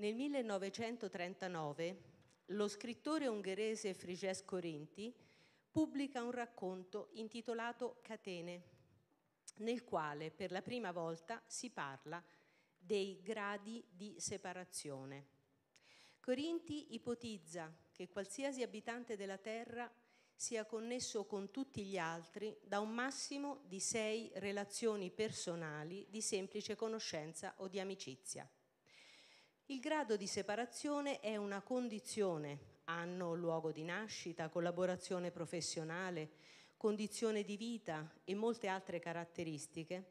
Nel 1939 lo scrittore ungherese Frigés Corinti pubblica un racconto intitolato Catene, nel quale per la prima volta si parla dei gradi di separazione. Corinti ipotizza che qualsiasi abitante della Terra sia connesso con tutti gli altri da un massimo di sei relazioni personali di semplice conoscenza o di amicizia. Il grado di separazione è una condizione, anno, luogo di nascita, collaborazione professionale, condizione di vita e molte altre caratteristiche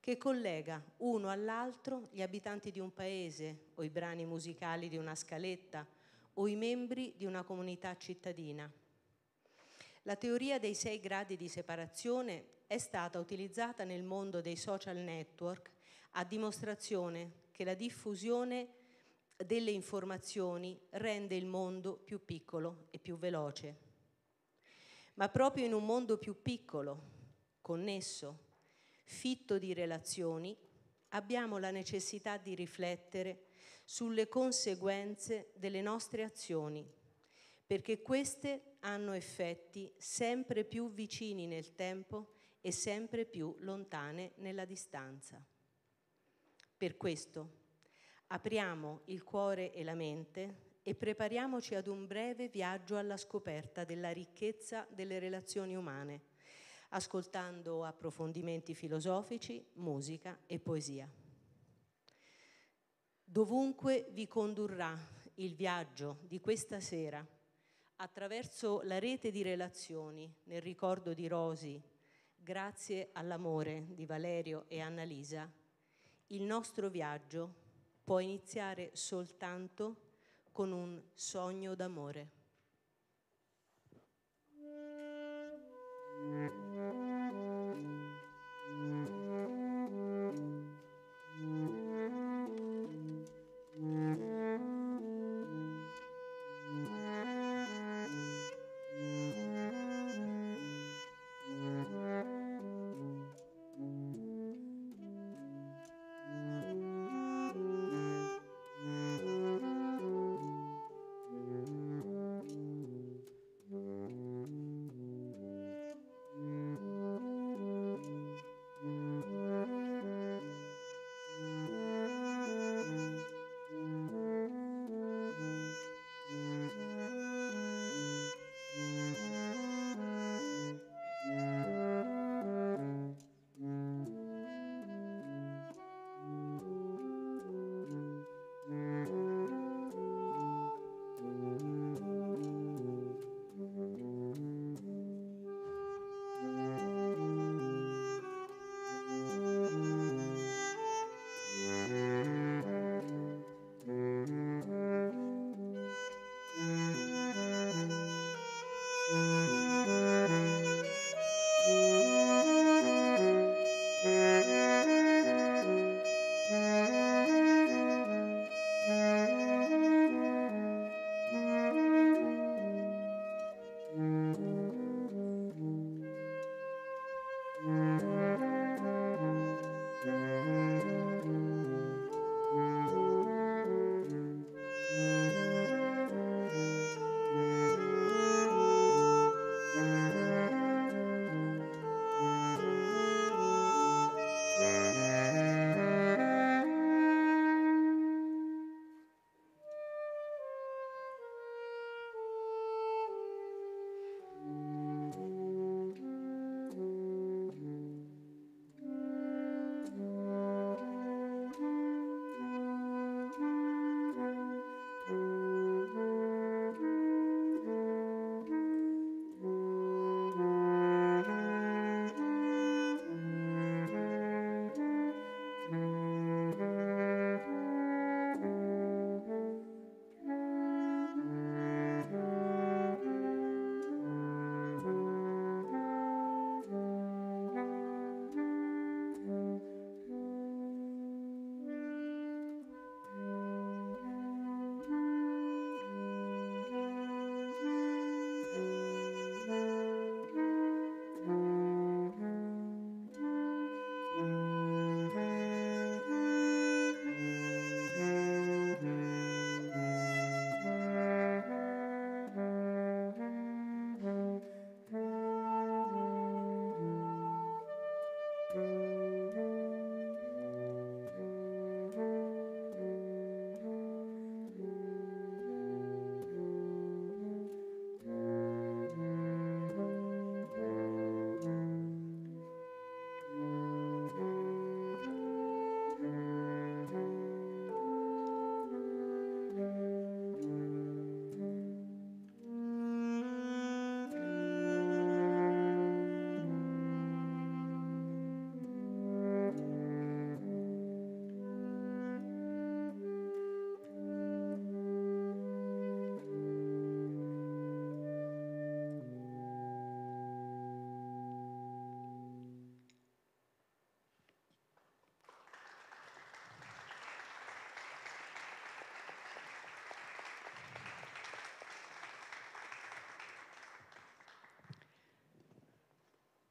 che collega uno all'altro gli abitanti di un paese o i brani musicali di una scaletta o i membri di una comunità cittadina. La teoria dei sei gradi di separazione è stata utilizzata nel mondo dei social network a dimostrazione che la diffusione delle informazioni rende il mondo più piccolo e più veloce. Ma proprio in un mondo più piccolo, connesso, fitto di relazioni, abbiamo la necessità di riflettere sulle conseguenze delle nostre azioni, perché queste hanno effetti sempre più vicini nel tempo e sempre più lontane nella distanza. Per questo Apriamo il cuore e la mente e prepariamoci ad un breve viaggio alla scoperta della ricchezza delle relazioni umane, ascoltando approfondimenti filosofici, musica e poesia. Dovunque vi condurrà il viaggio di questa sera, attraverso la rete di relazioni, nel ricordo di Rosi, grazie all'amore di Valerio e Annalisa, il nostro viaggio può iniziare soltanto con un sogno d'amore.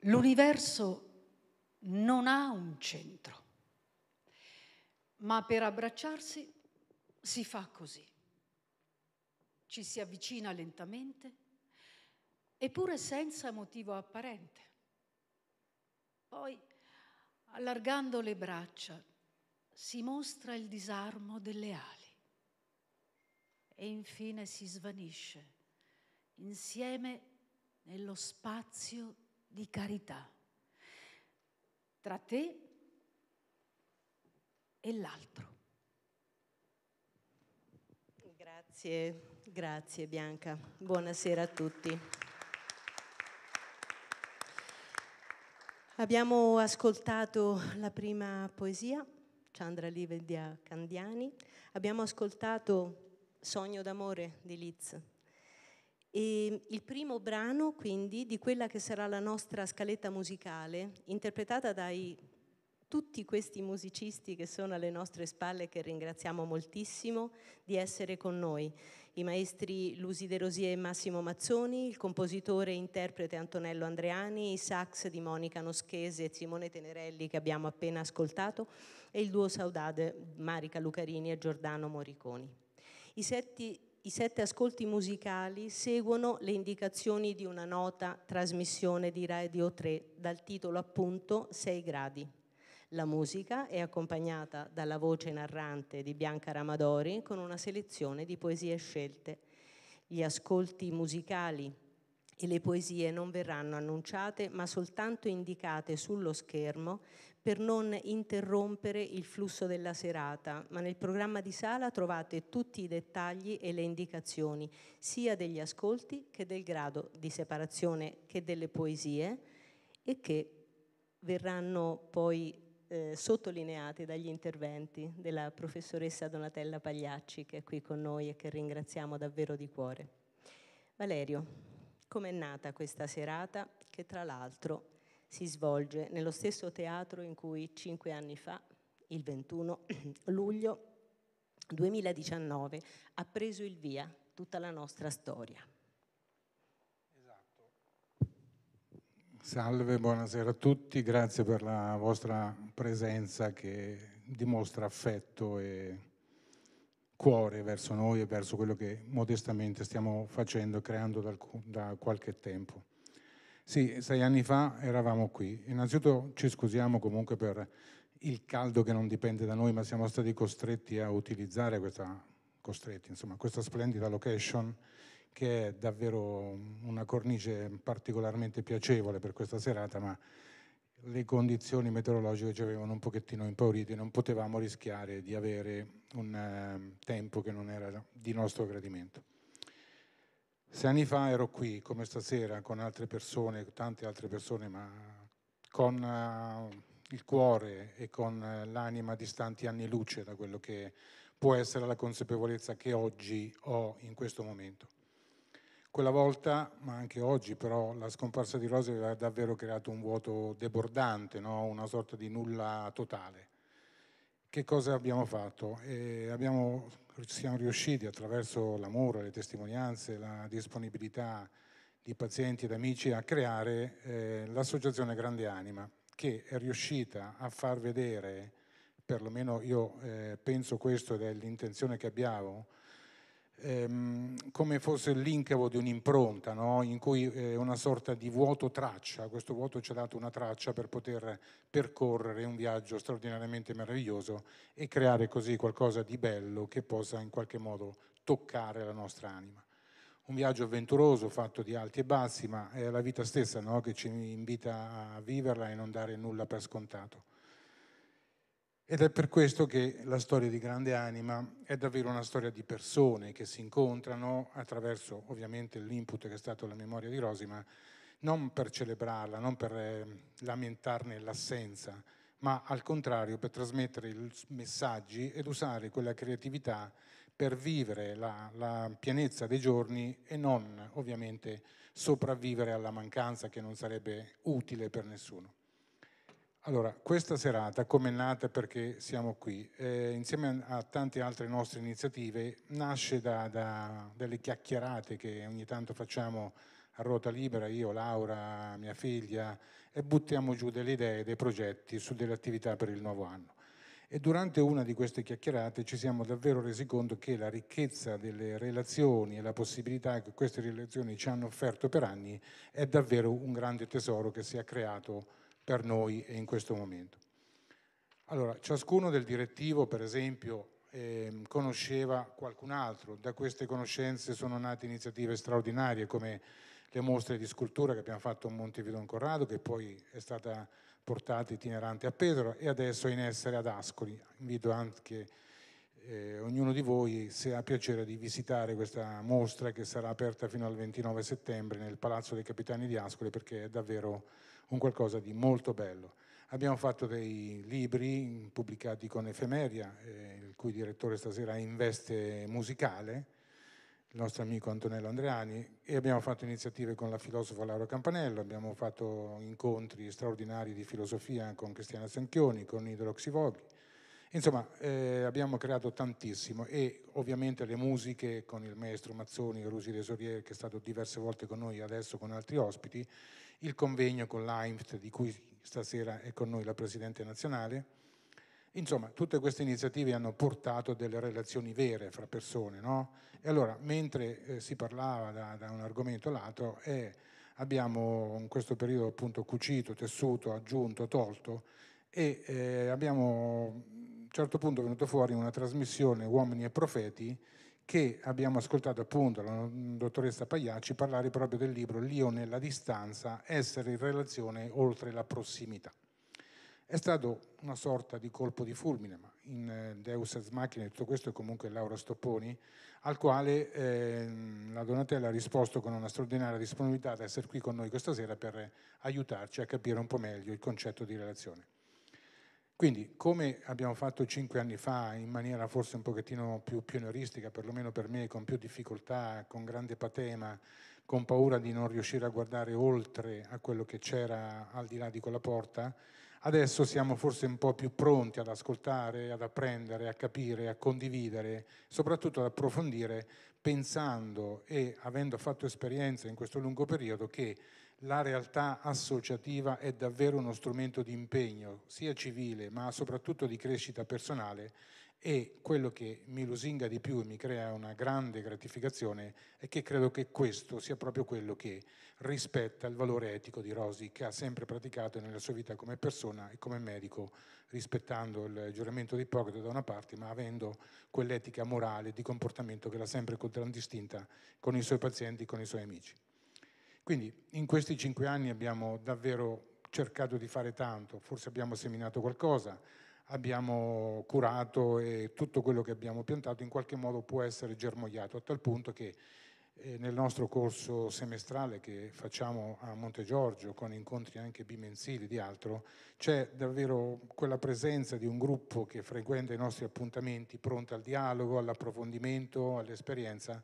L'universo non ha un centro, ma per abbracciarsi si fa così. Ci si avvicina lentamente, eppure senza motivo apparente. Poi, allargando le braccia, si mostra il disarmo delle ali e infine si svanisce insieme nello spazio di di carità tra te e l'altro. Grazie, grazie Bianca. Buonasera a tutti. Abbiamo ascoltato la prima poesia, Chandra Livedia Candiani, abbiamo ascoltato Sogno d'amore di Liz e ehm, il primo brano, quindi, di quella che sarà la nostra scaletta musicale, interpretata dai tutti questi musicisti che sono alle nostre spalle, che ringraziamo moltissimo di essere con noi. I maestri Lusi De Rosier e Massimo Mazzoni, il compositore e interprete Antonello Andreani, i sax di Monica Noschese e Simone Tenerelli che abbiamo appena ascoltato e il duo Saudade Marica Lucarini e Giordano Moriconi. I setti i sette ascolti musicali seguono le indicazioni di una nota trasmissione di Radio 3 dal titolo appunto 6 gradi. La musica è accompagnata dalla voce narrante di Bianca Ramadori con una selezione di poesie scelte. Gli ascolti musicali e le poesie non verranno annunciate ma soltanto indicate sullo schermo per non interrompere il flusso della serata, ma nel programma di sala trovate tutti i dettagli e le indicazioni sia degli ascolti che del grado di separazione che delle poesie e che verranno poi eh, sottolineate dagli interventi della professoressa Donatella Pagliacci che è qui con noi e che ringraziamo davvero di cuore. Valerio, com'è nata questa serata che tra l'altro si svolge nello stesso teatro in cui cinque anni fa, il 21 luglio 2019, ha preso il via tutta la nostra storia. Esatto. Salve, buonasera a tutti, grazie per la vostra presenza che dimostra affetto e cuore verso noi e verso quello che modestamente stiamo facendo e creando da, qualche tempo. Sì, sei anni fa eravamo qui. Innanzitutto ci scusiamo comunque per il caldo che non dipende da noi, ma siamo stati costretti a utilizzare questa, costretti, insomma, questa splendida location che è davvero una cornice particolarmente piacevole per questa serata, ma le condizioni meteorologiche ci avevano un pochettino impauriti, non potevamo rischiare di avere un eh, tempo che non era di nostro gradimento. Sei anni fa ero qui, come stasera, con altre persone, tante altre persone, ma con uh, il cuore e con uh, l'anima distanti anni luce da quello che può essere la consapevolezza che oggi ho in questo momento. Quella volta, ma anche oggi però, la scomparsa di Rose aveva davvero creato un vuoto debordante, no? una sorta di nulla totale che cosa abbiamo fatto? Eh, abbiamo, siamo riusciti attraverso l'amore, le testimonianze, la disponibilità di pazienti ed amici a creare eh, l'associazione Grande Anima che è riuscita a far vedere, perlomeno io eh, penso questo ed è l'intenzione che abbiamo, ehm, come fosse l'incavo di un'impronta, no? in cui è eh, una sorta di vuoto traccia, questo vuoto ci ha dato una traccia per poter percorrere un viaggio straordinariamente meraviglioso e creare così qualcosa di bello che possa in qualche modo toccare la nostra anima un viaggio avventuroso fatto di alti e bassi, ma è la vita stessa no? che ci invita a viverla e non dare nulla per scontato. Ed è per questo che la storia di Grande Anima è davvero una storia di persone che si incontrano attraverso ovviamente l'input che è stato la memoria di Rosima, non per celebrarla, non per eh, lamentarne l'assenza, ma al contrario per trasmettere messaggi ed usare quella creatività per vivere la, la, pienezza dei giorni e non ovviamente sopravvivere alla mancanza che non sarebbe utile per nessuno. Allora, questa serata, come è nata perché siamo qui, eh, insieme a tante altre nostre iniziative, nasce da, da, dalle chiacchierate che ogni tanto facciamo a ruota libera, io, Laura, mia figlia, e buttiamo giù delle idee, dei progetti su delle attività per il nuovo anno. E durante una di queste chiacchierate ci siamo davvero resi conto che la ricchezza delle relazioni e la possibilità che queste relazioni ci hanno offerto per anni è davvero un grande tesoro che si è creato per noi in questo momento. Allora, ciascuno del direttivo, per esempio, eh, conosceva qualcun altro, da queste conoscenze sono nate iniziative straordinarie come le mostre di scultura che abbiamo fatto a Montevideo Corrado, che poi è stata portata itinerante a Pedro e adesso è in essere ad Ascoli. Invito anche eh, ognuno di voi, se ha piacere, di visitare questa mostra che sarà aperta fino al 29 settembre nel Palazzo dei Capitani di Ascoli perché è davvero un qualcosa di molto bello. Abbiamo fatto dei libri mm, pubblicati con Efemeria, eh, il cui direttore stasera è in veste musicale, il nostro amico Antonello Andreani, e abbiamo fatto iniziative con la filosofa Laura Campanello, abbiamo fatto incontri straordinari di filosofia con Cristiana Sanchioni, con Idolo Xivoghi. Insomma, eh, abbiamo creato tantissimo e ovviamente le musiche con il maestro Mazzoni, Rusi Desorier, che è stato diverse volte con noi, adesso con altri ospiti, il convegno con l'AIMFT, di cui stasera è con noi la Presidente nazionale. Insomma, tutte queste iniziative hanno portato a delle relazioni vere fra persone, no? E allora, mentre eh, si parlava da, da, un argomento all'altro, eh, abbiamo in questo periodo appunto cucito, tessuto, aggiunto, tolto e eh, abbiamo a un certo punto venuto fuori una trasmissione Uomini e Profeti che abbiamo ascoltato appunto la dottoressa Pagliacci parlare proprio del libro L'io nella distanza, essere in relazione oltre la prossimità. È stato una sorta di colpo di fulmine, ma in eh, Deus ex machina tutto questo è comunque Laura Stopponi, al quale eh, la Donatella ha risposto con una straordinaria disponibilità ad essere qui con noi questa sera per aiutarci a capire un po' meglio il concetto di relazione. Quindi, come abbiamo fatto cinque anni fa, in maniera forse un pochettino più pionieristica, perlomeno per me, con più difficoltà, con grande patema, con paura di non riuscire a guardare oltre a quello che c'era al di là di quella porta, adesso siamo forse un po' più pronti ad ascoltare, ad apprendere, a capire, a condividere, soprattutto ad approfondire, pensando e avendo fatto esperienza in questo lungo periodo che la realtà associativa è davvero uno strumento di impegno, sia civile ma soprattutto di crescita personale e quello che mi lusinga di più e mi crea una grande gratificazione è che credo che questo sia proprio quello che rispetta il valore etico di Rosi che ha sempre praticato nella sua vita come persona e come medico, rispettando il giuramento di Ippocrate da una parte, ma avendo quell'etica morale di comportamento che l'ha sempre contraddistinta con i suoi pazienti, con i suoi amici. Quindi in questi cinque anni abbiamo davvero cercato di fare tanto, forse abbiamo seminato qualcosa, abbiamo curato e tutto quello che abbiamo piantato in qualche modo può essere germogliato a tal punto che eh, nel nostro corso semestrale che facciamo a Monte Giorgio con incontri anche bimensili di altro, c'è davvero quella presenza di un gruppo che frequenta i nostri appuntamenti pronto al dialogo, all'approfondimento, all'esperienza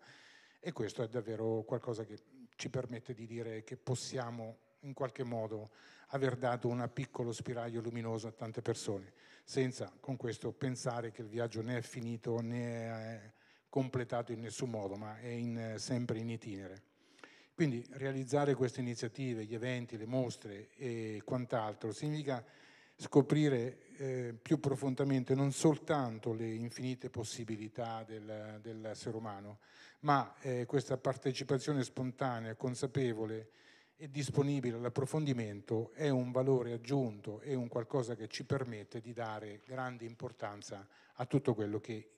e questo è davvero qualcosa che ci permette di dire che possiamo in qualche modo aver dato un piccolo spiraglio luminoso a tante persone, senza con questo pensare che il viaggio né è finito né è completato in nessun modo, ma è in, sempre in itinere. Quindi realizzare queste iniziative, gli eventi, le mostre e quant'altro significa scoprire eh, più profondamente non soltanto le infinite possibilità del, dell'essere umano, ma eh, questa partecipazione spontanea, consapevole e disponibile all'approfondimento è un valore aggiunto, è un qualcosa che ci permette di dare grande importanza a tutto quello che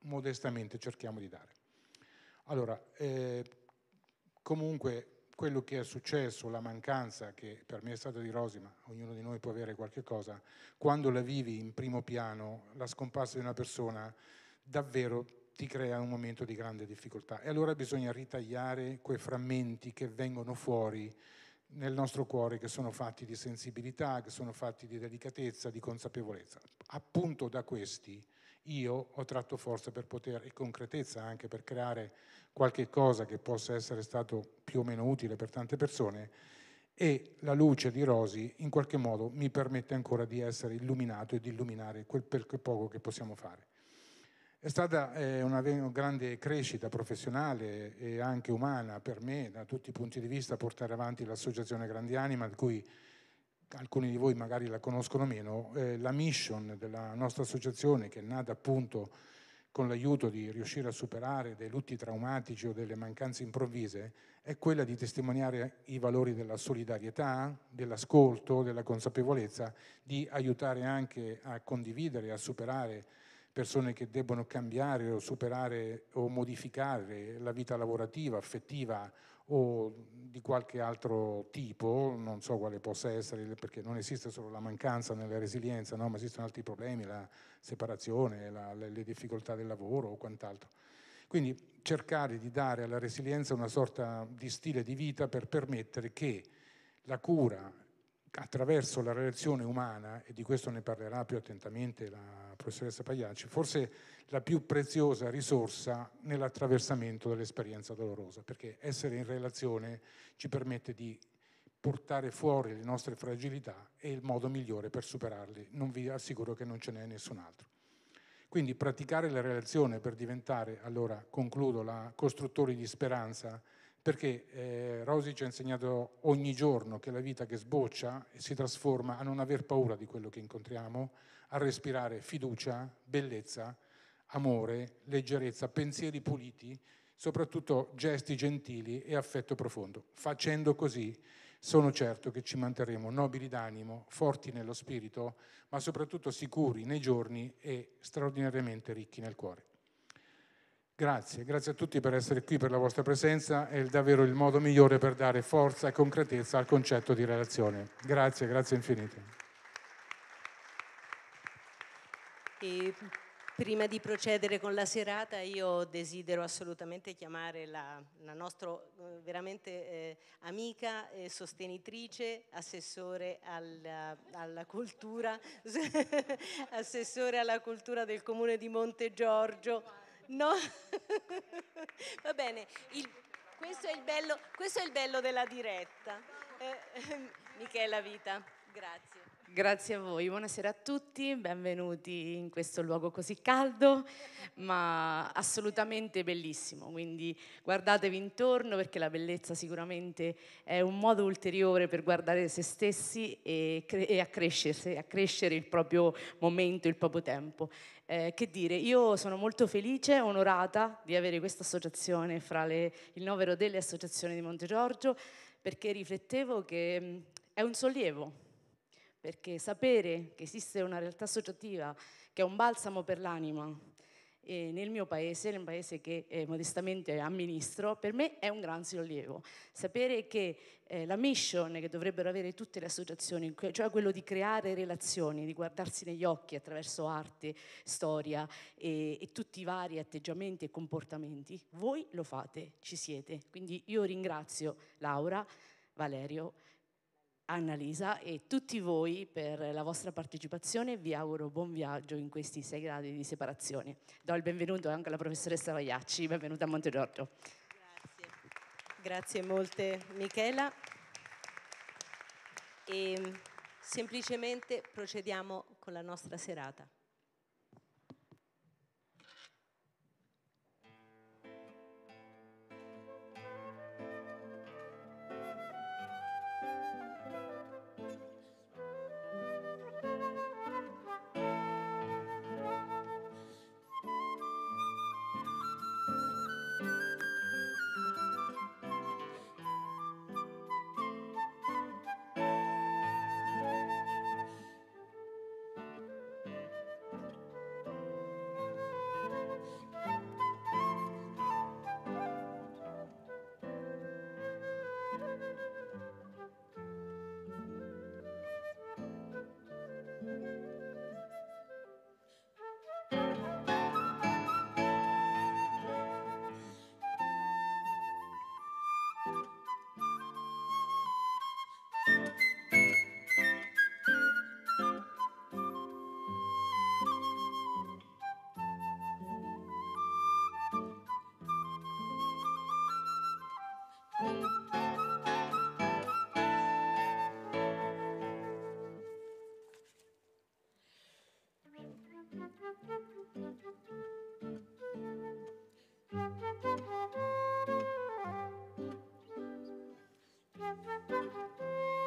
modestamente cerchiamo di dare. Allora, eh, comunque quello che è successo, la mancanza che per me è stata di Rosi, ma ognuno di noi può avere qualche cosa, quando la vivi in primo piano, la scomparsa di una persona, davvero ti crea un momento di grande difficoltà. E allora bisogna ritagliare quei frammenti che vengono fuori nel nostro cuore, che sono fatti di sensibilità, che sono fatti di delicatezza, di consapevolezza. Appunto da questi io ho tratto forza per poter, e concretezza anche per creare qualche cosa che possa essere stato più o meno utile per tante persone, e la luce di Rosi in qualche modo mi permette ancora di essere illuminato e di illuminare quel poco che possiamo fare. È stata eh, una, grande crescita professionale e anche umana per me, da tutti i punti di vista, portare avanti l'associazione Grandi Anima, di cui alcuni di voi magari la conoscono meno, eh, la mission della nostra associazione, che è nata appunto con l'aiuto di riuscire a superare dei lutti traumatici o delle mancanze improvvise, è quella di testimoniare i valori della solidarietà, dell'ascolto, della consapevolezza, di aiutare anche a condividere, e a superare persone che debbono cambiare o superare o modificare la vita lavorativa, affettiva o di qualche altro tipo, non so quale possa essere, perché non esiste solo la mancanza nella resilienza, no? ma esistono altri problemi, la separazione, la, le difficoltà del lavoro o quant'altro. Quindi cercare di dare alla resilienza una sorta di stile di vita per permettere che la cura attraverso la relazione umana, e di questo ne parlerà più attentamente la professoressa Pagliacci, forse la più preziosa risorsa nell'attraversamento dell'esperienza dolorosa, perché essere in relazione ci permette di portare fuori le nostre fragilità e il modo migliore per superarle, non vi assicuro che non ce n'è nessun altro. Quindi praticare la relazione per diventare, allora concludo, la costruttori di speranza perché eh, Rosi ci ha insegnato ogni giorno che la vita che sboccia e si trasforma a non aver paura di quello che incontriamo, a respirare fiducia, bellezza, amore, leggerezza, pensieri puliti, soprattutto gesti gentili e affetto profondo. Facendo così sono certo che ci manterremo nobili d'animo, forti nello spirito, ma soprattutto sicuri nei giorni e straordinariamente ricchi nel cuore. Grazie, grazie a tutti per essere qui, per la vostra presenza, è davvero il modo migliore per dare forza e concretezza al concetto di relazione. Grazie, grazie infinite. E prima di procedere con la serata io desidero assolutamente chiamare la, la nostra eh, veramente eh, amica e sostenitrice, assessore alla, alla cultura, assessore alla cultura del comune di Monte Giorgio. No? Va bene, il, questo, è bello, questo, è il bello, della diretta. Eh, Michela Vita, grazie. Grazie a voi, buonasera a tutti, benvenuti in questo luogo così caldo, ma assolutamente bellissimo, quindi guardatevi intorno perché la bellezza sicuramente è un modo ulteriore per guardare se stessi e, e accrescere il proprio momento, il proprio tempo. Eh, che dire, io sono molto felice, onorata di avere questa associazione fra le, il novero delle associazioni di Monte Giorgio perché riflettevo che mm, è un sollievo perché sapere che esiste una realtà associativa che è un balsamo per l'anima eh, nel mio paese, nel paese che eh, modestamente amministro, per me è un gran sollievo. Sapere che eh, la mission che dovrebbero avere tutte le associazioni, cioè quello di creare relazioni, di guardarsi negli occhi attraverso arte, storia e, e tutti i vari atteggiamenti e comportamenti, voi lo fate, ci siete. Quindi io ringrazio Laura, Valerio, Annalisa e tutti voi per la vostra partecipazione. Vi auguro buon viaggio in questi sei gradi di separazione. Do il benvenuto anche alla professoressa Vagliacci, benvenuta a Monte Giorgio. Grazie, grazie molte Michela. E mm, semplicemente procediamo con la nostra serata. Thank you.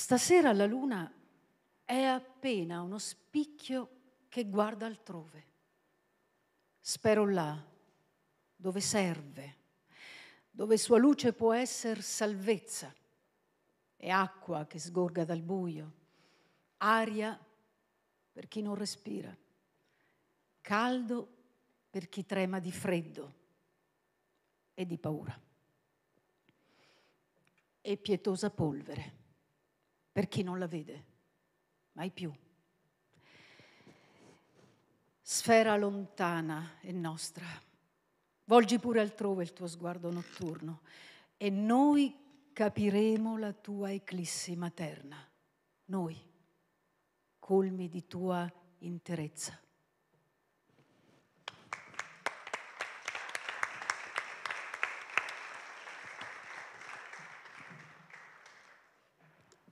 Stasera la luna è appena uno spicchio che guarda altrove. Spero là, dove serve, dove sua luce può essere salvezza. E acqua che sgorga dal buio, aria per chi non respira, caldo per chi trema di freddo e di paura, e pietosa polvere per chi non la vede, mai più. Sfera lontana e nostra, volgi pure altrove il tuo sguardo notturno e noi capiremo la tua eclissi materna, noi, colmi di tua interezza.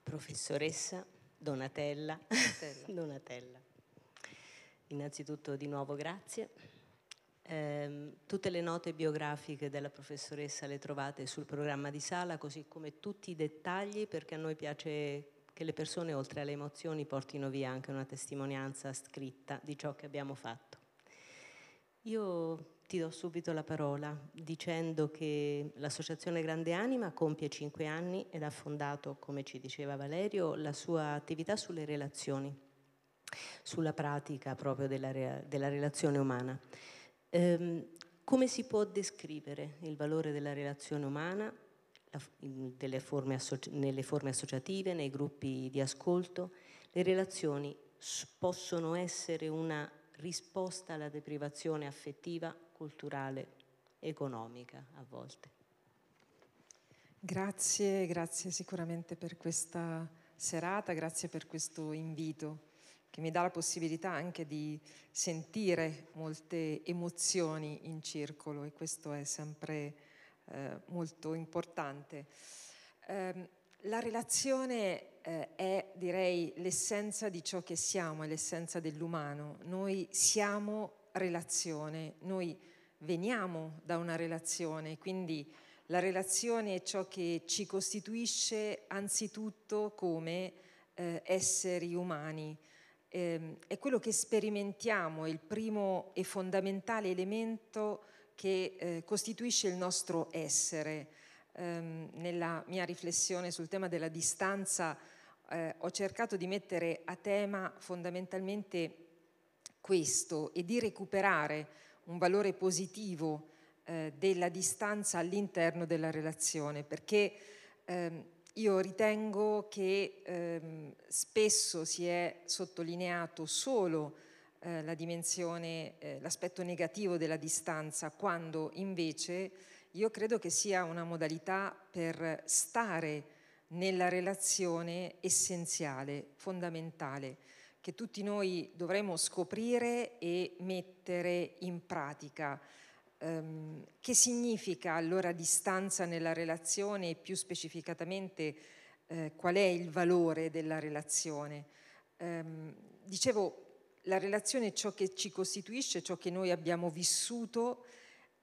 professoressa Donatella. Donatella. Donatella. Innanzitutto di nuovo grazie. Eh, tutte le note biografiche della professoressa le trovate sul programma di sala, così come tutti i dettagli, perché a noi piace che le persone, oltre alle emozioni, portino via anche una testimonianza scritta di ciò che abbiamo fatto. Io ti do subito la parola dicendo che l'Associazione Grande Anima compie cinque anni ed ha fondato, come ci diceva Valerio, la sua attività sulle relazioni, sulla pratica proprio della, della relazione umana. Ehm, come si può descrivere il valore della relazione umana la, forme associ, nelle forme associative, nei gruppi di ascolto? Le relazioni possono essere una risposta alla deprivazione affettiva, culturale, economica a volte. Grazie, grazie sicuramente per questa serata, grazie per questo invito che mi dà la possibilità anche di sentire molte emozioni in circolo e questo è sempre eh, molto importante. Eh, la relazione eh, è, direi, l'essenza di ciò che siamo, è l'essenza dell'umano. Noi siamo relazione, noi veniamo da una relazione, quindi la relazione è ciò che ci costituisce anzitutto come eh, esseri umani. Eh, è quello che sperimentiamo, è il primo e fondamentale elemento che eh, costituisce il nostro essere. Ehm, nella mia riflessione sul tema della distanza, eh, ho cercato di mettere a tema fondamentalmente questo e di recuperare un valore positivo eh, della distanza all'interno della relazione, perché ehm, io ritengo che ehm, spesso si è sottolineato solo eh, la dimensione, eh, l'aspetto negativo della distanza, quando invece io credo che sia una modalità per stare nella relazione essenziale, fondamentale, che tutti noi dovremo scoprire e mettere in pratica. Um, che significa allora distanza nella relazione e più specificatamente eh, qual è il valore della relazione? Um, dicevo, la relazione è ciò che ci costituisce, ciò che noi abbiamo vissuto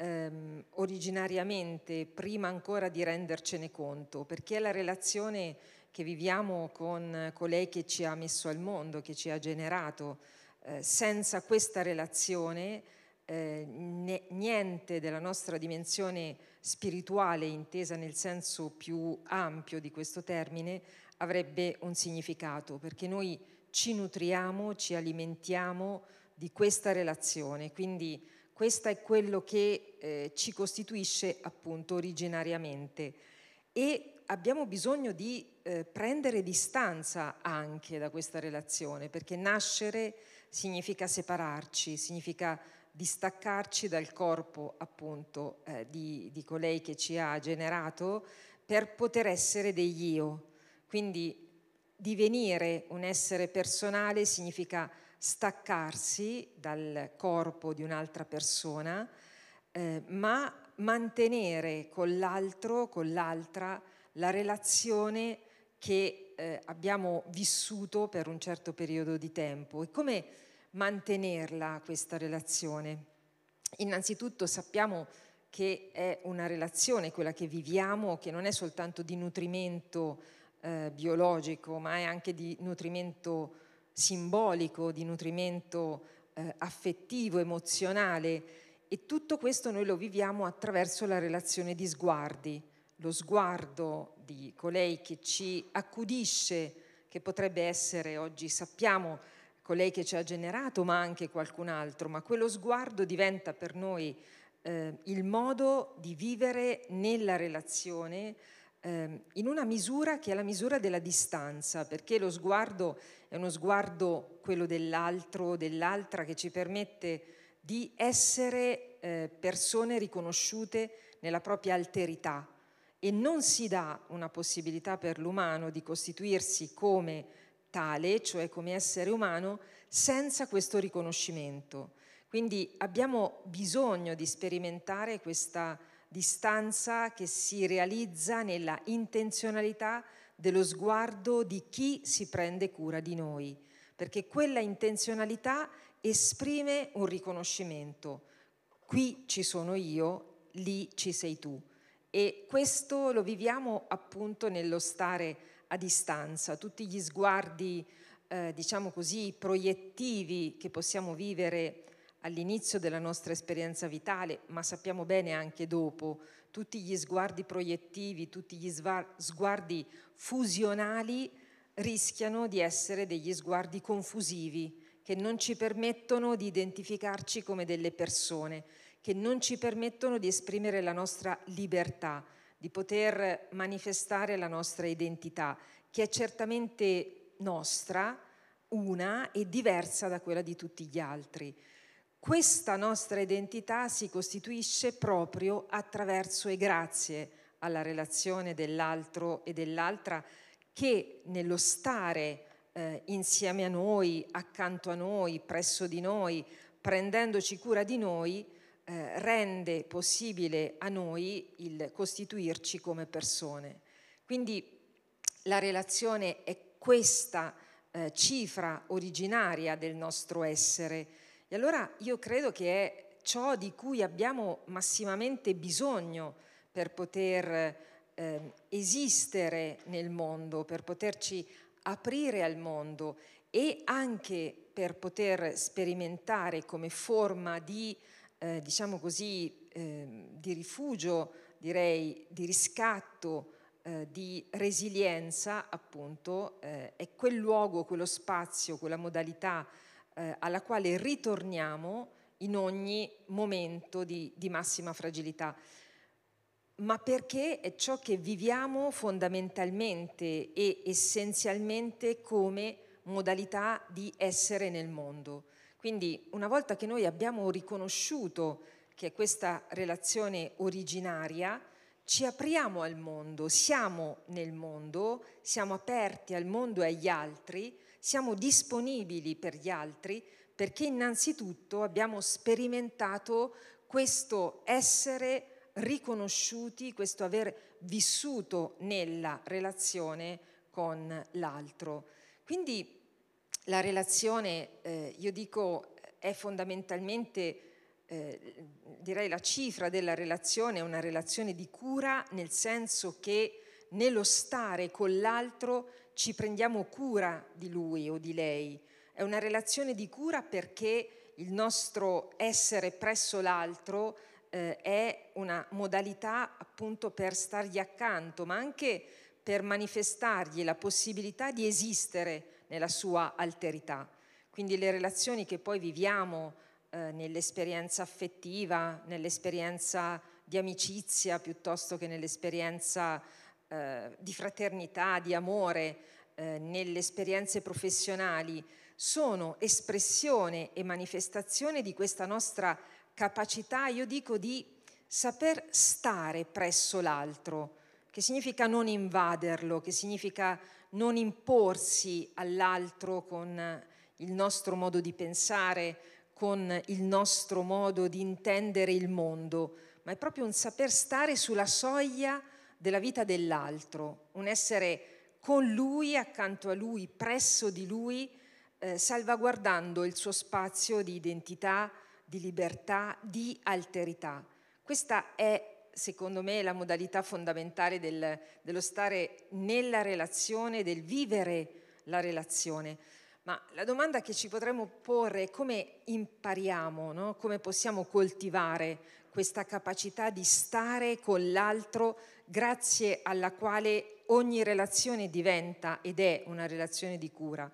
ehm, originariamente, prima ancora di rendercene conto, perché è la relazione che viviamo con colei che ci ha messo al mondo, che ci ha generato. Eh, senza questa relazione eh, ne, niente della nostra dimensione spirituale, intesa nel senso più ampio di questo termine, avrebbe un significato, perché noi ci nutriamo, ci alimentiamo di questa relazione. Quindi questo è quello che eh, ci costituisce appunto originariamente e abbiamo bisogno di eh, prendere distanza anche da questa relazione perché nascere significa separarci, significa distaccarci dal corpo appunto eh, di, di colei che ci ha generato per poter essere degli io. Quindi divenire un essere personale significa staccarsi dal corpo di un'altra persona, eh, ma mantenere con l'altro, con l'altra, la relazione che eh, abbiamo vissuto per un certo periodo di tempo. E come mantenerla questa relazione? Innanzitutto sappiamo che è una relazione, quella che viviamo, che non è soltanto di nutrimento eh, biologico, ma è anche di nutrimento simbolico, di nutrimento eh, affettivo, emozionale e tutto questo noi lo viviamo attraverso la relazione di sguardi, lo sguardo di colei che ci accudisce, che potrebbe essere oggi sappiamo colei che ci ha generato, ma anche qualcun altro, ma quello sguardo diventa per noi eh, il modo di vivere nella relazione Ehm, in una misura che è la misura della distanza, perché lo sguardo è uno sguardo, quello dell'altro dell'altra, che ci permette di essere eh, persone riconosciute nella propria alterità e non si dà una possibilità per l'umano di costituirsi come tale, cioè come essere umano, senza questo riconoscimento. Quindi abbiamo bisogno di sperimentare questa distanza che si realizza nella intenzionalità dello sguardo di chi si prende cura di noi, perché quella intenzionalità esprime un riconoscimento. Qui ci sono io, lì ci sei tu. E questo lo viviamo appunto nello stare a distanza, tutti gli sguardi, eh, diciamo così, proiettivi che possiamo vivere all'inizio della nostra esperienza vitale, ma sappiamo bene anche dopo, tutti gli sguardi proiettivi, tutti gli sguardi fusionali rischiano di essere degli sguardi confusivi, che non ci permettono di identificarci come delle persone, che non ci permettono di esprimere la nostra libertà, di poter manifestare la nostra identità, che è certamente nostra, una e diversa da quella di tutti gli altri. Questa nostra identità si costituisce proprio attraverso e grazie alla relazione dell'altro e dell'altra che nello stare eh, insieme a noi, accanto a noi, presso di noi, prendendoci cura di noi, eh, rende possibile a noi il costituirci come persone. Quindi la relazione è questa eh, cifra originaria del nostro essere e allora io credo che è ciò di cui abbiamo massimamente bisogno per poter eh, esistere nel mondo, per poterci aprire al mondo e anche per poter sperimentare come forma di, eh, diciamo così, eh, di rifugio, direi, di riscatto, eh, di resilienza, appunto, eh, è quel luogo, quello spazio, quella modalità eh, alla quale ritorniamo in ogni momento di, di massima fragilità, ma perché è ciò che viviamo fondamentalmente e essenzialmente come modalità di essere nel mondo. Quindi una volta che noi abbiamo riconosciuto che è questa relazione originaria, ci apriamo al mondo, siamo nel mondo, siamo aperti al mondo e agli altri siamo disponibili per gli altri perché innanzitutto abbiamo sperimentato questo essere riconosciuti, questo aver vissuto nella relazione con l'altro. Quindi la relazione, eh, io dico, è fondamentalmente, eh, direi la cifra della relazione, è una relazione di cura nel senso che nello stare con l'altro ci prendiamo cura di lui o di lei, è una relazione di cura perché il nostro essere presso l'altro eh, è una modalità appunto per stargli accanto, ma anche per manifestargli la possibilità di esistere nella sua alterità. Quindi le relazioni che poi viviamo eh, nell'esperienza affettiva, nell'esperienza di amicizia piuttosto che nell'esperienza eh, di fraternità, di amore eh, nelle esperienze professionali sono espressione e manifestazione di questa nostra capacità, io dico, di saper stare presso l'altro, che significa non invaderlo, che significa non imporsi all'altro con il nostro modo di pensare, con il nostro modo di intendere il mondo, ma è proprio un saper stare sulla soglia della vita dell'altro, un essere con lui, accanto a lui, presso di lui, eh, salvaguardando il suo spazio di identità, di libertà, di alterità. Questa è, secondo me, la modalità fondamentale del, dello stare nella relazione, del vivere la relazione. Ma la domanda che ci potremmo porre è come impariamo, no? come possiamo coltivare questa capacità di stare con l'altro grazie alla quale ogni relazione diventa ed è una relazione di cura.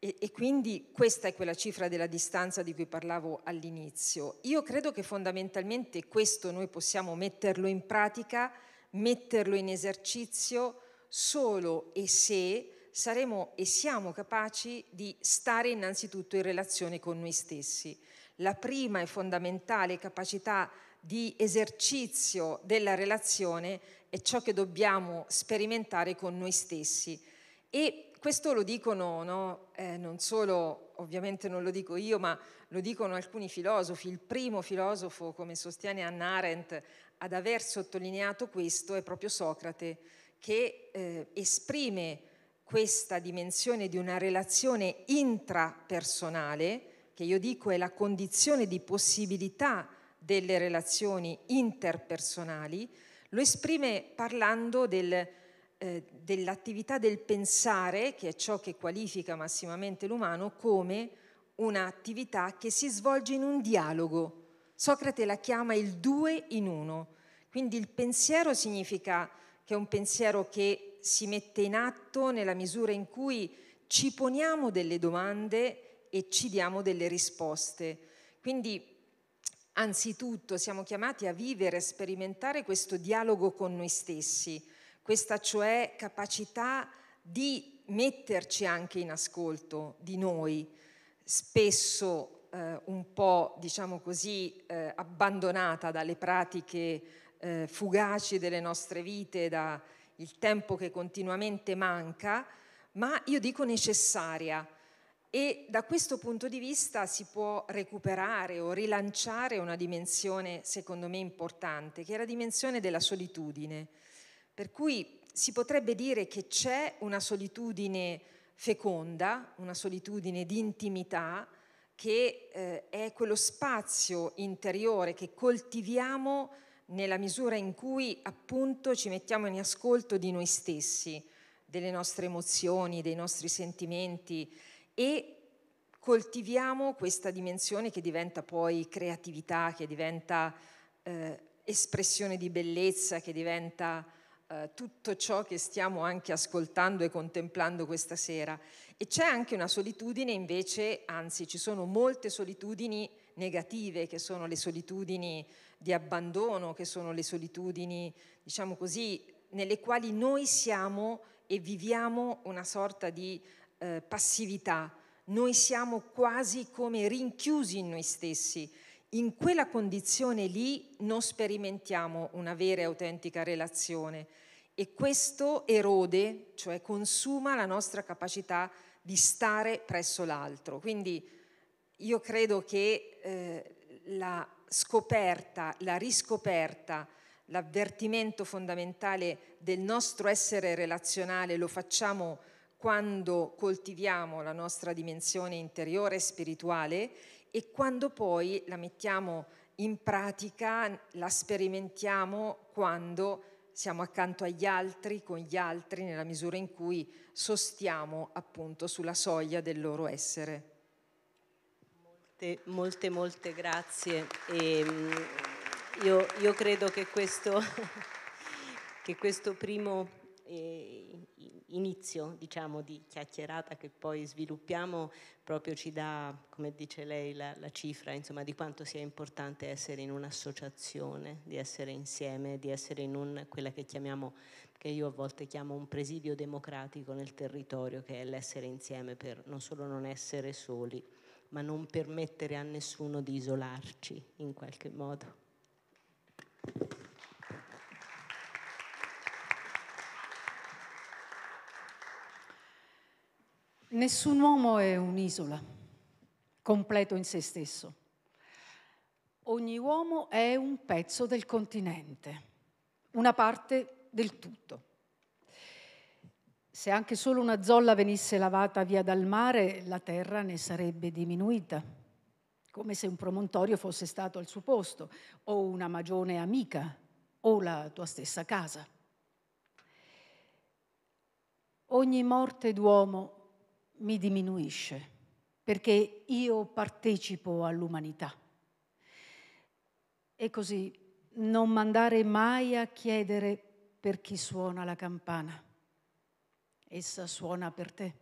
E, e, quindi questa è quella cifra della distanza di cui parlavo all'inizio. Io credo che fondamentalmente questo noi possiamo metterlo in pratica, metterlo in esercizio solo e se saremo e siamo capaci di stare innanzitutto in relazione con noi stessi. La prima e fondamentale capacità di esercizio della relazione è ciò che dobbiamo sperimentare con noi stessi. E questo lo dicono no? eh, non solo, ovviamente non lo dico io, ma lo dicono alcuni filosofi. Il primo filosofo, come sostiene Anna Arendt, ad aver sottolineato questo è proprio Socrate, che eh, esprime questa dimensione di una relazione intrapersonale, che io dico è la condizione di possibilità delle relazioni interpersonali, lo esprime parlando del, eh, dell'attività del pensare, che è ciò che qualifica massimamente l'umano, come un'attività che si svolge in un dialogo. Socrate la chiama il due in uno, quindi il pensiero significa che è un pensiero che si mette in atto nella misura in cui ci poniamo delle domande e ci diamo delle risposte. Quindi Anzitutto siamo chiamati a vivere, a sperimentare questo dialogo con noi stessi, questa cioè capacità di metterci anche in ascolto di noi, spesso eh, un po', diciamo così, eh, abbandonata dalle pratiche eh, fugaci delle nostre vite, da, il tempo che continuamente manca, ma io dico necessaria. E da questo punto di vista si può recuperare o rilanciare una dimensione, secondo me, importante, che è la dimensione della solitudine. Per cui si potrebbe dire che c'è una solitudine feconda, una solitudine di intimità, che eh, è quello spazio interiore che coltiviamo nella misura in cui appunto ci mettiamo in ascolto di noi stessi, delle nostre emozioni, dei nostri sentimenti e coltiviamo questa dimensione che diventa poi creatività, che diventa eh, espressione di bellezza, che diventa eh, tutto ciò che stiamo anche ascoltando e contemplando questa sera. E c'è anche una solitudine invece, anzi ci sono molte solitudini negative che sono le solitudini di abbandono, che sono le solitudini, diciamo così, nelle quali noi siamo e viviamo una sorta di eh, passività. Noi siamo quasi come rinchiusi in noi stessi. In quella condizione lì non sperimentiamo una vera e autentica relazione e questo erode, cioè consuma la nostra capacità di stare presso l'altro. Quindi io credo che eh, la scoperta, la riscoperta, l'avvertimento fondamentale del nostro essere relazionale lo facciamo quando coltiviamo la nostra dimensione interiore e spirituale e quando poi la mettiamo in pratica, la sperimentiamo quando siamo accanto agli altri, con gli altri, nella misura in cui sostiamo appunto sulla soglia del loro essere. Molte, molte, molte grazie. E, ehm, io, io, credo che questo, che questo primo eh, inizio diciamo, di chiacchierata che poi sviluppiamo proprio ci dà, come dice lei, la, la cifra insomma, di quanto sia importante essere in un'associazione, di essere insieme, di essere in un, quella che chiamiamo, che io a volte chiamo un presidio democratico nel territorio, che è l'essere insieme per non solo non essere soli ma non permettere a nessuno di isolarci in qualche modo. Nessun uomo è un'isola, completo in se stesso. Ogni uomo è un pezzo del continente, una parte del tutto. Se anche solo una zolla venisse lavata via dal mare, la terra ne sarebbe diminuita, come se un promontorio fosse stato al suo posto, o una magione amica, o la tua stessa casa. Ogni morte d'uomo mi diminuisce, perché io partecipo all'umanità. E così non mandare mai a chiedere per chi suona la campana essa suona per te.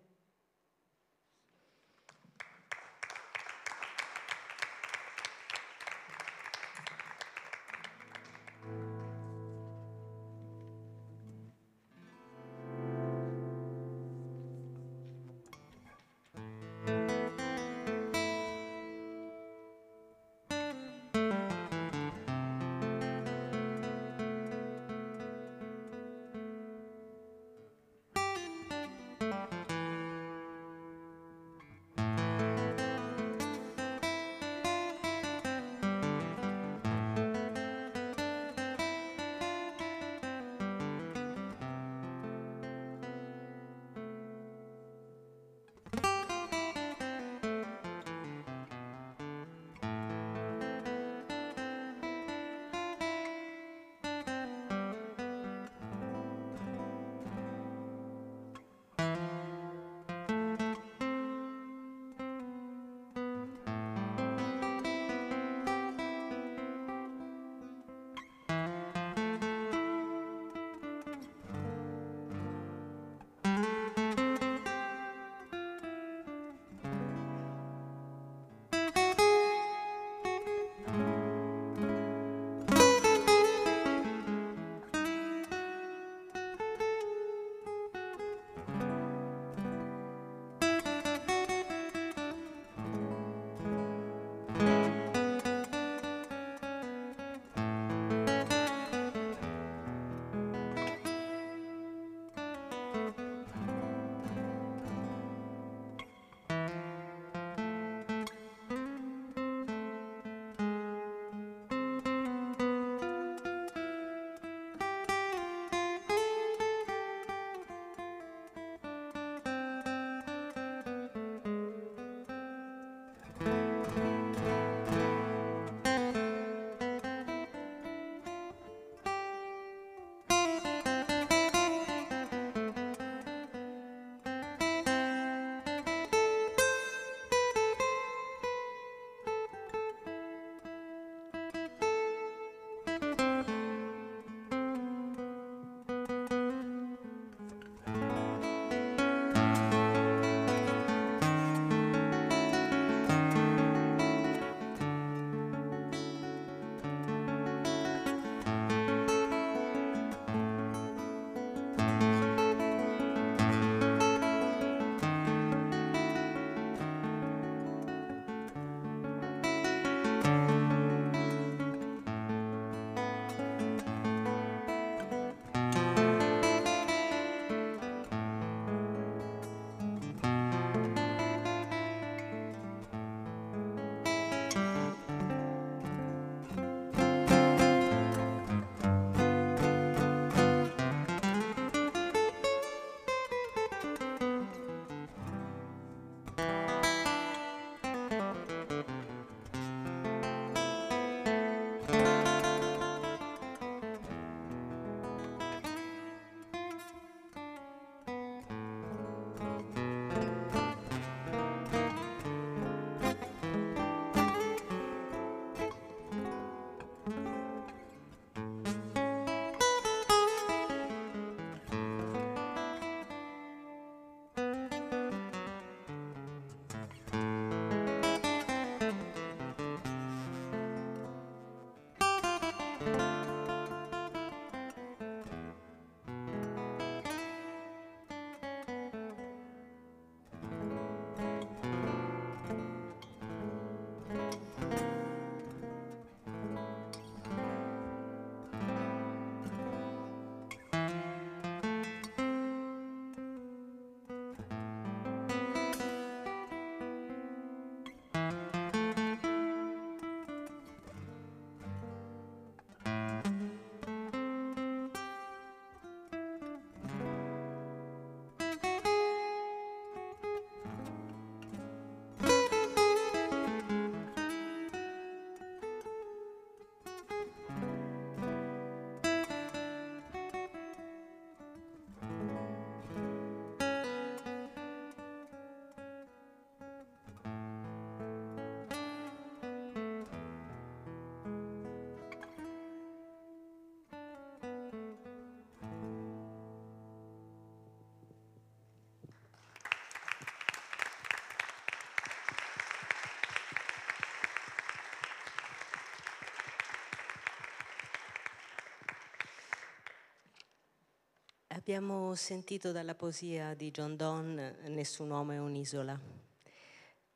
Abbiamo sentito dalla poesia di John Donne Nessun uomo è un'isola.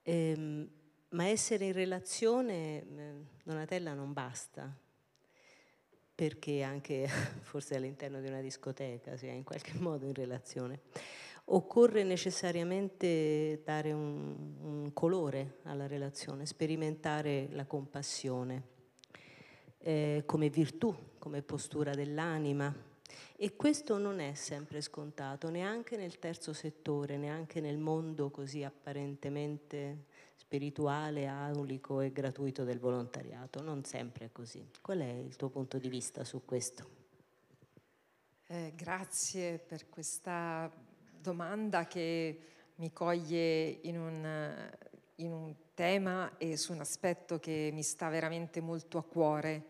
Ehm, ma essere in relazione, ehm, Donatella, non basta, perché anche forse all'interno di una discoteca si è in qualche modo in relazione. Occorre necessariamente dare un, un colore alla relazione, sperimentare la compassione eh, come virtù, come postura dell'anima, e questo non è sempre scontato, neanche nel terzo settore, neanche nel mondo così apparentemente spirituale, aulico e gratuito del volontariato. Non sempre è così. Qual è il tuo punto di vista su questo? Eh, grazie per questa domanda che mi coglie in un, in un, tema e su un aspetto che mi sta veramente molto a cuore.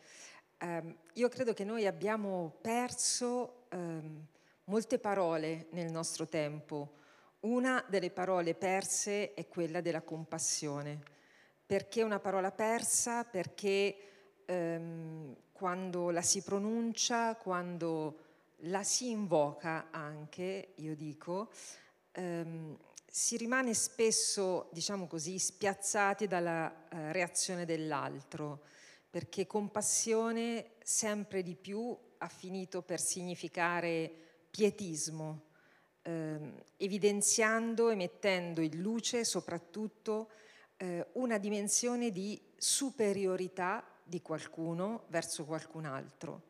Eh, io credo che noi abbiamo perso ehm, molte parole nel nostro tempo. Una delle parole perse è quella della compassione. Perché una parola persa? Perché ehm, quando la si pronuncia, quando la si invoca anche, io dico, ehm, si rimane spesso, diciamo così, spiazzati dalla eh, reazione dell'altro, perché compassione sempre di più ha finito per significare pietismo, ehm, evidenziando e mettendo in luce soprattutto eh, una dimensione di superiorità di qualcuno verso qualcun altro.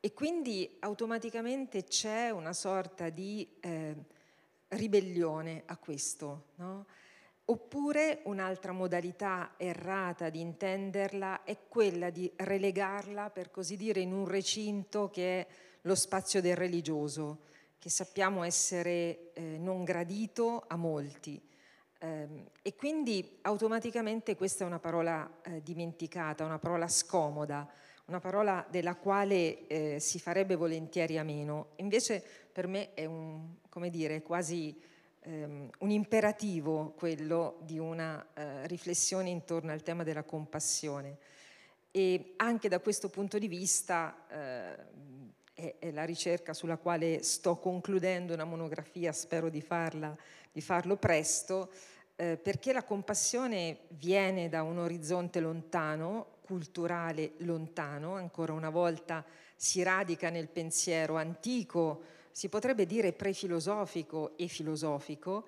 E quindi automaticamente c'è una sorta di eh, ribellione a questo. No? Oppure un'altra modalità errata di intenderla è quella di relegarla, per così dire, in un recinto che è lo spazio del religioso, che sappiamo essere eh, non gradito a molti. Ehm, e quindi automaticamente questa è una parola eh, dimenticata, una parola scomoda, una parola della quale eh, si farebbe volentieri a meno. Invece per me è un, come dire, quasi Ehm, un imperativo quello di una eh, riflessione intorno al tema della compassione e anche da questo punto di vista eh, è, la ricerca sulla quale sto concludendo una monografia, spero di, farla, di farlo presto, eh, perché la compassione viene da un orizzonte lontano, culturale lontano, ancora una volta si radica nel pensiero antico si potrebbe dire prefilosofico e filosofico,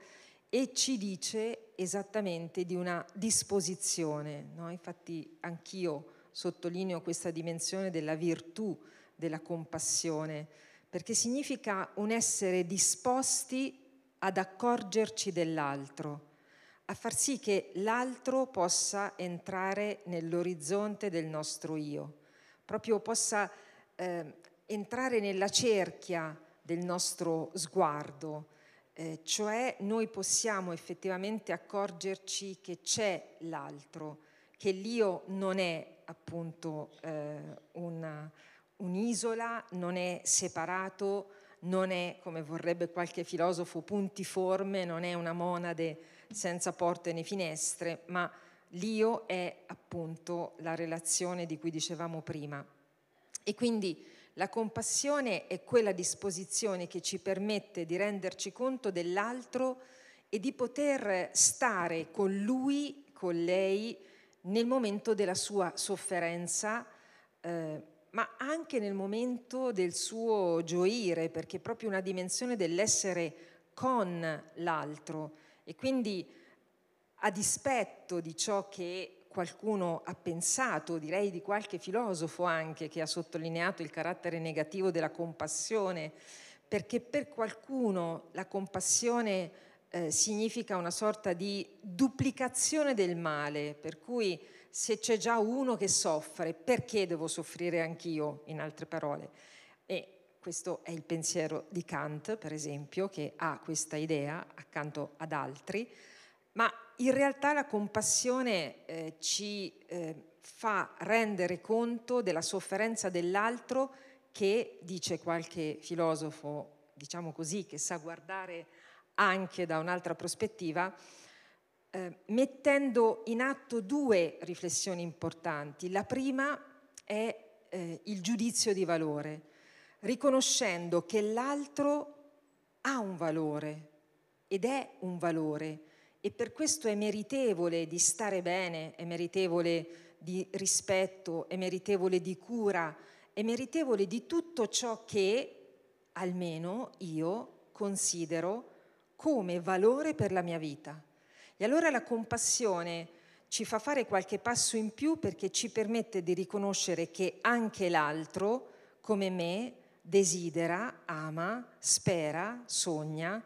e ci dice esattamente di una disposizione. No? Infatti anch'io sottolineo questa dimensione della virtù, della compassione, perché significa un essere disposti ad accorgerci dell'altro, a far sì che l'altro possa entrare nell'orizzonte del nostro io, proprio possa eh, entrare nella cerchia del nostro sguardo, eh, cioè noi possiamo effettivamente accorgerci che c'è l'altro, che l'io non è appunto eh, una, un'isola, non è separato, non è, come vorrebbe qualche filosofo, puntiforme, non è una monade senza porte né finestre, ma l'io è appunto la relazione di cui dicevamo prima. E quindi la compassione è quella disposizione che ci permette di renderci conto dell'altro e di poter stare con lui, con lei, nel momento della sua sofferenza, eh, ma anche nel momento del suo gioire, perché è proprio una dimensione dell'essere con l'altro e quindi a dispetto di ciò che qualcuno ha pensato, direi di qualche filosofo anche, che ha sottolineato il carattere negativo della compassione, perché per qualcuno la compassione eh, significa una sorta di duplicazione del male, per cui se c'è già uno che soffre, perché devo soffrire anch'io, in altre parole? E questo è il pensiero di Kant, per esempio, che ha questa idea accanto ad altri ma in realtà la compassione eh, ci eh, fa rendere conto della sofferenza dell'altro che, dice qualche filosofo, diciamo così, che sa guardare anche da un'altra prospettiva, eh, mettendo in atto due riflessioni importanti. La prima è eh, il giudizio di valore, riconoscendo che l'altro ha un valore ed è un valore e per questo è meritevole di stare bene, è meritevole di rispetto, è meritevole di cura, è meritevole di tutto ciò che, almeno io, considero come valore per la mia vita. E allora la compassione ci fa fare qualche passo in più perché ci permette di riconoscere che anche l'altro, come me, desidera, ama, spera, sogna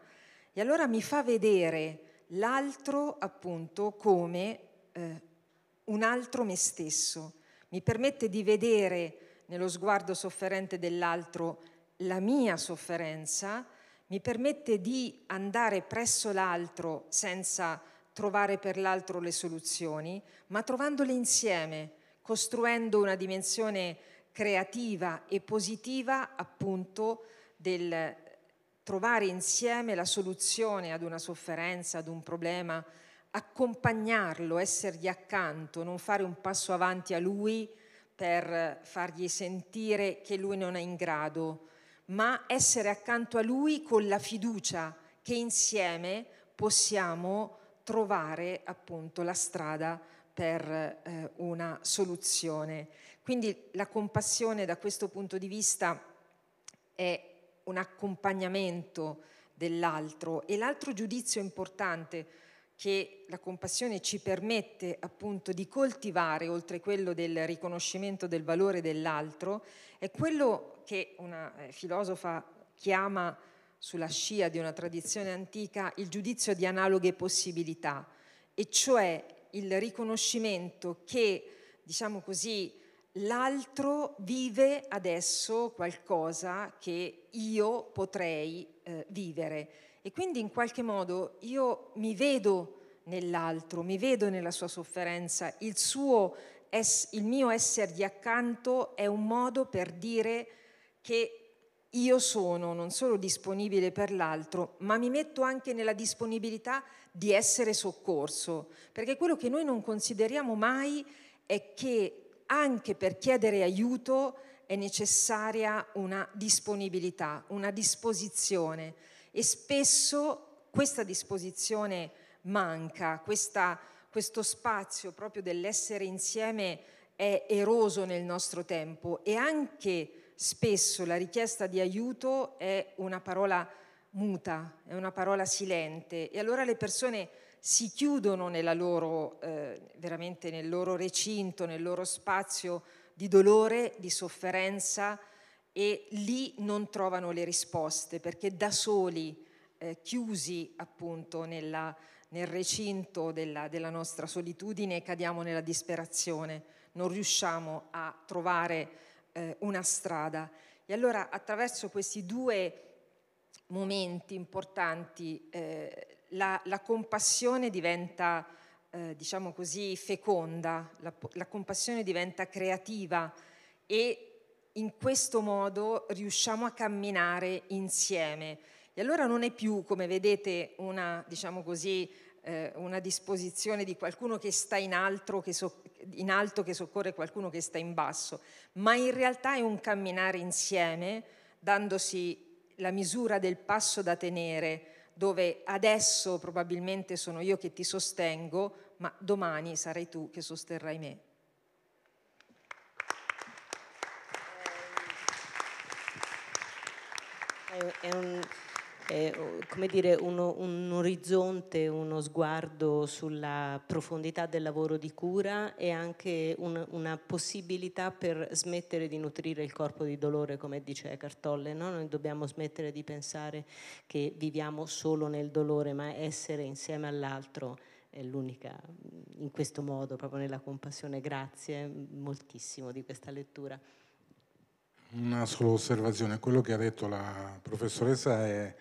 e allora mi fa vedere l'altro appunto come eh, un altro me stesso, mi permette di vedere nello sguardo sofferente dell'altro la mia sofferenza, mi permette di andare presso l'altro senza trovare per l'altro le soluzioni, ma trovandole insieme, costruendo una dimensione creativa e positiva appunto del, trovare insieme la soluzione ad una sofferenza, ad un problema, accompagnarlo, essergli accanto, non fare un passo avanti a lui per fargli sentire che lui non è in grado, ma essere accanto a lui con la fiducia che insieme possiamo trovare appunto la strada per eh, una soluzione. Quindi la compassione da questo punto di vista è un accompagnamento dell'altro e l'altro giudizio importante che la compassione ci permette appunto di coltivare, oltre quello del riconoscimento del valore dell'altro, è quello che una eh, filosofa chiama sulla scia di una tradizione antica il giudizio di analoghe possibilità, e cioè il riconoscimento che, diciamo così, l'altro vive adesso qualcosa che io potrei eh, vivere e quindi in qualche modo io mi vedo nell'altro, mi vedo nella sua sofferenza, il, suo es- il mio essergli accanto è un modo per dire che io sono non solo disponibile per l'altro, ma mi metto anche nella disponibilità di essere soccorso, perché quello che noi non consideriamo mai è che anche per chiedere aiuto è necessaria una disponibilità, una disposizione e spesso questa disposizione manca, questa, questo spazio proprio dell'essere insieme è eroso nel nostro tempo e anche spesso la richiesta di aiuto è una parola muta, è una parola silente e allora le persone si chiudono loro, eh, veramente nel loro recinto, nel loro spazio di dolore, di sofferenza e lì non trovano le risposte perché da soli, eh, chiusi appunto nella, nel recinto della, della nostra solitudine, cadiamo nella disperazione, non riusciamo a trovare eh, una strada. E allora attraverso questi due momenti importanti eh, la, la compassione diventa, eh, diciamo così, feconda, la, la compassione diventa creativa e in questo modo riusciamo a camminare insieme. E allora non è più, come vedete, una, diciamo così, eh, una disposizione di qualcuno che sta in, altro, che so, in alto che soccorre qualcuno che sta in basso, ma in realtà è un camminare insieme, dandosi la misura del passo da tenere, dove adesso probabilmente sono io che ti sostengo, ma domani sarai tu che sosterrai me. È un, eh, come dire, uno, un orizzonte, uno sguardo sulla profondità del lavoro di cura e anche un, una possibilità per smettere di nutrire il corpo di dolore, come dice Cartolle. No? Noi dobbiamo smettere di pensare che viviamo solo nel dolore, ma essere insieme all'altro è l'unica, in questo modo, proprio nella compassione. Grazie moltissimo di questa lettura. Una sola osservazione, quello che ha detto la professoressa è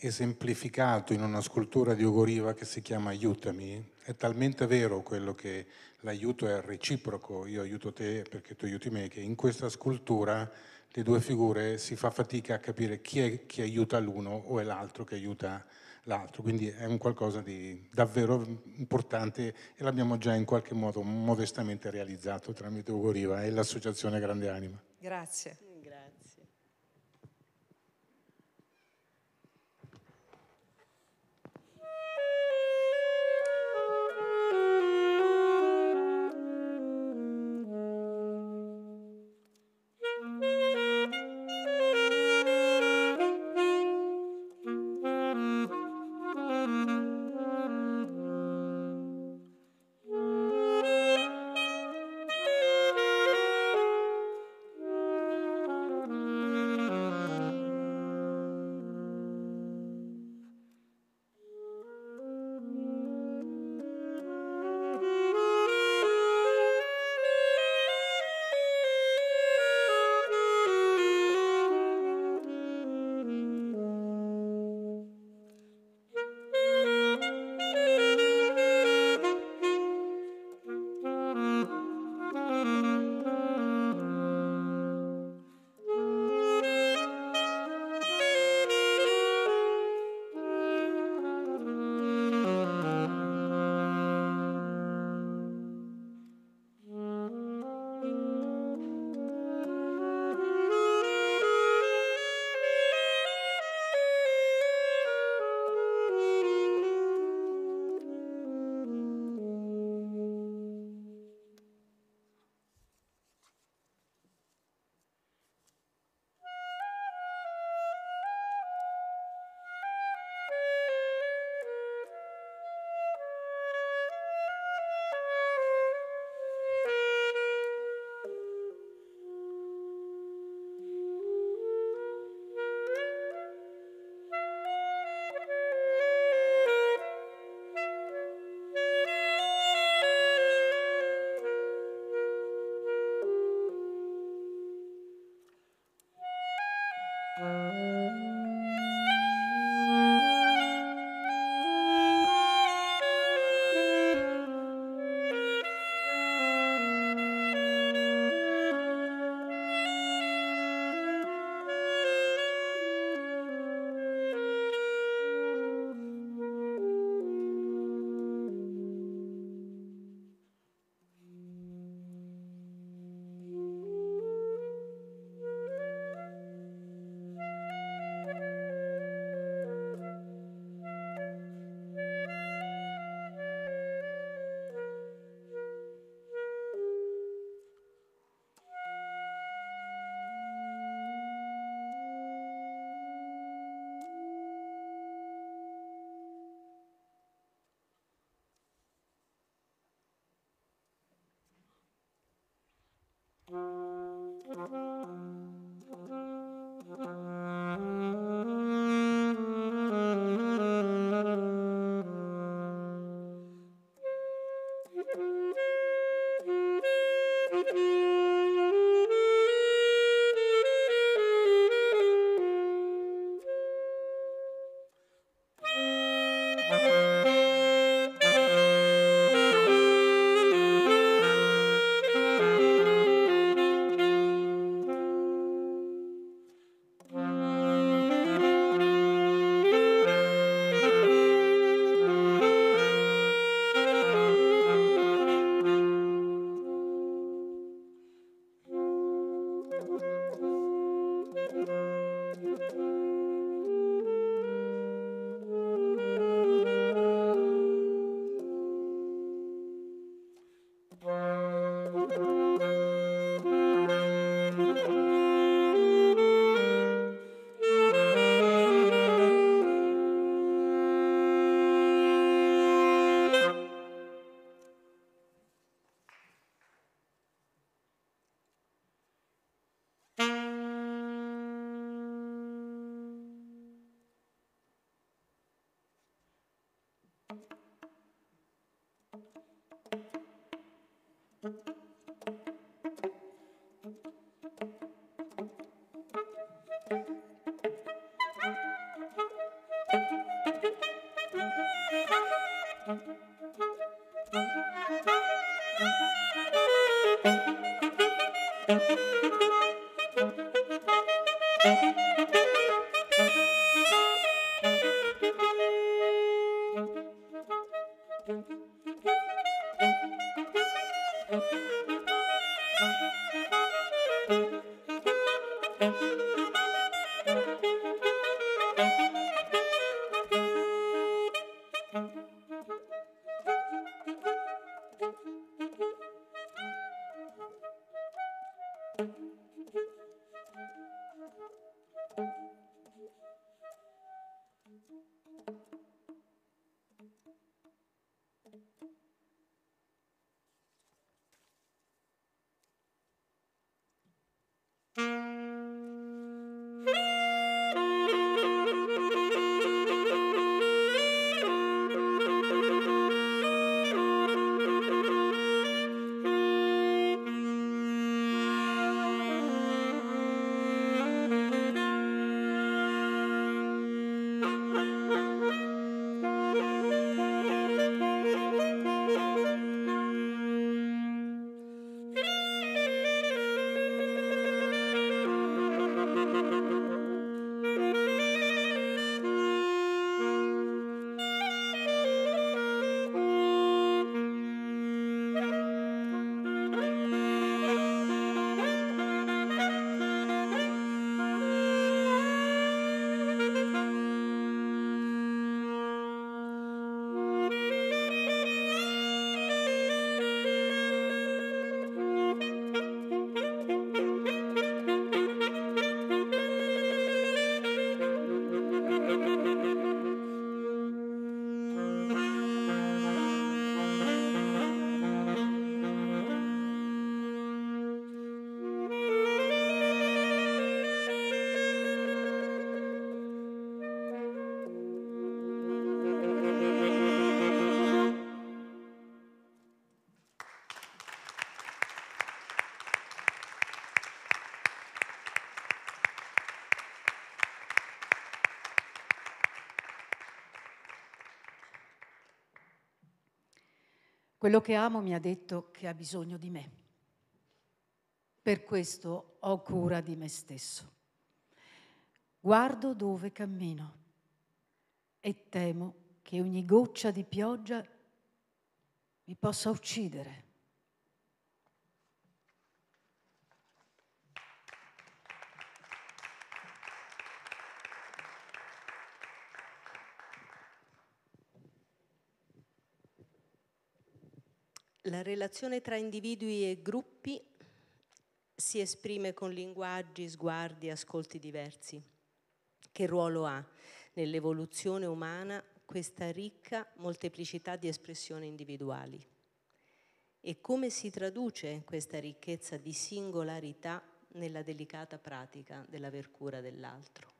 esemplificato in una scultura di Ugoriva che si chiama Aiutami. È talmente vero quello che l'aiuto è reciproco, io aiuto te perché tu aiuti me, che in questa scultura le due figure si fa fatica a capire chi è che aiuta l'uno o è l'altro che aiuta l'altro. Quindi è un qualcosa di davvero importante e l'abbiamo già in qualche modo modestamente realizzato tramite Ugoriva e l'associazione Grande Anima. Grazie. Quello che amo mi ha detto che ha bisogno di me. Per questo ho cura di me stesso. Guardo dove cammino e temo che ogni goccia di pioggia mi possa uccidere. relazione tra individui e gruppi si esprime con linguaggi, sguardi, ascolti diversi. Che ruolo ha nell'evoluzione umana questa ricca molteplicità di espressioni individuali? E come si traduce questa ricchezza di singolarità nella delicata pratica dell'aver cura dell'altro?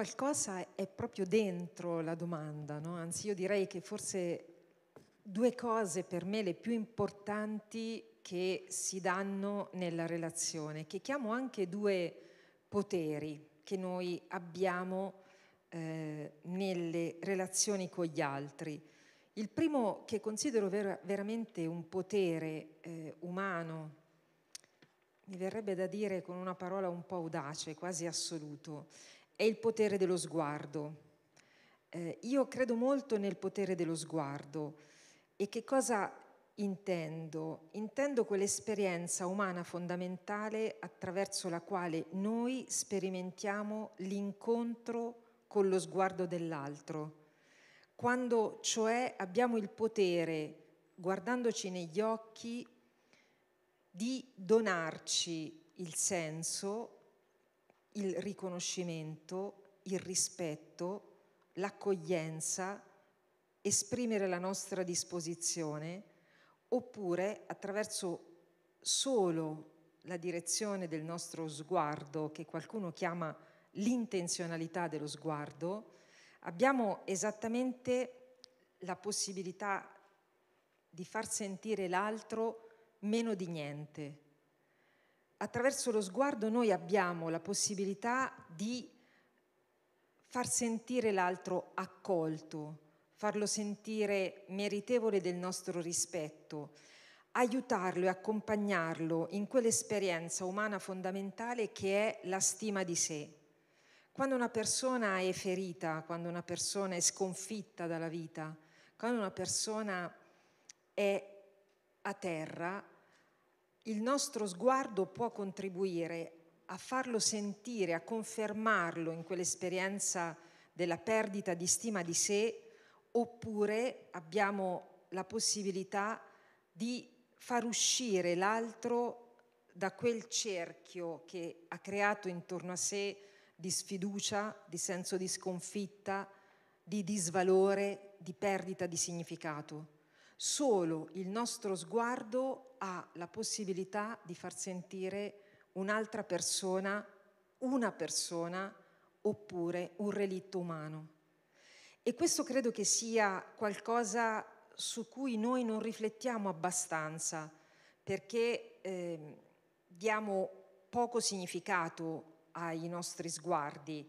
qualcosa è proprio dentro la domanda, no? anzi io direi che forse due cose per me le più importanti che si danno nella relazione, che chiamo anche due poteri che noi abbiamo eh, nelle relazioni con gli altri. Il primo che considero ver- veramente un potere eh, umano, mi verrebbe da dire con una parola un po' audace, quasi assoluto, è il potere dello sguardo. Eh, io credo molto nel potere dello sguardo e che cosa intendo? Intendo quell'esperienza umana fondamentale attraverso la quale noi sperimentiamo l'incontro con lo sguardo dell'altro, quando cioè abbiamo il potere, guardandoci negli occhi, di donarci il senso il riconoscimento, il rispetto, l'accoglienza, esprimere la nostra disposizione, oppure attraverso solo la direzione del nostro sguardo, che qualcuno chiama l'intenzionalità dello sguardo, abbiamo esattamente la possibilità di far sentire l'altro meno di niente, attraverso lo sguardo noi abbiamo la possibilità di far sentire l'altro accolto, farlo sentire meritevole del nostro rispetto, aiutarlo e accompagnarlo in quell'esperienza umana fondamentale che è la stima di sé. Quando una persona è ferita, quando una persona è sconfitta dalla vita, quando una persona è a terra, il nostro sguardo può contribuire a farlo sentire, a confermarlo in quell'esperienza della perdita di stima di sé, oppure abbiamo la possibilità di far uscire l'altro da quel cerchio che ha creato intorno a sé di sfiducia, di senso di sconfitta, di disvalore, di perdita di significato solo il nostro sguardo ha la possibilità di far sentire un'altra persona, una persona oppure un relitto umano. E questo credo che sia qualcosa su cui noi non riflettiamo abbastanza, perché eh, diamo poco significato ai nostri sguardi,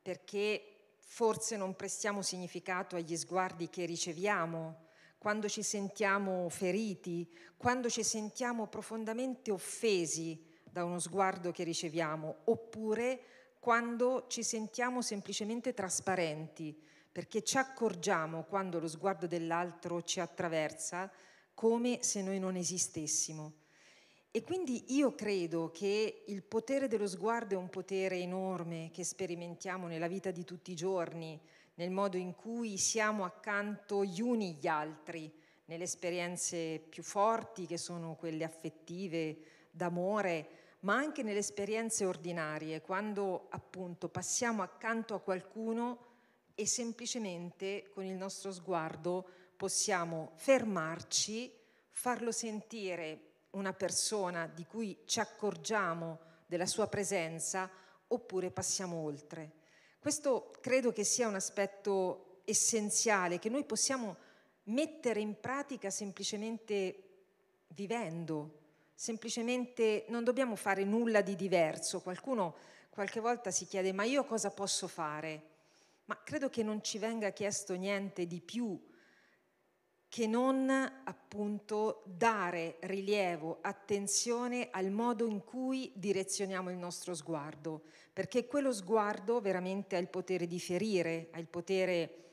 perché forse non prestiamo significato agli sguardi che riceviamo, quando ci sentiamo feriti, quando ci sentiamo profondamente offesi da uno sguardo che riceviamo, oppure quando ci sentiamo semplicemente trasparenti, perché ci accorgiamo quando lo sguardo dell'altro ci attraversa come se noi non esistessimo. E quindi io credo che il potere dello sguardo è un potere enorme che sperimentiamo nella vita di tutti i giorni, nel modo in cui siamo accanto gli uni gli altri, nelle esperienze più forti che sono quelle affettive, d'amore, ma anche nelle esperienze ordinarie, quando appunto passiamo accanto a qualcuno e semplicemente con il nostro sguardo possiamo fermarci, farlo sentire una persona di cui ci accorgiamo della sua presenza oppure passiamo oltre. Questo credo che sia un aspetto essenziale che noi possiamo mettere in pratica semplicemente vivendo, semplicemente non dobbiamo fare nulla di diverso. Qualcuno qualche volta si chiede ma io cosa posso fare? Ma credo che non ci venga chiesto niente di più che non appunto dare rilievo, attenzione al modo in cui direzioniamo il nostro sguardo, perché quello sguardo veramente ha il potere di ferire, ha il potere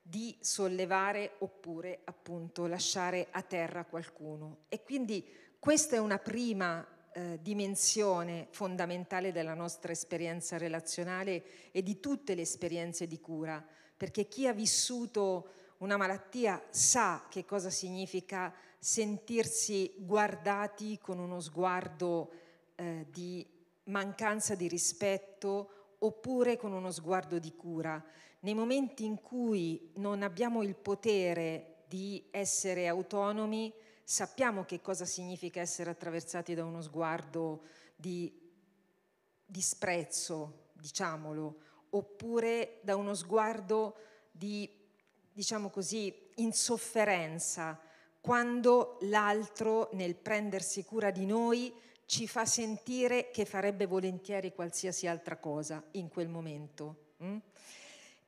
di sollevare oppure appunto lasciare a terra qualcuno. E quindi questa è una prima eh, dimensione fondamentale della nostra esperienza relazionale e di tutte le esperienze di cura, perché chi ha vissuto una malattia sa che cosa significa sentirsi guardati con uno sguardo eh, di mancanza di rispetto oppure con uno sguardo di cura. Nei momenti in cui non abbiamo il potere di essere autonomi, sappiamo che cosa significa essere attraversati da uno sguardo di disprezzo, diciamolo, oppure da uno sguardo di diciamo così, in sofferenza quando l'altro nel prendersi cura di noi ci fa sentire che farebbe volentieri qualsiasi altra cosa in quel momento. Mm?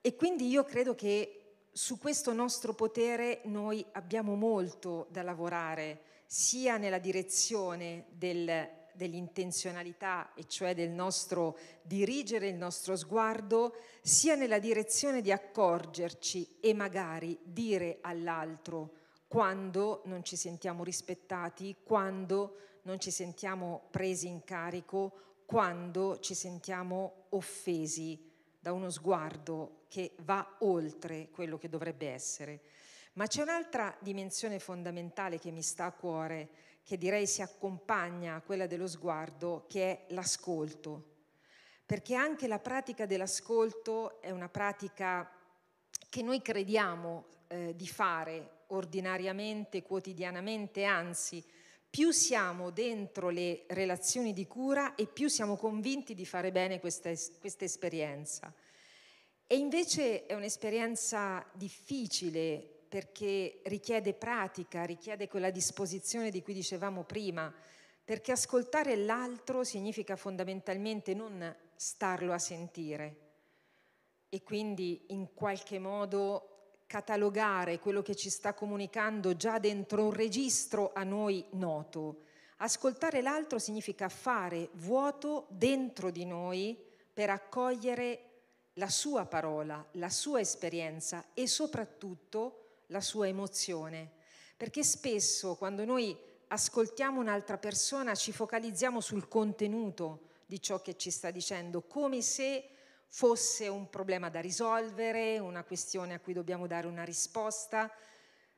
E quindi io credo che su questo nostro potere noi abbiamo molto da lavorare, sia nella direzione del dell'intenzionalità, e cioè del nostro dirigere il nostro sguardo, sia nella direzione di accorgerci e magari dire all'altro quando non ci sentiamo rispettati, quando non ci sentiamo presi in carico, quando ci sentiamo offesi da uno sguardo che va oltre quello che dovrebbe essere. Ma c'è un'altra dimensione fondamentale che mi sta a cuore, che direi si accompagna a quella dello sguardo, che è l'ascolto, perché anche la pratica dell'ascolto è una pratica che noi crediamo eh, di fare ordinariamente, quotidianamente, anzi, più siamo dentro le relazioni di cura e più siamo convinti di fare bene questa, questa esperienza. E invece è un'esperienza difficile, perché richiede pratica, richiede quella disposizione di cui dicevamo prima, perché ascoltare l'altro significa fondamentalmente non starlo a sentire e quindi in qualche modo catalogare quello che ci sta comunicando già dentro un registro a noi noto. Ascoltare l'altro significa fare vuoto dentro di noi per accogliere la sua parola, la sua esperienza e soprattutto la sua emozione, perché spesso quando noi ascoltiamo un'altra persona ci focalizziamo sul contenuto di ciò che ci sta dicendo, come se fosse un problema da risolvere, una questione a cui dobbiamo dare una risposta.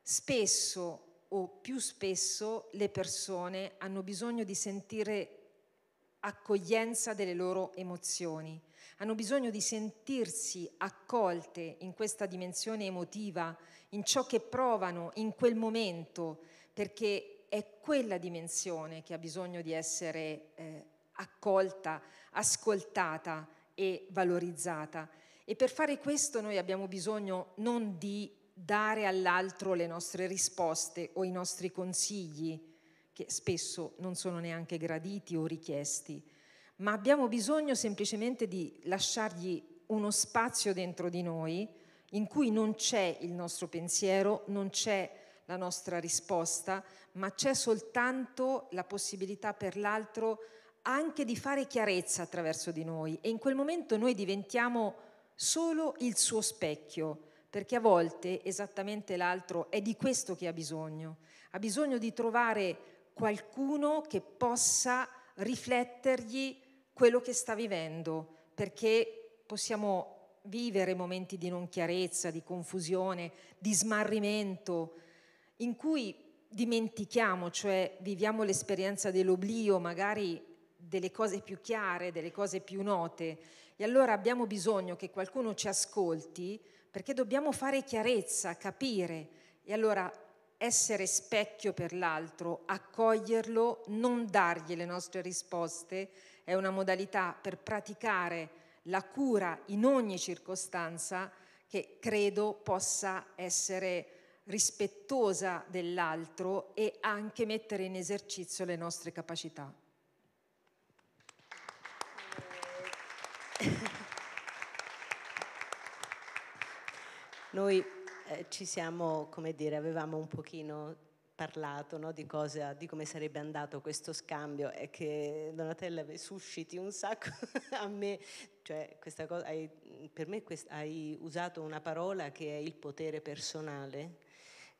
Spesso o più spesso le persone hanno bisogno di sentire accoglienza delle loro emozioni, hanno bisogno di sentirsi accolte in questa dimensione emotiva in ciò che provano in quel momento, perché è quella dimensione che ha bisogno di essere eh, accolta, ascoltata e valorizzata. E per fare questo noi abbiamo bisogno non di dare all'altro le nostre risposte o i nostri consigli, che spesso non sono neanche graditi o richiesti, ma abbiamo bisogno semplicemente di lasciargli uno spazio dentro di noi in cui non c'è il nostro pensiero, non c'è la nostra risposta, ma c'è soltanto la possibilità per l'altro anche di fare chiarezza attraverso di noi e in quel momento noi diventiamo solo il suo specchio, perché a volte esattamente l'altro è di questo che ha bisogno, ha bisogno di trovare qualcuno che possa riflettergli quello che sta vivendo, perché possiamo vivere momenti di non chiarezza, di confusione, di smarrimento, in cui dimentichiamo, cioè viviamo l'esperienza dell'oblio, magari delle cose più chiare, delle cose più note. E allora abbiamo bisogno che qualcuno ci ascolti perché dobbiamo fare chiarezza, capire. E allora essere specchio per l'altro, accoglierlo, non dargli le nostre risposte, è una modalità per praticare la cura in ogni circostanza che credo possa essere rispettosa dell'altro e anche mettere in esercizio le nostre capacità. Noi eh, ci siamo, come dire, avevamo un pochino parlato no? di, cosa, di, come sarebbe andato questo scambio e che Donatella susciti un sacco a me, cioè questa cosa, hai, per me quest, hai usato una parola che è il potere personale,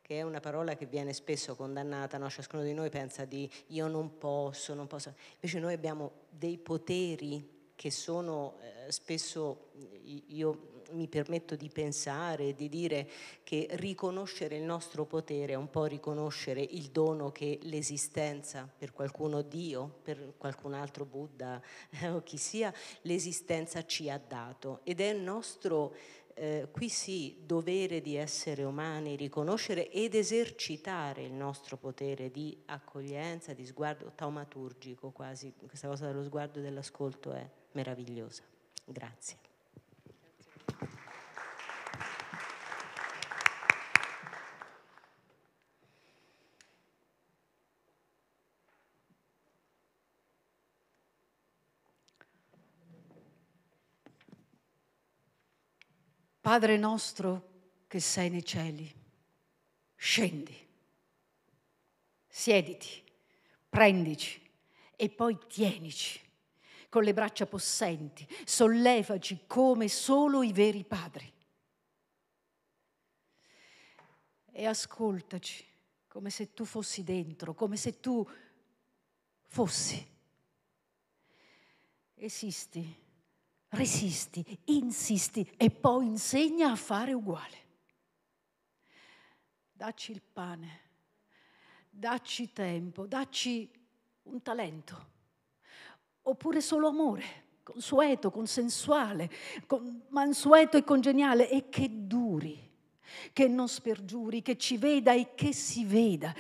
che è una parola che viene spesso condannata, no? ciascuno di noi pensa di io non posso, non posso, invece noi abbiamo dei poteri che sono eh, spesso, io mi permetto di pensare, e di dire che riconoscere il nostro potere è un po' riconoscere il dono che l'esistenza, per qualcuno Dio, per qualcun altro Buddha eh, o chi sia, l'esistenza ci ha dato ed è il nostro... Eh, qui sì, dovere di essere umani, riconoscere ed esercitare il nostro potere di accoglienza, di sguardo taumaturgico quasi, questa cosa dello sguardo e dell'ascolto è meravigliosa. Grazie. Padre nostro che sei nei cieli, scendi, siediti, prendici e poi tienici con le braccia possenti, sollevaci come solo i veri padri. E ascoltaci come se tu fossi dentro, come se tu fossi. Esisti resisti, insisti e poi insegna a fare uguale. Dacci il pane, dacci tempo, dacci un talento, oppure solo amore, consueto, consensuale, con, mansueto e congeniale e che duri, che non spergiuri, che ci veda e che si veda,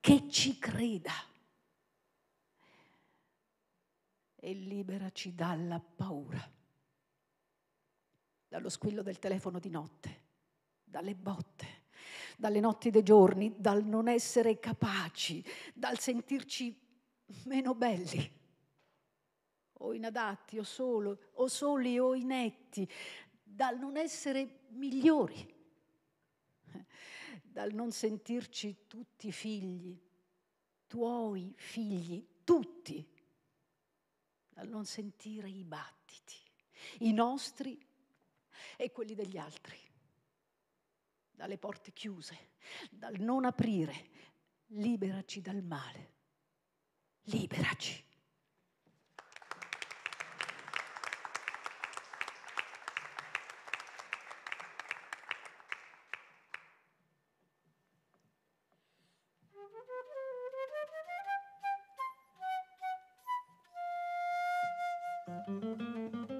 che ci creda. E liberaci dalla paura dallo squillo del telefono di notte, dalle botte, dalle notti dei giorni, dal non essere capaci, dal sentirci meno belli, o inadatti, o, solo, o soli, o inetti, dal non essere migliori, dal non sentirci tutti figli, tuoi figli, tutti, dal non sentire i battiti, i nostri e quelli degli altri. Dalle porte chiuse, dal non aprire, liberaci dal male. Liberaci. Thank you.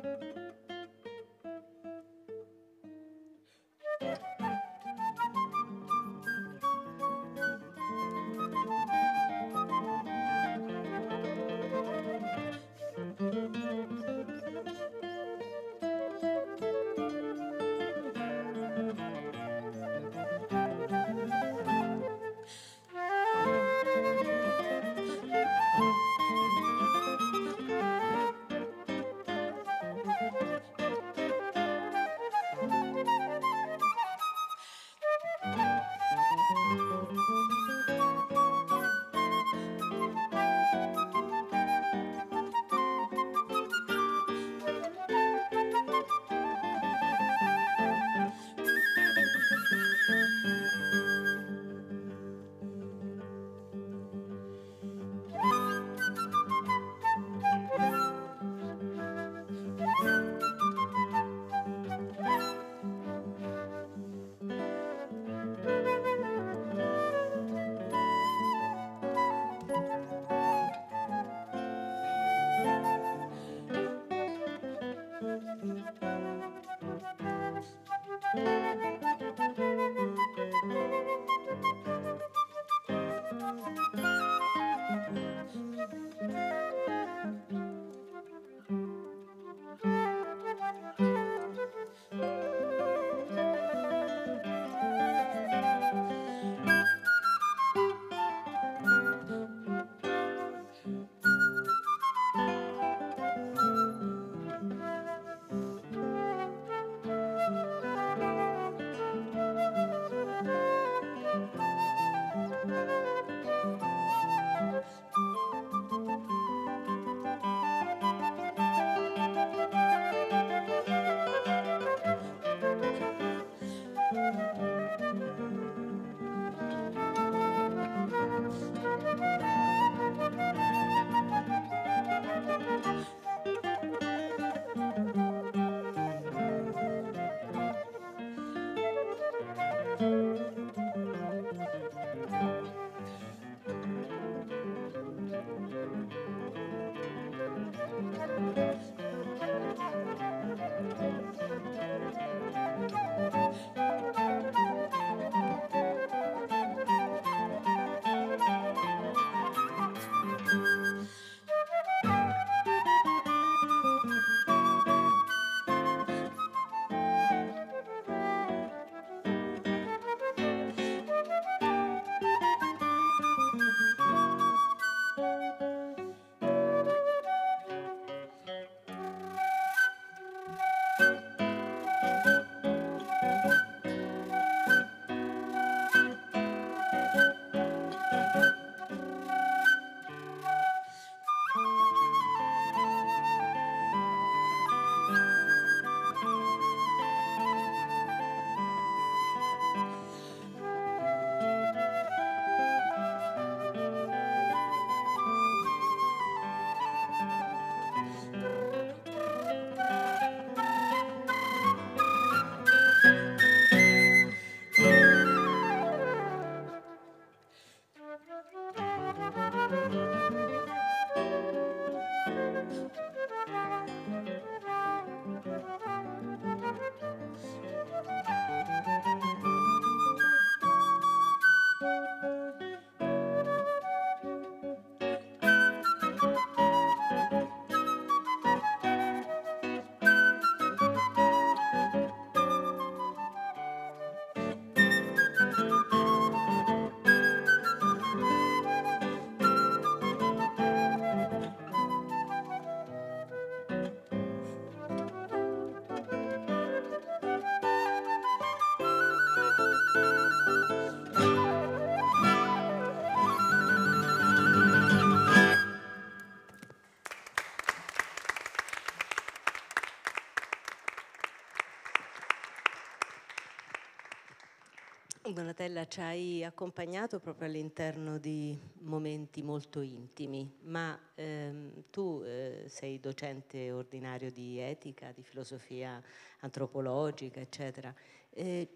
Donatella ci hai accompagnato proprio all'interno di momenti molto intimi, ma ehm, tu eh, sei docente ordinario di etica, di filosofia antropologica, eccetera. Eh,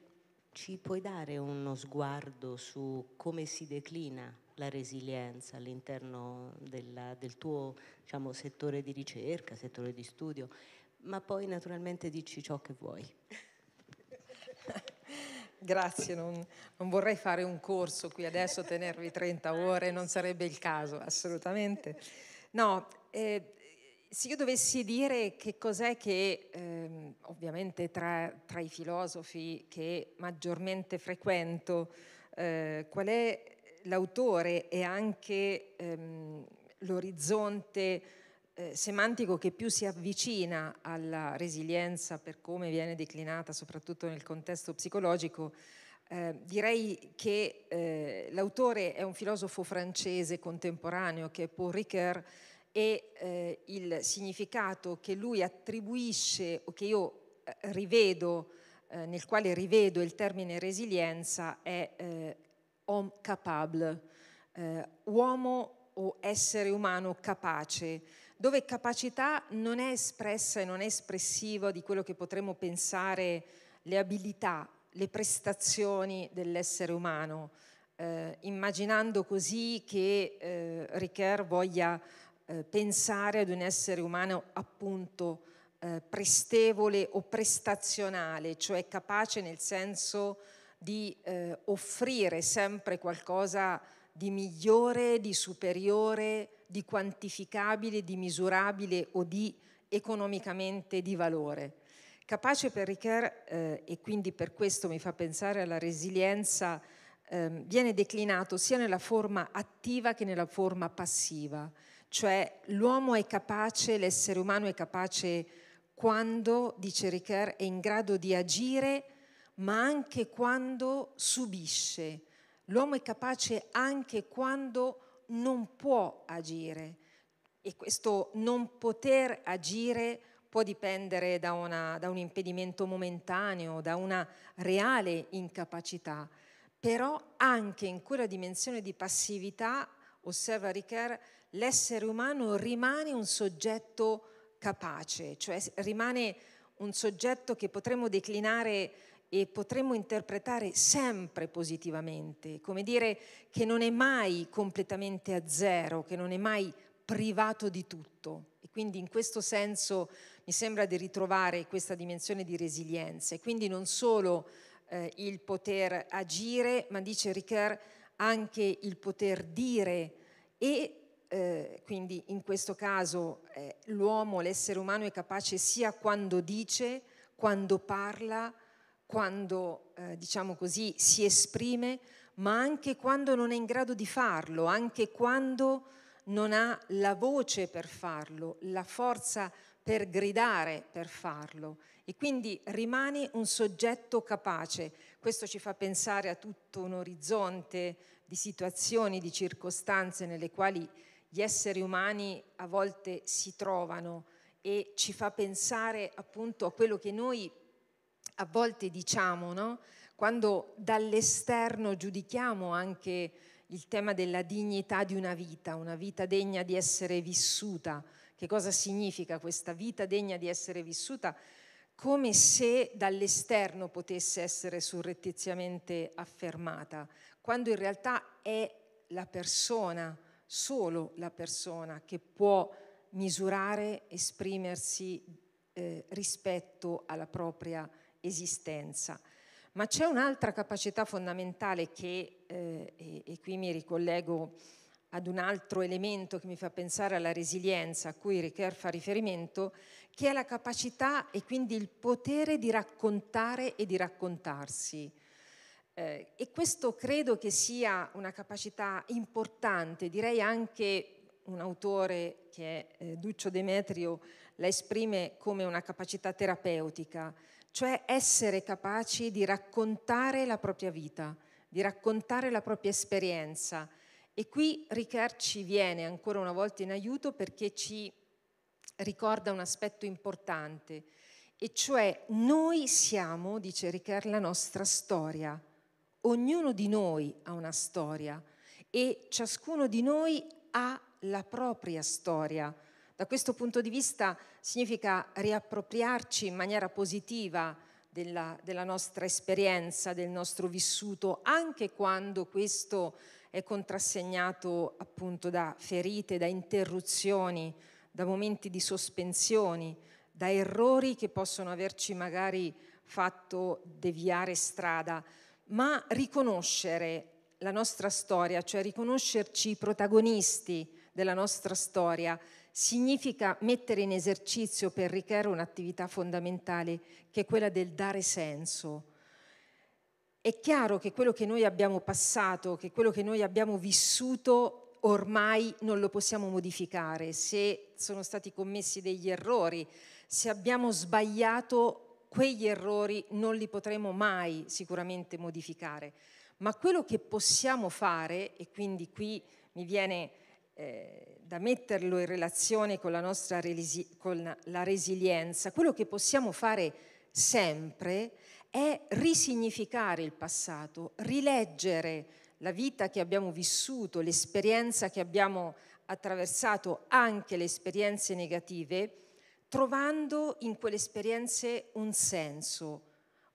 ci puoi dare uno sguardo su come si declina la resilienza all'interno della, del tuo diciamo, settore di ricerca, settore di studio, ma poi naturalmente dici ciò che vuoi. Grazie, non, non, vorrei fare un corso qui adesso, tenervi 30 ore, non sarebbe il caso, assolutamente. No, eh, se io dovessi dire che cos'è che, ehm, ovviamente tra, tra, i filosofi che maggiormente frequento, eh, qual è l'autore e anche ehm, l'orizzonte eh, semantico che più si avvicina alla resilienza per come viene declinata soprattutto nel contesto psicologico, eh, direi che eh, l'autore è un filosofo francese contemporaneo che è Paul Ricoeur e eh, il significato che lui attribuisce o che io eh, rivedo, eh, nel quale rivedo il termine resilienza è homme capable, uomo o essere umano capace dove capacità non è espressa e non è espressiva di quello che potremmo pensare le abilità, le prestazioni dell'essere umano, eh, immaginando così che eh, Ricoeur voglia eh, pensare ad un essere umano appunto eh, prestevole o prestazionale, cioè capace nel senso di eh, offrire sempre qualcosa di migliore, di superiore, di quantificabile, di misurabile o di economicamente di valore. Capace per Ricard, eh, e quindi per questo mi fa pensare alla resilienza, eh, viene declinato sia nella forma attiva che nella forma passiva, cioè l'uomo è capace, l'essere umano è capace quando, dice Ricard, è in grado di agire, ma anche quando subisce. L'uomo è capace anche quando non può agire e questo non poter agire può dipendere da, una, da un impedimento momentaneo, da una reale incapacità, però anche in quella dimensione di passività, osserva Ricard, l'essere umano rimane un soggetto capace, cioè rimane un soggetto che potremmo declinare e potremmo interpretare sempre positivamente, come dire che non è mai completamente a zero, che non è mai privato di tutto. E quindi in questo senso mi sembra di ritrovare questa dimensione di resilienza e quindi non solo eh, il poter agire, ma dice Ricard anche il poter dire e eh, quindi in questo caso eh, l'uomo, l'essere umano è capace sia quando dice, quando parla, quando, eh, diciamo così, si esprime, ma anche quando non è in grado di farlo, anche quando non ha la voce per farlo, la forza per gridare per farlo e quindi rimane un soggetto capace. Questo ci fa pensare a tutto un orizzonte di situazioni, di circostanze nelle quali gli esseri umani a volte si trovano e ci fa pensare appunto a quello che noi a volte diciamo, no? quando dall'esterno giudichiamo anche il tema della dignità di una vita, una vita degna di essere vissuta, che cosa significa questa vita degna di essere vissuta? come se dall'esterno potesse essere surrettiziamente affermata, quando in realtà è la persona, solo la persona, che può misurare, esprimersi eh, rispetto alla propria esistenza. Ma c'è un'altra capacità fondamentale che, eh, e, e, qui mi ricollego ad un altro elemento che mi fa pensare alla resilienza a cui Ricoeur fa riferimento, che è la capacità e quindi il potere di raccontare e di raccontarsi. Eh, e questo credo che sia una capacità importante, direi anche un autore che è eh, Duccio Demetrio la esprime come una capacità terapeutica cioè essere capaci di raccontare la propria vita, di raccontare la propria esperienza. E qui Ricard ci viene ancora una volta in aiuto perché ci ricorda un aspetto importante, e cioè noi siamo, dice Ricard, la nostra storia. Ognuno di noi ha una storia e ciascuno di noi ha la propria storia da questo punto di vista significa riappropriarci in maniera positiva della, della nostra esperienza, del nostro vissuto, anche quando questo è contrassegnato appunto da ferite, da interruzioni, da momenti di sospensioni, da errori che possono averci magari fatto deviare strada, ma riconoscere la nostra storia, cioè riconoscerci i protagonisti della nostra storia significa mettere in esercizio per Richero un'attività fondamentale che è quella del dare senso. È chiaro che quello che noi abbiamo passato, che quello che noi abbiamo vissuto, ormai non lo possiamo modificare. Se sono stati commessi degli errori, se abbiamo sbagliato, quegli errori non li potremo mai sicuramente modificare. Ma quello che possiamo fare, e quindi qui mi viene... Eh, da metterlo in relazione con la, nostra, con la resilienza, quello che possiamo fare sempre è risignificare il passato, rileggere la vita che abbiamo vissuto, l'esperienza che abbiamo attraversato, anche le esperienze negative, trovando in quelle esperienze un senso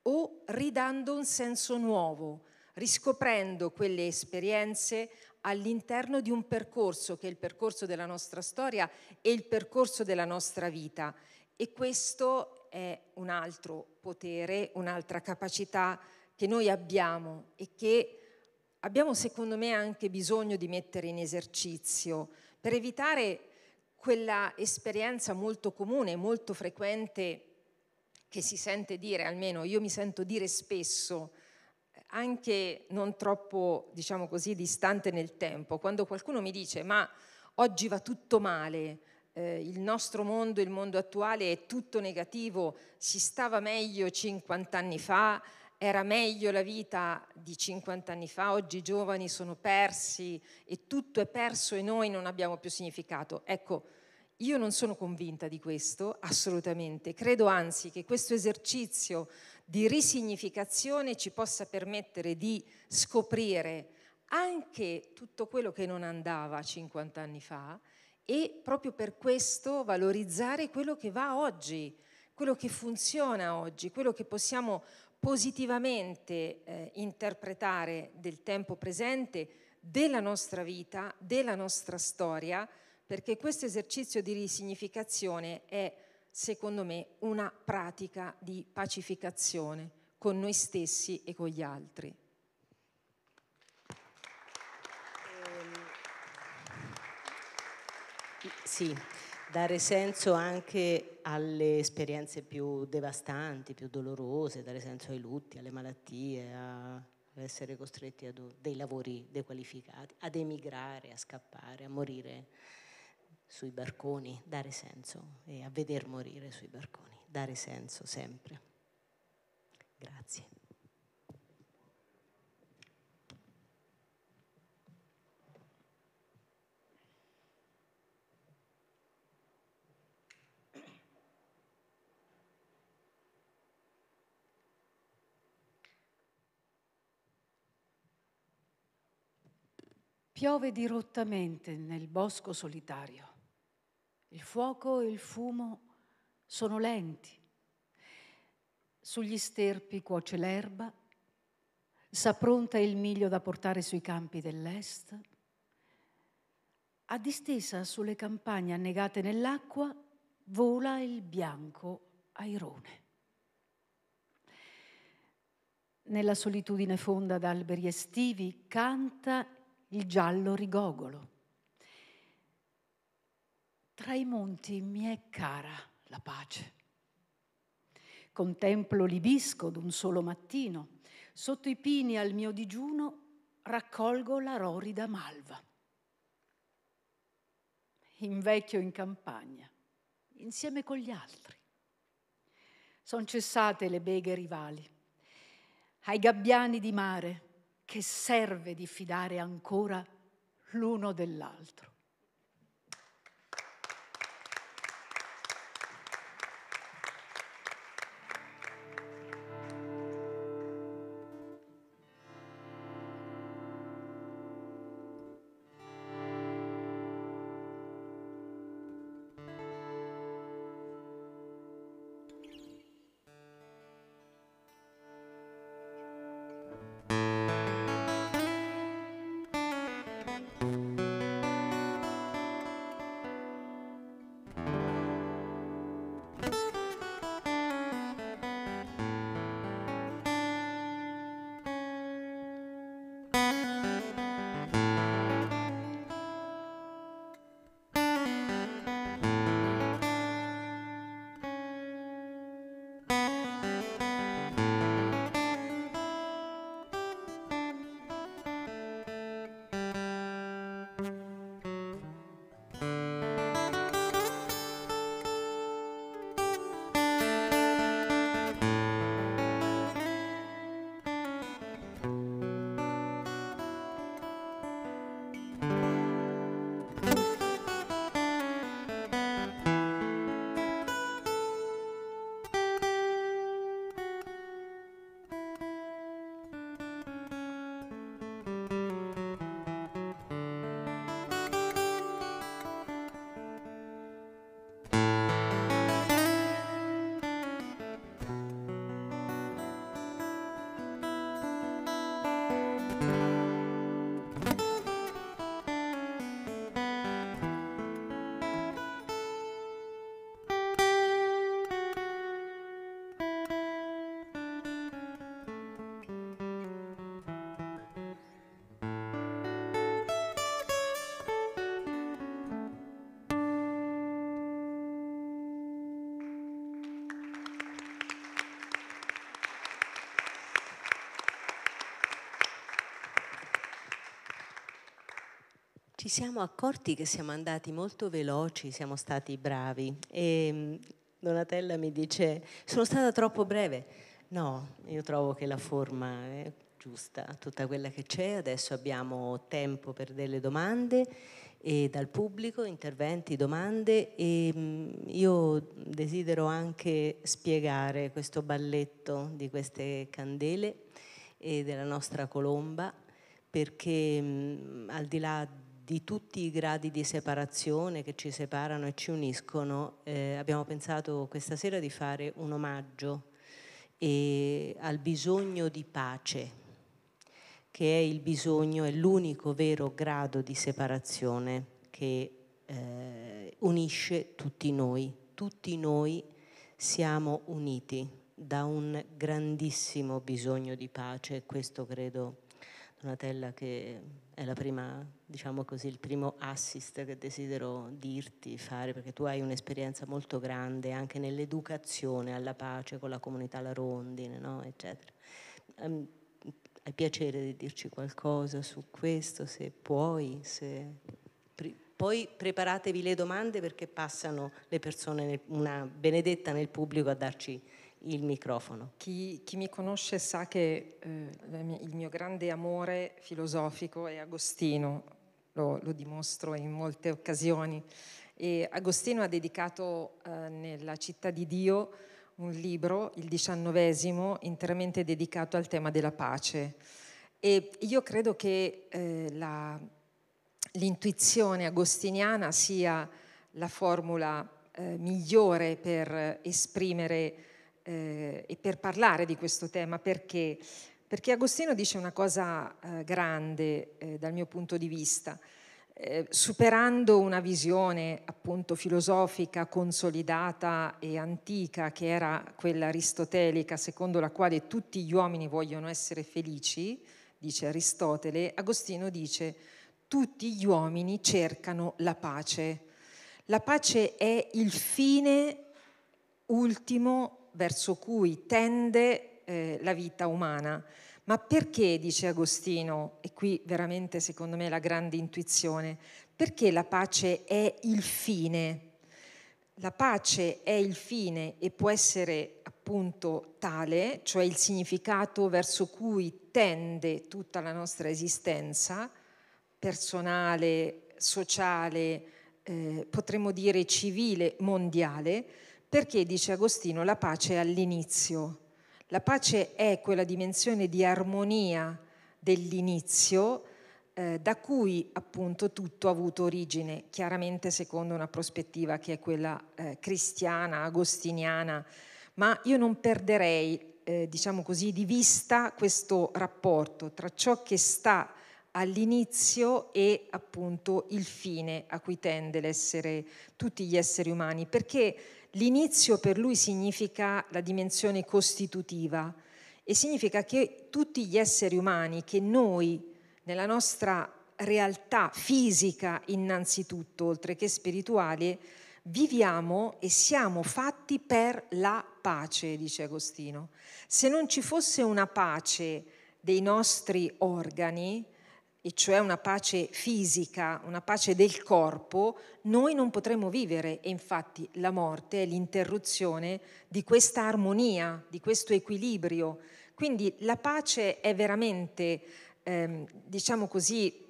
o ridando un senso nuovo, riscoprendo quelle esperienze all'interno di un percorso che è il percorso della nostra storia e il percorso della nostra vita. E questo è un altro potere, un'altra capacità che noi abbiamo e che abbiamo secondo me anche bisogno di mettere in esercizio per evitare quella esperienza molto comune, molto frequente che si sente dire, almeno io mi sento dire spesso, anche non troppo, diciamo così, distante nel tempo, quando qualcuno mi dice ma oggi va tutto male, eh, il nostro mondo, il mondo attuale è tutto negativo, si stava meglio 50 anni fa, era meglio la vita di 50 anni fa, oggi i giovani sono persi e tutto è perso e noi non abbiamo più significato. Ecco, io non sono convinta di questo, assolutamente. Credo anzi che questo esercizio di risignificazione ci possa permettere di scoprire anche tutto quello che non andava 50 anni fa e proprio per questo valorizzare quello che va oggi, quello che funziona oggi, quello che possiamo positivamente eh, interpretare del tempo presente, della nostra vita, della nostra storia, perché questo esercizio di risignificazione è secondo me, una pratica di pacificazione con noi stessi e con gli altri. Ehm, sì, dare senso anche alle esperienze più devastanti, più dolorose, dare senso ai lutti, alle malattie, a essere costretti a dei lavori dequalificati, ad emigrare, a scappare, a morire sui barconi, dare senso e a veder morire sui barconi, dare senso sempre. Grazie. Piove dirottamente nel bosco solitario. Il fuoco e il fumo sono lenti. Sugli sterpi cuoce l'erba, s'appronta il miglio da portare sui campi dell'est. A distesa sulle campagne annegate nell'acqua vola il bianco airone. Nella solitudine fonda d'alberi estivi canta il giallo rigogolo. Tra i monti mi è cara la pace. Contemplo l'ibisco d'un solo mattino, sotto i pini al mio digiuno raccolgo la rorida malva. Invecchio in campagna, insieme con gli altri. Sono cessate le beghe rivali. Ai gabbiani di mare che serve di fidare ancora l'uno dell'altro. Ci siamo accorti che siamo andati molto veloci, siamo stati bravi e ehm, Donatella mi dice sono stata troppo breve. No, io trovo che la forma è giusta, tutta quella che c'è, adesso abbiamo tempo per delle domande e dal pubblico, interventi, domande e ehm, io desidero anche spiegare questo balletto di queste candele e della nostra colomba perché mm, al di là di tutti i gradi di separazione che ci separano e ci uniscono, eh, abbiamo pensato questa sera di fare un omaggio eh, al bisogno di pace, che è il bisogno, è l'unico vero grado di separazione che eh, unisce tutti noi. Tutti noi siamo uniti da un grandissimo bisogno di pace, questo credo Donatella che è prima, diciamo così, il primo assist che desidero dirti, fare, perché tu hai un'esperienza molto grande anche nell'educazione alla pace con la comunità La Rondine, no? eccetera. Um, hai piacere di dirci qualcosa su questo, se puoi, se... Poi preparatevi le domande perché passano le persone, una benedetta nel pubblico, a darci il microfono. Chi, chi mi conosce sa che eh, il mio grande amore filosofico è Agostino, lo, lo dimostro in molte occasioni. E Agostino ha dedicato eh, nella città di Dio un libro, il diciannovesimo, interamente dedicato al tema della pace. E io credo che eh, la, l'intuizione agostiniana sia la formula eh, migliore per eh, esprimere eh, e per parlare di questo tema, perché? Perché Agostino dice una cosa eh, grande eh, dal mio punto di vista, eh, superando una visione appunto filosofica consolidata e antica che era quella aristotelica secondo la quale tutti gli uomini vogliono essere felici, dice Aristotele, Agostino dice tutti gli uomini cercano la pace. La pace è il fine ultimo verso cui tende eh, la vita umana. Ma perché, dice Agostino, e qui veramente secondo me la grande intuizione, perché la pace è il fine? La pace è il fine e può essere appunto tale, cioè il significato verso cui tende tutta la nostra esistenza personale, sociale, eh, potremmo dire civile, mondiale, perché, dice Agostino, la pace è all'inizio. La pace è quella dimensione di armonia dell'inizio eh, da cui appunto tutto ha avuto origine, chiaramente secondo una prospettiva che è quella eh, cristiana, agostiniana, ma io non perderei, eh, diciamo così, di vista questo rapporto tra ciò che sta all'inizio e appunto il fine a cui tende l'essere, tutti gli esseri umani, perché L'inizio per lui significa la dimensione costitutiva e significa che tutti gli esseri umani, che noi nella nostra realtà fisica innanzitutto, oltre che spirituale, viviamo e siamo fatti per la pace, dice Agostino. Se non ci fosse una pace dei nostri organi, e cioè una pace fisica, una pace del corpo, noi non potremo vivere e infatti la morte è l'interruzione di questa armonia, di questo equilibrio. Quindi la pace è veramente, ehm, diciamo così,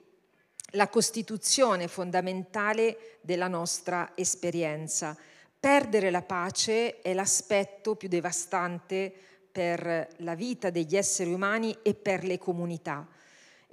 la costituzione fondamentale della nostra esperienza. Perdere la pace è l'aspetto più devastante per la vita degli esseri umani e per le comunità.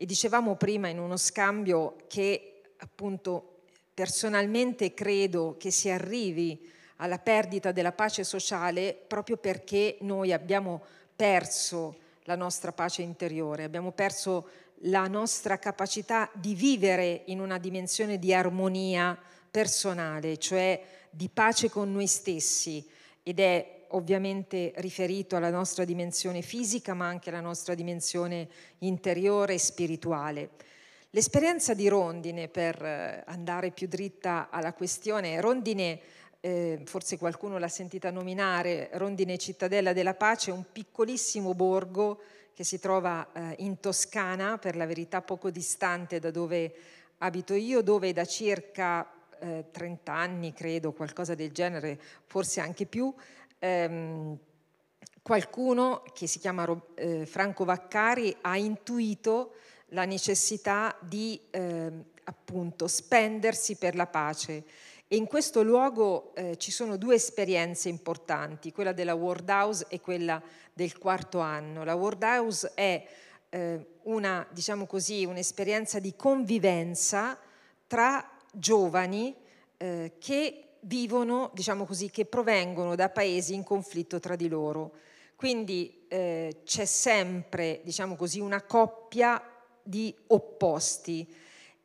E dicevamo prima in uno scambio che appunto personalmente credo che si arrivi alla perdita della pace sociale proprio perché noi abbiamo perso la nostra pace interiore, abbiamo perso la nostra capacità di vivere in una dimensione di armonia personale, cioè di pace con noi stessi ed è ovviamente riferito alla nostra dimensione fisica, ma anche alla nostra dimensione interiore e spirituale. L'esperienza di Rondine, per eh, andare più dritta alla questione, Rondine, eh, forse qualcuno l'ha sentita nominare, Rondine Cittadella della Pace, è un piccolissimo borgo che si trova eh, in Toscana, per la verità poco distante da dove abito io, dove da circa 30 eh, anni, credo, qualcosa del genere, forse anche più, ehm, qualcuno che si chiama eh, Franco Vaccari ha intuito la necessità di eh, appunto spendersi per la pace. E in questo luogo eh, ci sono due esperienze importanti, quella della World House e quella del quarto anno. La World House è eh, una, diciamo così, un'esperienza di convivenza tra giovani eh, che vivono, diciamo così, che provengono da paesi in conflitto tra di loro. Quindi eh, c'è sempre, diciamo così, una coppia di opposti.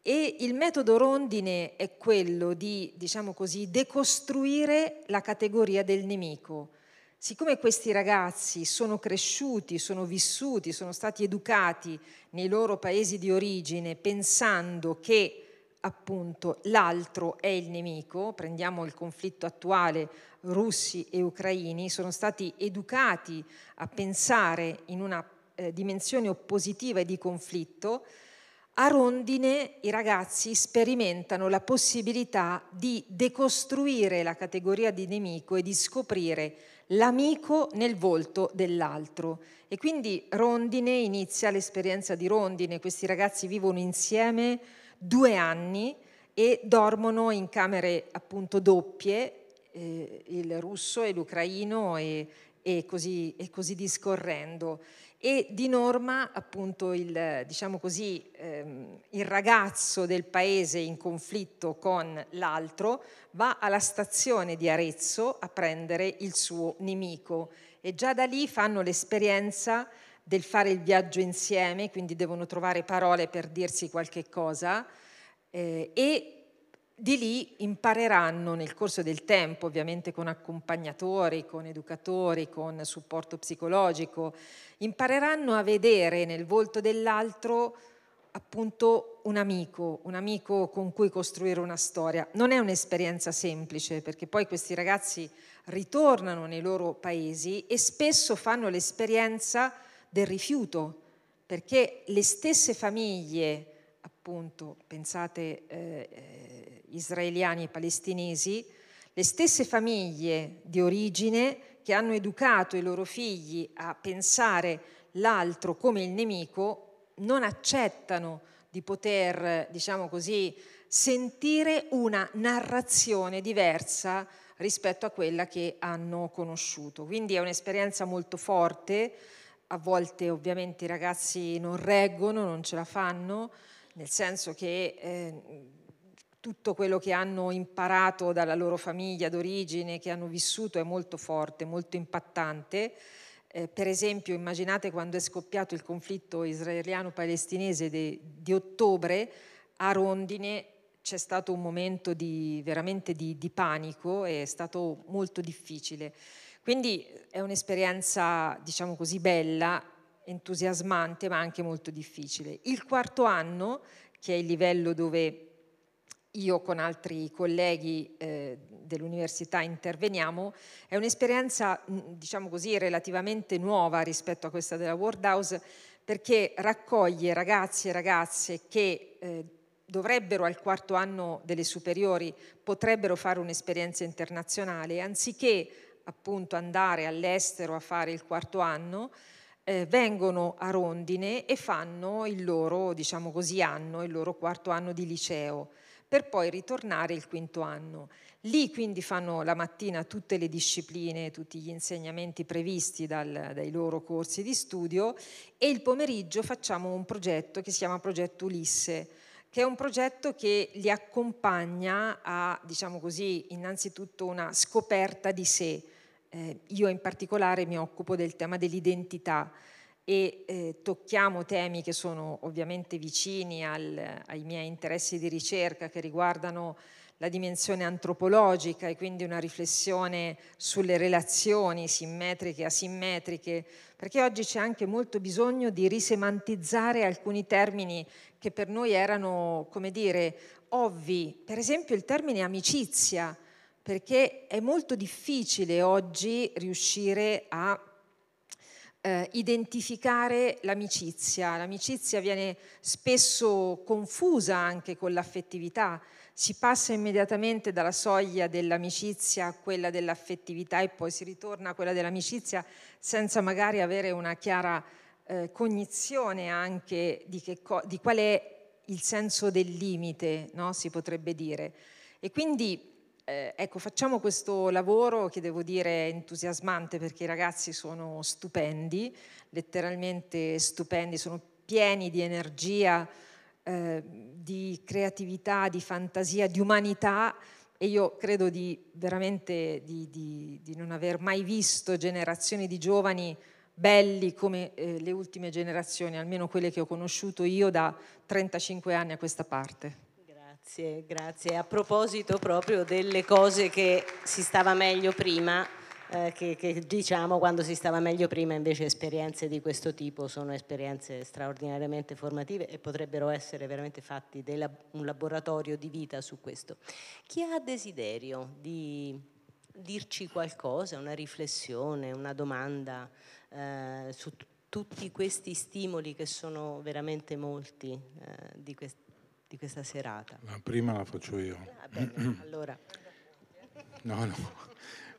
E il metodo rondine è quello di, diciamo così, decostruire la categoria del nemico. Siccome questi ragazzi sono cresciuti, sono vissuti, sono stati educati nei loro paesi di origine pensando che appunto l'altro è il nemico, prendiamo il conflitto attuale russi e ucraini, sono stati educati a pensare in una eh, dimensione oppositiva e di conflitto, a rondine i ragazzi sperimentano la possibilità di decostruire la categoria di nemico e di scoprire l'amico nel volto dell'altro. E quindi rondine inizia l'esperienza di rondine, questi ragazzi vivono insieme due anni e dormono in camere appunto doppie, eh, il russo e l'ucraino e, e, così, e, così, discorrendo. E di norma appunto il, diciamo così, ehm, il ragazzo del paese in conflitto con l'altro va alla stazione di Arezzo a prendere il suo nemico e già da lì fanno l'esperienza del fare il viaggio insieme, quindi devono trovare parole per dirsi qualche cosa eh, e di lì impareranno nel corso del tempo, ovviamente con accompagnatori, con educatori, con supporto psicologico, impareranno a vedere nel volto dell'altro appunto un amico, un amico con cui costruire una storia. Non è un'esperienza semplice perché poi questi ragazzi ritornano nei loro paesi e spesso fanno l'esperienza del rifiuto, perché le stesse famiglie, appunto, pensate eh, eh, israeliani e palestinesi, le stesse famiglie di origine che hanno educato i loro figli a pensare l'altro come il nemico non accettano di poter, diciamo così, sentire una narrazione diversa rispetto a quella che hanno conosciuto. Quindi è un'esperienza molto forte a volte ovviamente i ragazzi non reggono, non ce la fanno, nel senso che eh, tutto quello che hanno imparato dalla loro famiglia d'origine, che hanno vissuto, è molto forte, molto impattante. Eh, per esempio, immaginate quando è scoppiato il conflitto israeliano-palestinese de, di ottobre, a Rondine c'è stato un momento di, veramente di, di panico, è stato molto difficile. Quindi è un'esperienza, diciamo così, bella, entusiasmante, ma anche molto difficile. Il quarto anno, che è il livello dove io con altri colleghi eh, dell'università interveniamo, è un'esperienza, mm, diciamo così, relativamente nuova rispetto a questa della World House, perché raccoglie ragazzi e ragazze che eh, dovrebbero al quarto anno delle superiori, potrebbero fare un'esperienza internazionale, anziché appunto andare all'estero a fare il quarto anno, eh, vengono a Rondine e fanno il loro, diciamo così, anno, il loro quarto anno di liceo, per poi ritornare il quinto anno. Lì quindi fanno la mattina tutte le discipline, tutti gli insegnamenti previsti dal, dai loro corsi di studio e il pomeriggio facciamo un progetto che si chiama Progetto Ulisse, che è un progetto che li accompagna a, diciamo così, innanzitutto una scoperta di sé eh, io in particolare mi occupo del tema dell'identità e eh, tocchiamo temi che sono ovviamente vicini al, ai miei interessi di ricerca che riguardano la dimensione antropologica e quindi una riflessione sulle relazioni simmetriche e asimmetriche, perché oggi c'è anche molto bisogno di risemantizzare alcuni termini che per noi erano, come dire, ovvi. Per esempio il termine amicizia perché è molto difficile oggi riuscire a eh, identificare l'amicizia. L'amicizia viene spesso confusa anche con l'affettività, si passa immediatamente dalla soglia dell'amicizia a quella dell'affettività e poi si ritorna a quella dell'amicizia senza magari avere una chiara eh, cognizione anche di, co- di, qual è il senso del limite, no? si potrebbe dire. E quindi eh, ecco, facciamo questo lavoro che devo dire è entusiasmante perché i ragazzi sono stupendi, letteralmente stupendi, sono pieni di energia, eh, di creatività, di fantasia, di umanità e io credo di veramente di, di, di non aver mai visto generazioni di giovani belli come eh, le ultime generazioni, almeno quelle che ho conosciuto io da 35 anni a questa parte. Grazie, grazie. A proposito proprio delle cose che si stava meglio prima, eh, che, che, diciamo quando si stava meglio prima invece esperienze di questo tipo sono esperienze straordinariamente formative e potrebbero essere veramente fatti dei, un laboratorio di vita su questo. Chi ha desiderio di dirci qualcosa, una riflessione, una domanda eh, su tutti questi stimoli che sono veramente molti eh, di questi di questa serata? La prima la faccio io. Ah, bene, allora. No, no,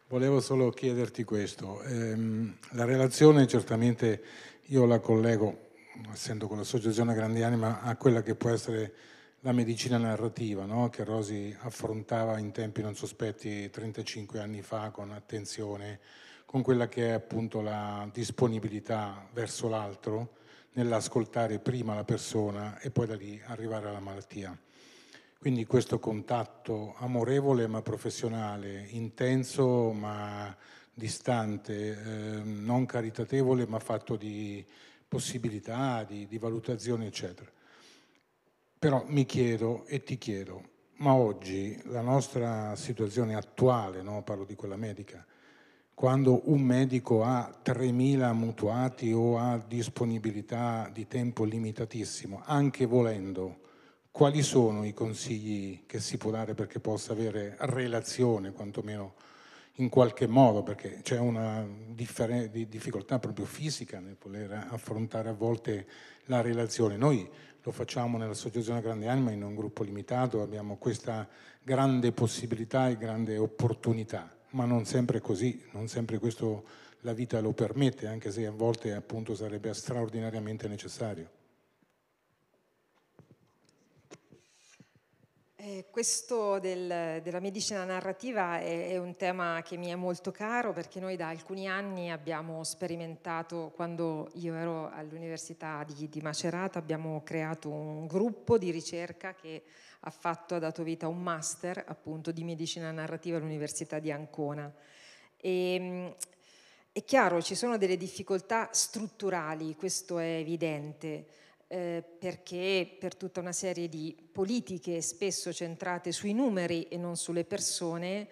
volevo solo chiederti questo. Ehm, la relazione certamente io la collego, essendo con l'associazione Grandi Anima, a quella che può essere la medicina narrativa, no? che Rosi affrontava in tempi non sospetti 35 anni fa con attenzione, con quella che è appunto la disponibilità verso l'altro nell'ascoltare prima la persona e poi da lì arrivare alla malattia. Quindi questo contatto amorevole ma professionale, intenso ma distante, eh, non caritatevole ma fatto di possibilità, di, di valutazione, eccetera. Però mi chiedo e ti chiedo, ma oggi la nostra situazione attuale, no? parlo di quella medica, quando un medico ha 3.000 mutuati o ha disponibilità di tempo limitatissimo, anche volendo, quali sono i consigli che si può dare perché possa avere relazione, quantomeno in qualche modo, perché c'è una di difficoltà proprio fisica nel voler affrontare a volte la relazione. Noi lo facciamo nell'Associazione Grande Anima, in un gruppo limitato, abbiamo questa grande possibilità e grande opportunità ma non sempre così, non sempre questo la vita lo permette, anche se a volte appunto sarebbe straordinariamente necessario. Eh, questo del, della medicina narrativa è, è, un tema che mi è molto caro perché noi da alcuni anni abbiamo sperimentato, quando io ero all'Università di, di Macerata, abbiamo creato un gruppo di ricerca che ha fatto, ha dato vita a un master appunto di medicina narrativa all'Università di Ancona. E, ehm, è chiaro, ci sono delle difficoltà strutturali, questo è evidente, eh, perché per tutta una serie di politiche spesso centrate sui numeri e non sulle persone,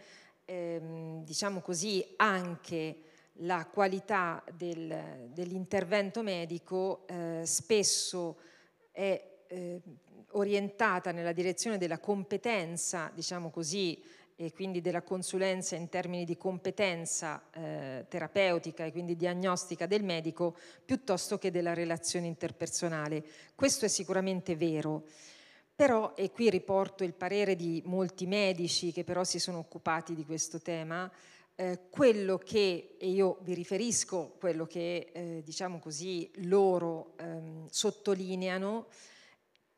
ehm, diciamo così, anche la qualità del, dell'intervento medico eh, spesso è eh, orientata nella direzione della competenza, diciamo così, e quindi della consulenza in termini di competenza eh, terapeutica e quindi diagnostica del medico piuttosto che della relazione interpersonale. Questo è sicuramente vero. Però, e qui riporto il parere di molti medici che però si sono occupati di questo tema, eh, quello che, e io vi riferisco quello che, eh, diciamo così, loro ehm, sottolineano,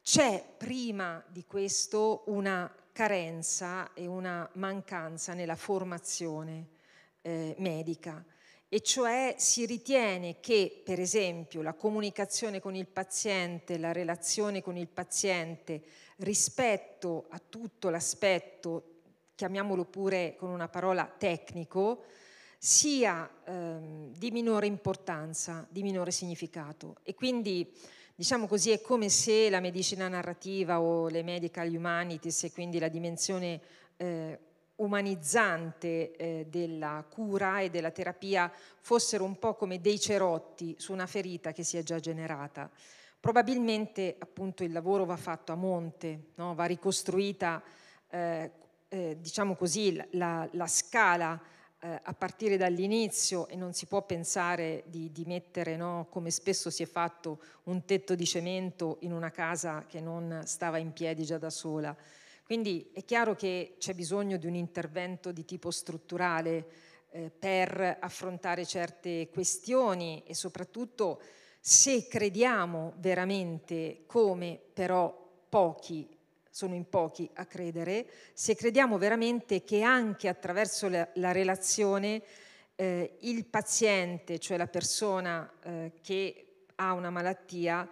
c'è prima di questo una carenza e una mancanza nella formazione eh, medica e cioè si ritiene che per esempio la comunicazione con il paziente, la relazione con il paziente rispetto a tutto l'aspetto, chiamiamolo pure con una parola tecnico, sia ehm, di minore importanza, di minore significato e quindi Diciamo così, è come se la medicina narrativa o le medical humanities e quindi la dimensione eh, umanizzante eh, della cura e della terapia fossero un po' come dei cerotti su una ferita che si è già generata. Probabilmente appunto il lavoro va fatto a monte, no? va ricostruita eh, eh, diciamo così la, la, la scala eh, a partire dall'inizio e non si può pensare di, di mettere, no, come spesso si è fatto, un tetto di cemento in una casa che non stava in piedi già da sola. Quindi è chiaro che c'è bisogno di un intervento di tipo strutturale eh, per affrontare certe questioni e soprattutto se crediamo veramente, come però pochi sono in pochi a credere, se crediamo veramente che anche attraverso la, la relazione eh, il paziente, cioè la persona eh, che ha una malattia,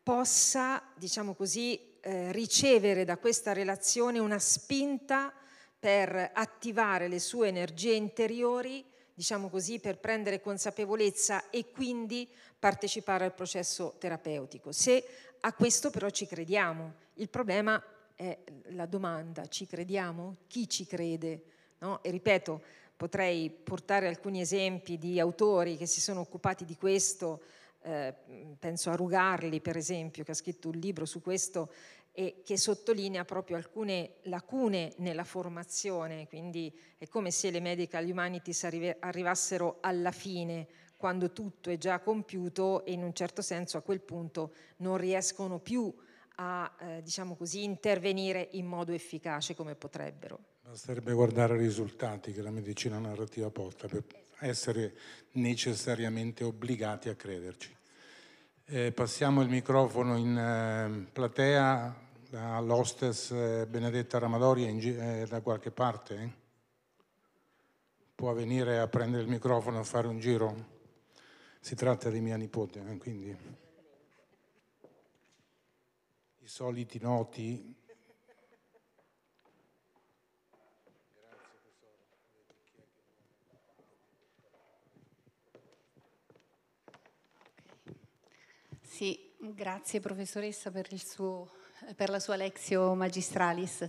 possa, diciamo così, eh, ricevere da questa relazione una spinta per attivare le sue energie interiori, diciamo così, per prendere consapevolezza e quindi partecipare al processo terapeutico. Se a questo però ci crediamo, il problema è la domanda, ci crediamo? Chi ci crede? No? E ripeto, potrei portare alcuni esempi di autori che si sono occupati di questo, eh, penso a Rugarli per esempio, che ha scritto un libro su questo e che sottolinea proprio alcune lacune nella formazione, quindi è come se le medical humanities arrivassero alla fine, quando tutto è già compiuto e in un certo senso a quel punto non riescono più a a eh, diciamo così, intervenire in modo efficace come potrebbero. Basterebbe guardare i risultati che la medicina narrativa porta per essere necessariamente obbligati a crederci. Eh, passiamo il microfono in eh, platea all'hostess eh, Benedetta Ramadori in, eh, da qualche parte. Eh? Può venire a prendere il microfono e fare un giro? Si tratta di mia nipote, quindi i soliti noti. Sì, grazie professoressa per, suo, per la sua lezio magistralis. E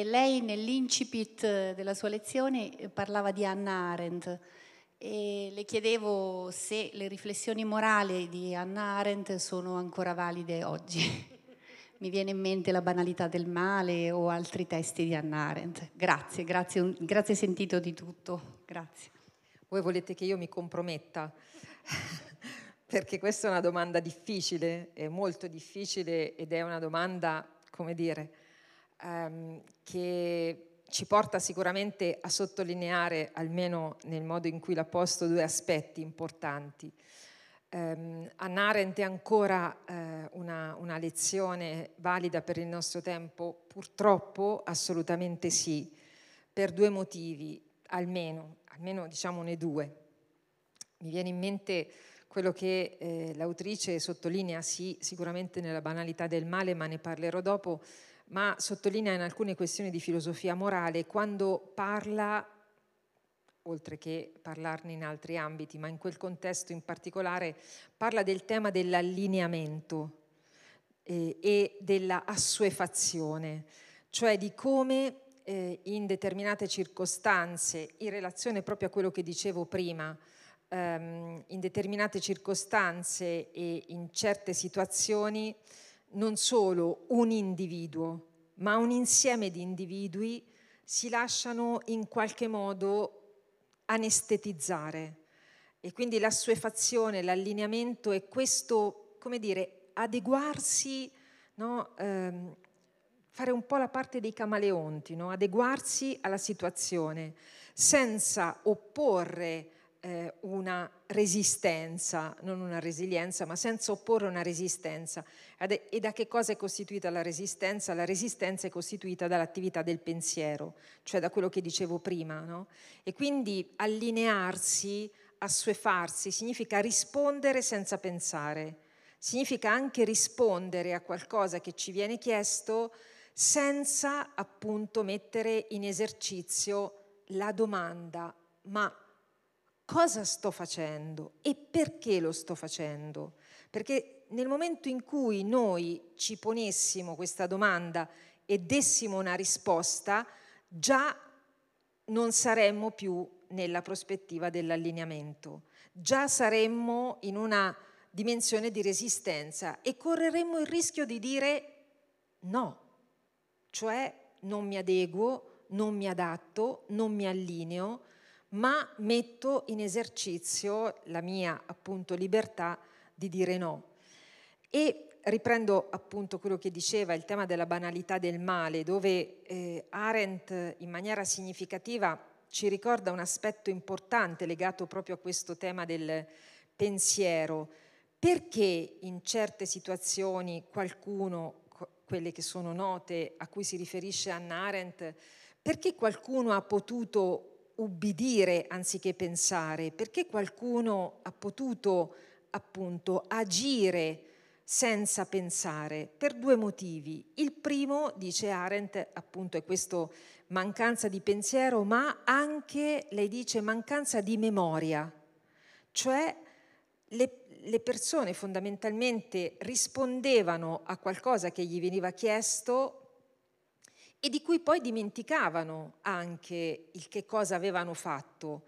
eh, lei nell'incipit della sua lezione eh, parlava di Anna Arendt e le chiedevo se le riflessioni morali di Anna Arendt sono ancora valide oggi. mi viene in mente La banalità del male o altri testi di Anna Arendt. Grazie, grazie, grazie sentito di tutto. Grazie. Voi volete che io mi comprometta? Perché questa è una domanda difficile, è molto difficile ed è una domanda, come dire, ehm, che ci porta sicuramente a sottolineare, almeno nel modo in cui l'ha posto, due aspetti importanti. Um, ehm, Anna Arendt è ancora eh, una, una, lezione valida per il nostro tempo? Purtroppo assolutamente sì, per due motivi, almeno, almeno diciamone due. Mi viene in mente quello che eh, l'autrice sottolinea, sì, sicuramente nella banalità del male, ma ne parlerò dopo, ma sottolinea in alcune questioni di filosofia morale quando parla oltre che parlarne in altri ambiti, ma in quel contesto in particolare parla del tema dell'allineamento eh, e della assuefazione, cioè di come eh, in determinate circostanze, in relazione proprio a quello che dicevo prima, ehm, in determinate circostanze e in certe situazioni, non solo un individuo, ma un insieme di individui si lasciano in qualche modo anestetizzare. E quindi l'assuefazione, l'allineamento è questo, come dire, adeguarsi, no? ehm, fare un po' la parte dei camaleonti, no? adeguarsi alla situazione senza opporre eh, una resistenza, non una resilienza, ma senza opporre una resistenza. E da che cosa è costituita la resistenza? La resistenza è costituita dall'attività del pensiero, cioè da quello che dicevo prima. No? E quindi allinearsi, assuefarsi, significa rispondere senza pensare, significa anche rispondere a qualcosa che ci viene chiesto senza appunto mettere in esercizio la domanda, ma cosa sto facendo e perché lo sto facendo. Perché nel momento in cui noi ci ponessimo questa domanda e dessimo una risposta, già non saremmo più nella prospettiva dell'allineamento, già saremmo in una dimensione di resistenza e correremmo il rischio di dire no, cioè non mi adeguo, non mi adatto, non mi allineo, ma metto in esercizio la mia appunto libertà di dire no. E riprendo appunto quello che diceva, il tema della banalità del male, dove eh, Arendt in maniera significativa ci ricorda un aspetto importante legato proprio a questo tema del pensiero. Perché in certe situazioni qualcuno, quelle che sono note, a cui si riferisce Anna Arendt, perché qualcuno ha potuto ubbidire anziché pensare? Perché qualcuno ha potuto appunto agire senza pensare? Per due motivi. Il primo, dice Arendt, appunto è questa mancanza di pensiero, ma anche, lei dice, mancanza di memoria. Cioè le, le persone fondamentalmente rispondevano a qualcosa che gli veniva chiesto e di cui poi dimenticavano anche il che cosa avevano fatto.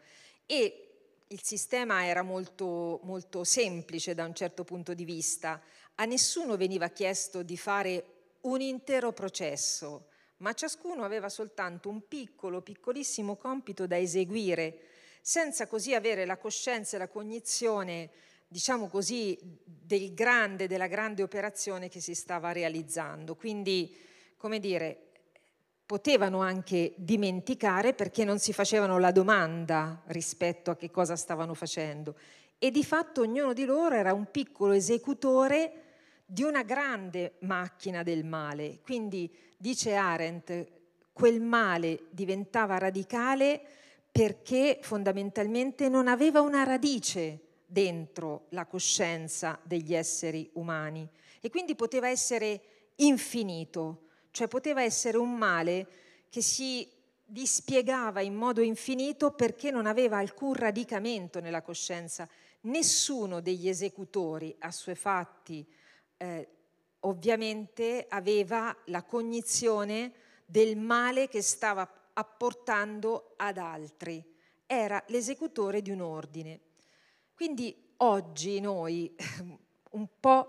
E il sistema era molto, molto semplice da un certo punto di vista. A nessuno veniva chiesto di fare un intero processo, ma ciascuno aveva soltanto un piccolo, piccolissimo compito da eseguire, senza così avere la coscienza e la cognizione, diciamo così, del grande, della grande operazione che si stava realizzando. Quindi, come dire, potevano anche dimenticare perché non si facevano la domanda rispetto a che cosa stavano facendo e di fatto ognuno di loro era un piccolo esecutore di una grande macchina del male. Quindi, dice Arendt, quel male diventava radicale perché fondamentalmente non aveva una radice dentro la coscienza degli esseri umani e quindi poteva essere infinito cioè poteva essere un male che si dispiegava in modo infinito perché non aveva alcun radicamento nella coscienza. Nessuno degli esecutori a assuefatti eh, ovviamente aveva la cognizione del male che stava apportando ad altri, era l'esecutore di un ordine. Quindi oggi noi un po'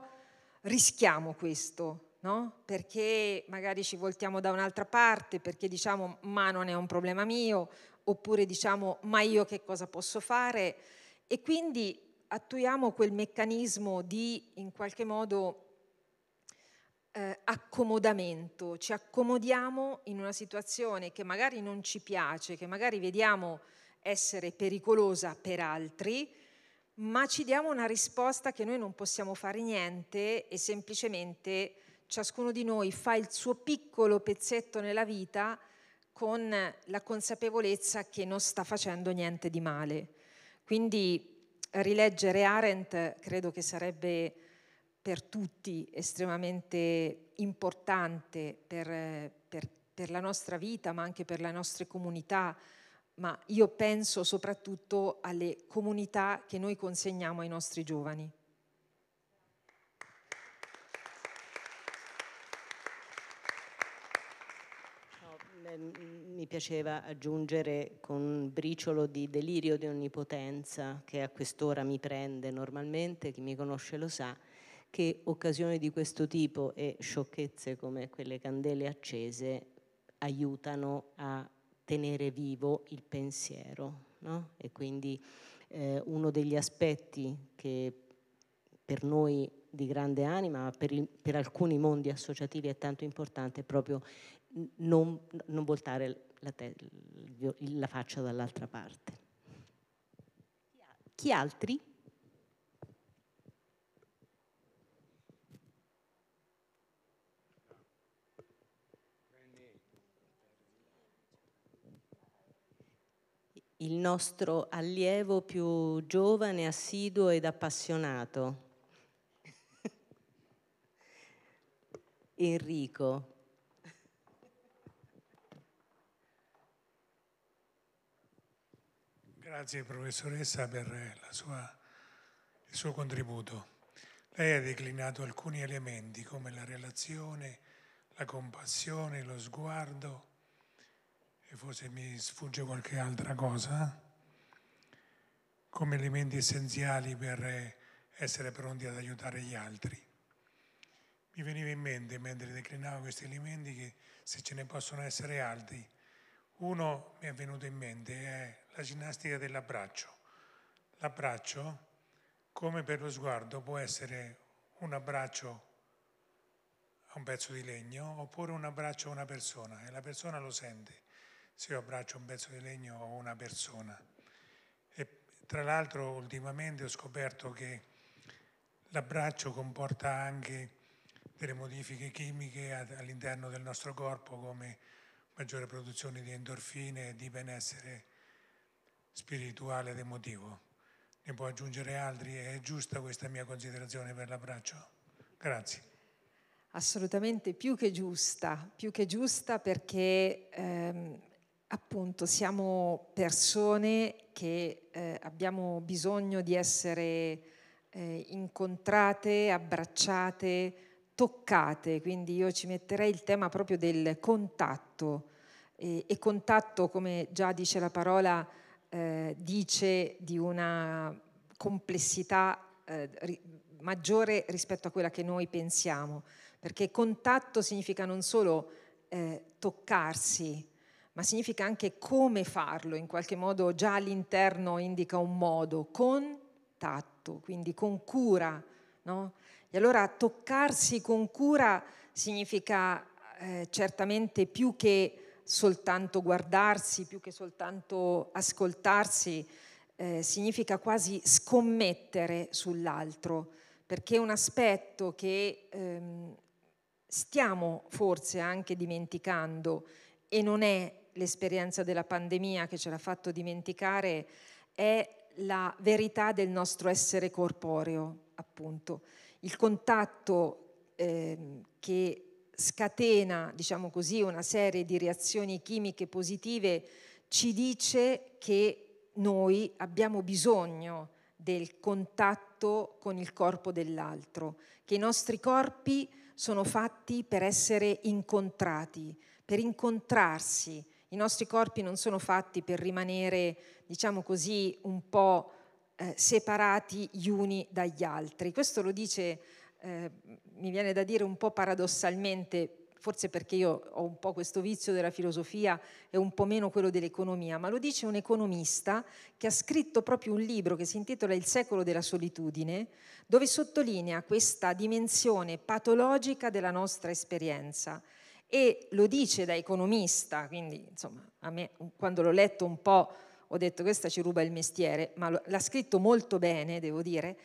rischiamo questo, no? perché magari ci voltiamo da un'altra parte, perché diciamo ma non è un problema mio, oppure diciamo ma io che cosa posso fare e quindi attuiamo quel meccanismo di in qualche modo eh, accomodamento, ci accomodiamo in una situazione che magari non ci piace, che magari vediamo essere pericolosa per altri, ma ci diamo una risposta che noi non possiamo fare niente e semplicemente ciascuno di noi fa il suo piccolo pezzetto nella vita con la consapevolezza che non sta facendo niente di male. Quindi rileggere Arendt credo che sarebbe per tutti estremamente importante per, per, per la nostra vita, ma anche per le nostre comunità, ma io penso soprattutto alle comunità che noi consegniamo ai nostri giovani. Eh, mi piaceva aggiungere con un briciolo di delirio di onnipotenza che a quest'ora mi prende normalmente, chi mi conosce lo sa, che occasioni di questo tipo e sciocchezze come quelle candele accese aiutano a tenere vivo il pensiero. No? E quindi eh, uno degli aspetti che per noi di grande anima, ma per, per, alcuni mondi associativi è tanto importante è proprio non, non voltare la, la faccia dall'altra parte. Chi altri? il nostro allievo più giovane, assiduo ed appassionato. Enrico. Grazie professoressa per sua, il suo contributo. Lei ha declinato alcuni elementi come la relazione, la compassione, lo sguardo e forse mi sfugge qualche altra cosa, come elementi essenziali per essere pronti ad aiutare gli altri. Mi veniva in mente mentre declinavo questi elementi che se ce ne possono essere altri, uno mi è venuto in mente, è la ginnastica dell'abbraccio. L'abbraccio, come per lo sguardo, può essere un abbraccio a un pezzo di legno oppure un abbraccio a una persona e la persona lo sente se io abbraccio un pezzo di legno o una persona. E, tra l'altro ultimamente ho scoperto che l'abbraccio comporta anche delle modifiche chimiche all'interno del nostro corpo come maggiore produzione di endorfine e di benessere spirituale ed emotivo. Ne può aggiungere altri? È giusta questa mia considerazione per l'abbraccio? Grazie. Assolutamente più che giusta, più che giusta perché ehm, appunto siamo persone che eh, abbiamo bisogno di essere eh, incontrate, abbracciate, toccate, quindi io ci metterei il tema proprio del contatto, e, e contatto, come già dice la parola, eh, dice di una complessità eh, ri, maggiore rispetto a quella che noi pensiamo, perché contatto significa non solo eh, toccarsi, ma significa anche come farlo, in qualche modo già all'interno indica un modo, con tatto, quindi con cura. No? E allora toccarsi con cura significa eh, certamente più che soltanto guardarsi, più che soltanto ascoltarsi, eh, significa quasi scommettere sull'altro, perché è un aspetto che ehm, stiamo forse anche dimenticando e non è l'esperienza della pandemia che ce l'ha fatto dimenticare, è la verità del nostro essere corporeo, appunto, il contatto ehm, che scatena, diciamo così, una serie di reazioni chimiche positive, ci dice che noi abbiamo bisogno del contatto con il corpo dell'altro, che i nostri corpi sono fatti per essere incontrati, per incontrarsi. I nostri corpi non sono fatti per rimanere, diciamo così, un po' eh, separati gli uni dagli altri. Questo lo dice eh, mi viene da dire un po' paradossalmente, forse perché io ho un po' questo vizio della filosofia e un po' meno quello dell'economia, ma lo dice un economista che ha scritto proprio un libro che si intitola Il secolo della solitudine, dove sottolinea questa dimensione patologica della nostra esperienza e lo dice da economista, quindi insomma a me quando l'ho letto un po' ho detto questa ci ruba il mestiere, ma l'ha scritto molto bene, devo dire,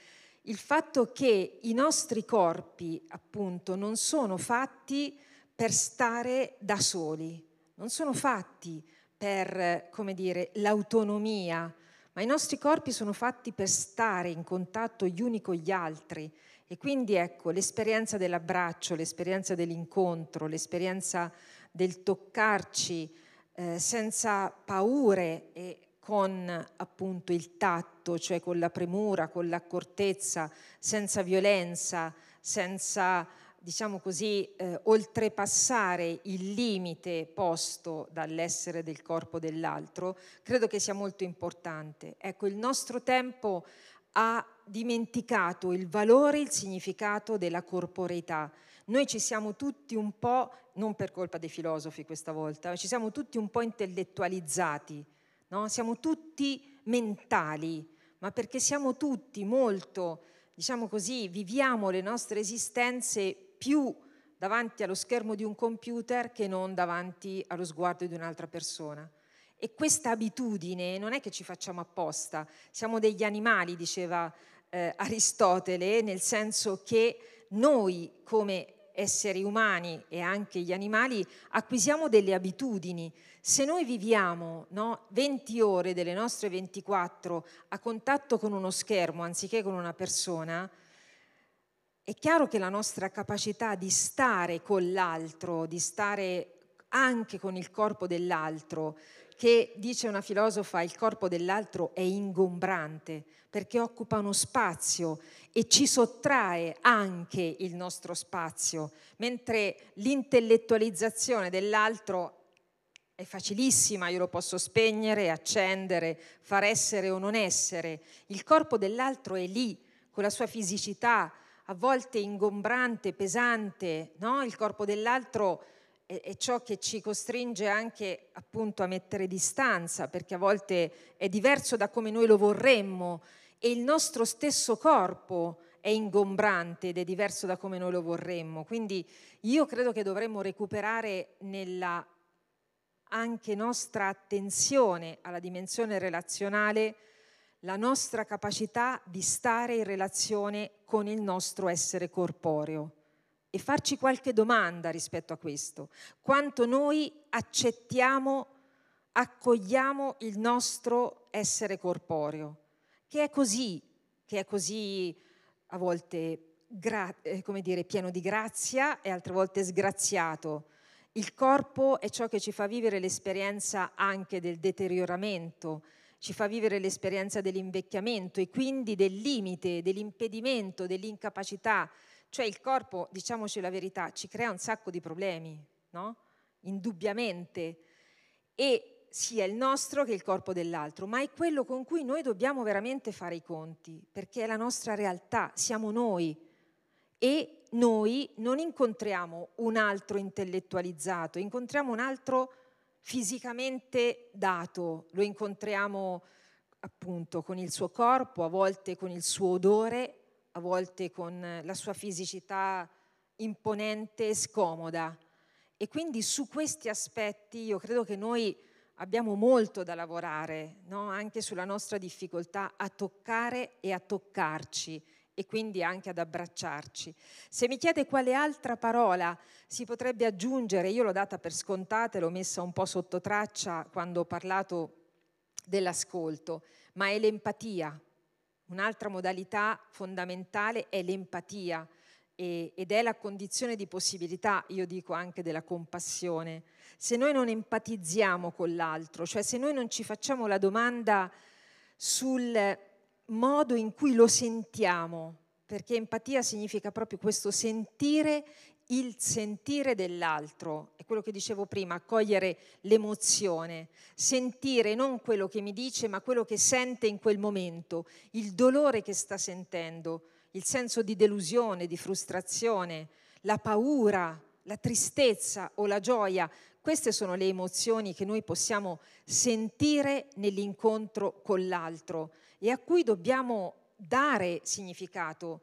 il fatto che i nostri corpi, appunto, non sono fatti per stare da soli, non sono fatti per, come dire, l'autonomia, ma i nostri corpi sono fatti per stare in contatto gli uni con gli altri. E quindi ecco, l'esperienza dell'abbraccio, l'esperienza dell'incontro, l'esperienza del toccarci eh, senza paure e con appunto il tatto, cioè con la premura, con l'accortezza, senza violenza, senza diciamo così, eh, oltrepassare il limite posto dall'essere del corpo dell'altro, credo che sia molto importante. Ecco, il nostro tempo ha dimenticato il valore, il significato della corporeità. Noi ci siamo tutti un po', non per colpa dei filosofi questa volta, ci siamo tutti un po' intellettualizzati no? siamo tutti mentali, ma perché siamo tutti molto, diciamo così, viviamo le nostre esistenze più davanti allo schermo di un computer che non davanti allo sguardo di un'altra persona. E questa abitudine non è che ci facciamo apposta, siamo degli animali, diceva eh, Aristotele, nel senso che noi come esseri umani e anche gli animali acquisiamo delle abitudini. Se noi viviamo no, 20 ore delle nostre 24 a contatto con uno schermo anziché con una persona, è chiaro che la nostra capacità di stare con l'altro, di stare anche con il corpo dell'altro, che dice una filosofa il corpo dell'altro è ingombrante perché occupa uno spazio e ci sottrae anche il nostro spazio, mentre l'intellettualizzazione dell'altro è facilissima, io lo posso spegnere, accendere, far essere o non essere. Il corpo dell'altro è lì, con la sua fisicità, a volte ingombrante, pesante, no? il corpo dell'altro è, è ciò che ci costringe anche appunto a mettere distanza, perché a volte è diverso da come noi lo vorremmo e il nostro stesso corpo è ingombrante ed è diverso da come noi lo vorremmo. Quindi io credo che dovremmo recuperare nella anche nostra attenzione alla dimensione relazionale la nostra capacità di stare in relazione con il nostro essere corporeo e farci qualche domanda rispetto a questo. Quanto noi accettiamo, accogliamo il nostro essere corporeo, che è così, che è così a volte gra- eh, come dire, pieno di grazia e altre volte sgraziato. Il corpo è ciò che ci fa vivere l'esperienza anche del deterioramento, ci fa vivere l'esperienza dell'invecchiamento e quindi del limite, dell'impedimento, dell'incapacità cioè il corpo, diciamoci la verità, ci crea un sacco di problemi, no? Indubbiamente. E sia il nostro che il corpo dell'altro, ma è quello con cui noi dobbiamo veramente fare i conti, perché è la nostra realtà, siamo noi. E noi non incontriamo un altro intellettualizzato, incontriamo un altro fisicamente dato, lo incontriamo appunto con il suo corpo, a volte con il suo odore, a volte con la sua fisicità imponente e scomoda. E quindi su questi aspetti io credo che noi abbiamo molto da lavorare, no? anche sulla nostra difficoltà a toccare e a toccarci e quindi anche ad abbracciarci. Se mi chiede quale altra parola si potrebbe aggiungere, io l'ho data per scontata, e l'ho messa un po' sotto traccia quando ho parlato dell'ascolto, ma è l'empatia. Un'altra modalità fondamentale è l'empatia e, ed è la condizione di possibilità, io dico anche della compassione. Se noi non empatizziamo con l'altro, cioè se noi non ci facciamo la domanda sul modo in cui lo sentiamo, perché empatia significa proprio questo sentire il sentire dell'altro, è quello che dicevo prima, accogliere l'emozione, sentire non quello che mi dice, ma quello che sente in quel momento, il dolore che sta sentendo, il senso di delusione, di frustrazione, la paura, la tristezza o la gioia. Queste sono le emozioni che noi possiamo sentire nell'incontro con l'altro e a cui dobbiamo dare significato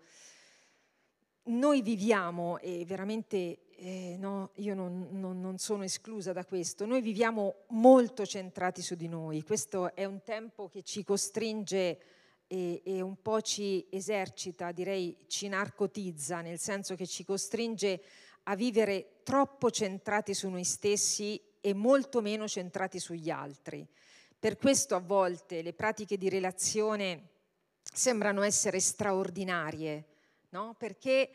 noi viviamo, e veramente eh, no, io non, non, non, sono esclusa da questo, noi viviamo molto centrati su di noi, questo è un tempo che ci costringe e, e un po' ci esercita, direi ci narcotizza, nel senso che ci costringe a vivere troppo centrati su noi stessi e molto meno centrati sugli altri. Per questo a volte le pratiche di relazione sembrano essere straordinarie, no? perché,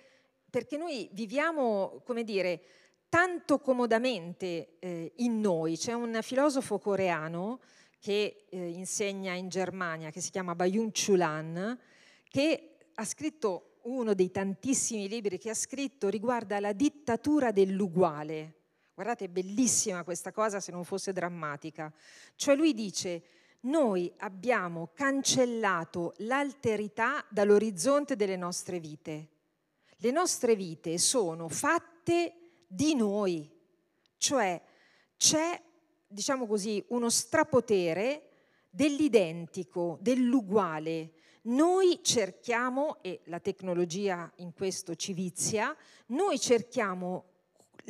perché, noi viviamo, come dire, tanto comodamente eh, in noi. C'è un filosofo coreano che eh, insegna in Germania, che si chiama Bayun Chulan, che ha scritto uno dei tantissimi libri che ha scritto riguarda la dittatura dell'uguale. Guardate, è bellissima questa cosa se non fosse drammatica. Cioè lui dice, noi abbiamo cancellato l'alterità dall'orizzonte delle nostre vite. Le nostre vite sono fatte di noi, cioè c'è, diciamo così, uno strapotere dell'identico, dell'uguale. Noi cerchiamo, e la tecnologia in questo ci vizia, noi cerchiamo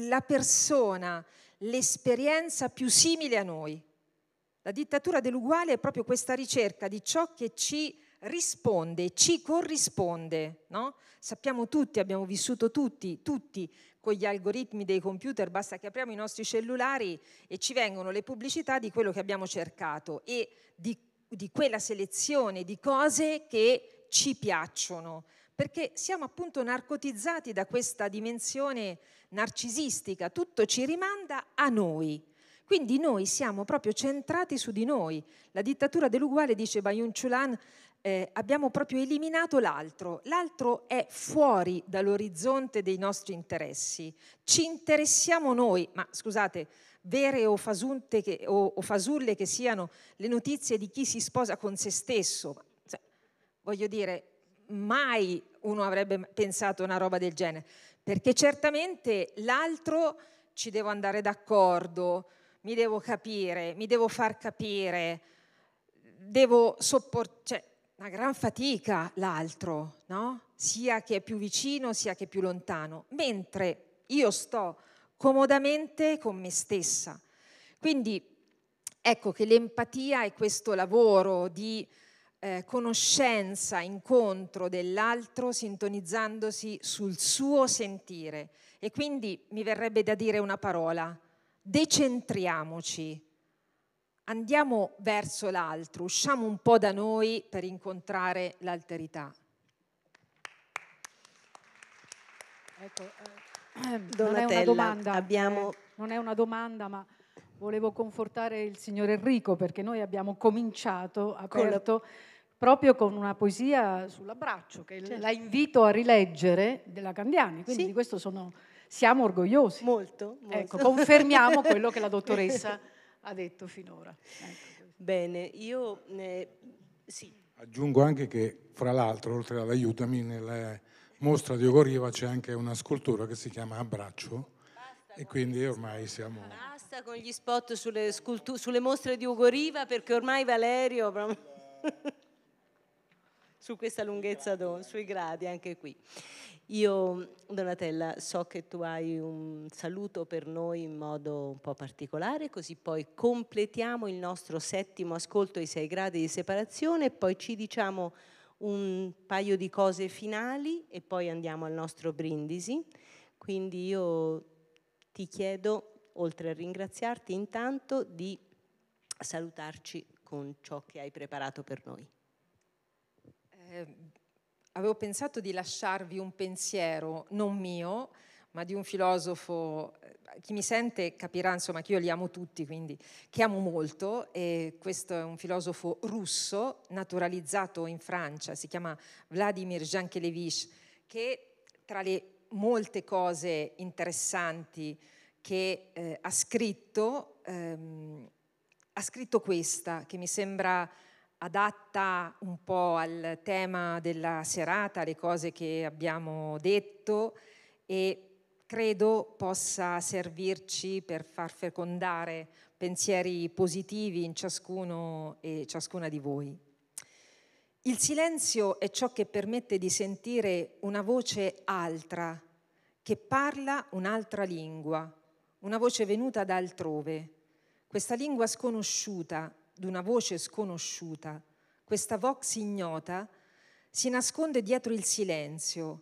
la persona, l'esperienza più simile a noi. La dittatura dell'uguale è proprio questa ricerca di ciò che ci risponde, ci corrisponde. No? Sappiamo tutti, abbiamo vissuto tutti, tutti con gli algoritmi dei computer, basta che apriamo i nostri cellulari e ci vengono le pubblicità di quello che abbiamo cercato e di, di quella selezione di cose che ci piacciono perché siamo appunto narcotizzati da questa dimensione narcisistica, tutto ci rimanda a noi. Quindi noi siamo proprio centrati su di noi. La dittatura dell'uguale, dice Bayun Chulan, eh, abbiamo proprio eliminato l'altro. L'altro è fuori dall'orizzonte dei nostri interessi. Ci interessiamo noi, ma scusate, vere o, che, o, o fasulle che siano le notizie di chi si sposa con se stesso. Cioè, voglio dire, mai uno avrebbe pensato una roba del genere, perché certamente l'altro ci devo andare d'accordo, mi devo capire, mi devo far capire, devo sopportare, cioè, una gran fatica l'altro, no? sia che è più vicino sia che è più lontano, mentre io sto comodamente con me stessa. Quindi ecco che l'empatia è questo lavoro di eh, conoscenza, incontro dell'altro, sintonizzandosi sul suo sentire. E quindi mi verrebbe da dire una parola, decentriamoci, andiamo verso l'altro, usciamo un po' da noi per incontrare l'alterità. Ecco, eh, ehm, non, è abbiamo... eh, non è una domanda, ma volevo confortare il signor Enrico perché noi abbiamo cominciato, aperto... Con la proprio con una poesia sull'abbraccio che certo. la invito a rileggere della Candiani, quindi sì. di questo sono siamo orgogliosi. Molto. Ecco, molto. Ecco, confermiamo quello che la dottoressa ha detto finora. Ecco. Bene, io... Eh, sì. Aggiungo anche che, fra l'altro, oltre all'aiutami, nella mostra di Ogoriva c'è anche una scultura che si chiama Abbraccio, e quindi ormai siamo... Basta con gli spot sulle, sulle mostre di Ugoriva perché ormai Valerio... su questa lunghezza d'onda, sui gradi anche qui. Io, Donatella, so che tu hai un saluto per noi in modo un po' particolare, così poi completiamo il nostro settimo ascolto ai sei gradi di separazione poi ci diciamo un paio di cose finali e poi andiamo al nostro brindisi. Quindi io ti chiedo, oltre a ringraziarti intanto, di salutarci con ciò che hai preparato per noi eh, avevo pensato di lasciarvi un pensiero non mio, ma di un filosofo, eh, chi mi sente capirà insomma che io li amo tutti, quindi che amo molto, e questo è un filosofo russo naturalizzato in Francia, si chiama Vladimir Jankelevich, che tra le molte cose interessanti che eh, ha scritto, ehm, ha scritto questa, che mi sembra adatta un po' al tema della serata, alle cose che abbiamo detto e credo possa servirci per far fecondare pensieri positivi in ciascuno e ciascuna di voi. Il silenzio è ciò che permette di sentire una voce altra, che parla un'altra lingua, una voce venuta da altrove. Questa lingua sconosciuta d'una voce sconosciuta, questa vox ignota, si nasconde dietro il silenzio,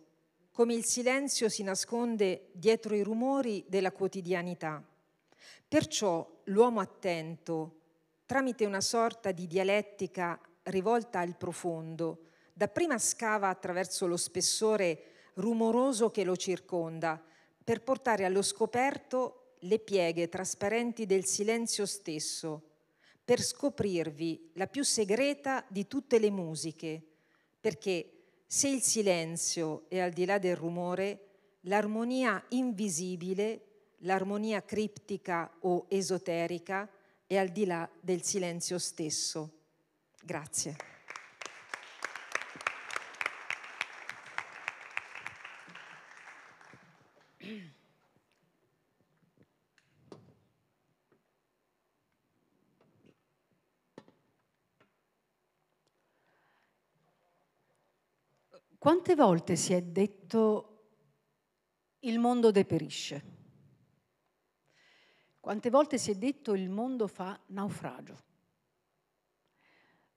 come il silenzio si nasconde dietro i rumori della quotidianità. Perciò l'uomo attento, tramite una sorta di dialettica rivolta al profondo, dapprima scava attraverso lo spessore rumoroso che lo circonda, per portare allo scoperto le pieghe trasparenti del silenzio stesso, per scoprirvi la più segreta di tutte le musiche, perché se il silenzio è al di là del rumore, l'armonia invisibile, l'armonia criptica o esoterica è al di là del silenzio stesso. Grazie. Quante volte si è detto il mondo deperisce? Quante volte si è detto il mondo fa naufragio?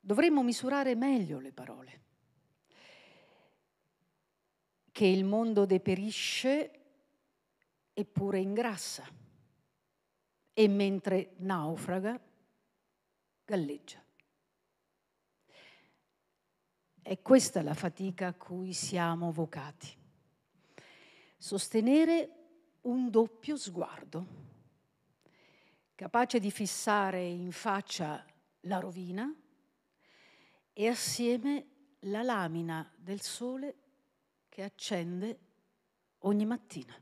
Dovremmo misurare meglio le parole. Che il mondo deperisce eppure ingrassa e mentre naufraga galleggia. È questa la fatica a cui siamo vocati. Sostenere un doppio sguardo, capace di fissare in faccia la rovina e assieme la lamina del sole che accende ogni mattina.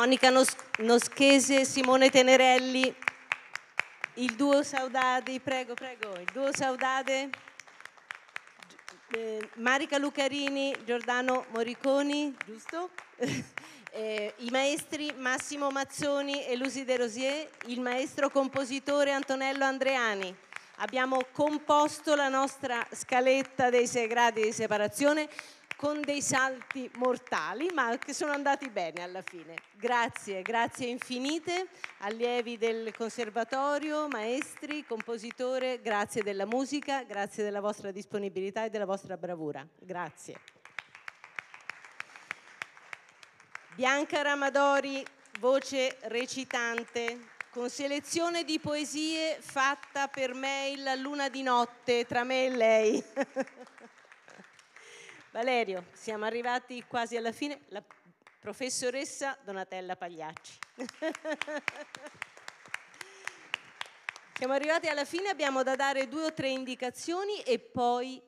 Monica Nos- Noschese e Simone Tenerelli, il duo Saudade, prego, prego, il duo Saudade, eh, Marica Lucarini, Giordano Moriconi, giusto? Eh, I maestri Massimo Mazzoni e Lucy De Rosier, il maestro compositore Antonello Andreani. Abbiamo composto la nostra scaletta dei sei gradi di separazione con dei salti mortali, ma che sono andati bene alla fine. Grazie, grazie infinite, allievi del conservatorio, maestri, compositore, grazie della musica, grazie della vostra disponibilità e della vostra bravura. Grazie. Bianca Ramadori, voce recitante, con selezione di poesie fatta per mail a luna di notte tra me e lei. Valerio, siamo arrivati quasi alla fine. La professoressa Donatella Pagliacci. siamo arrivati alla fine, abbiamo da dare due o tre indicazioni e poi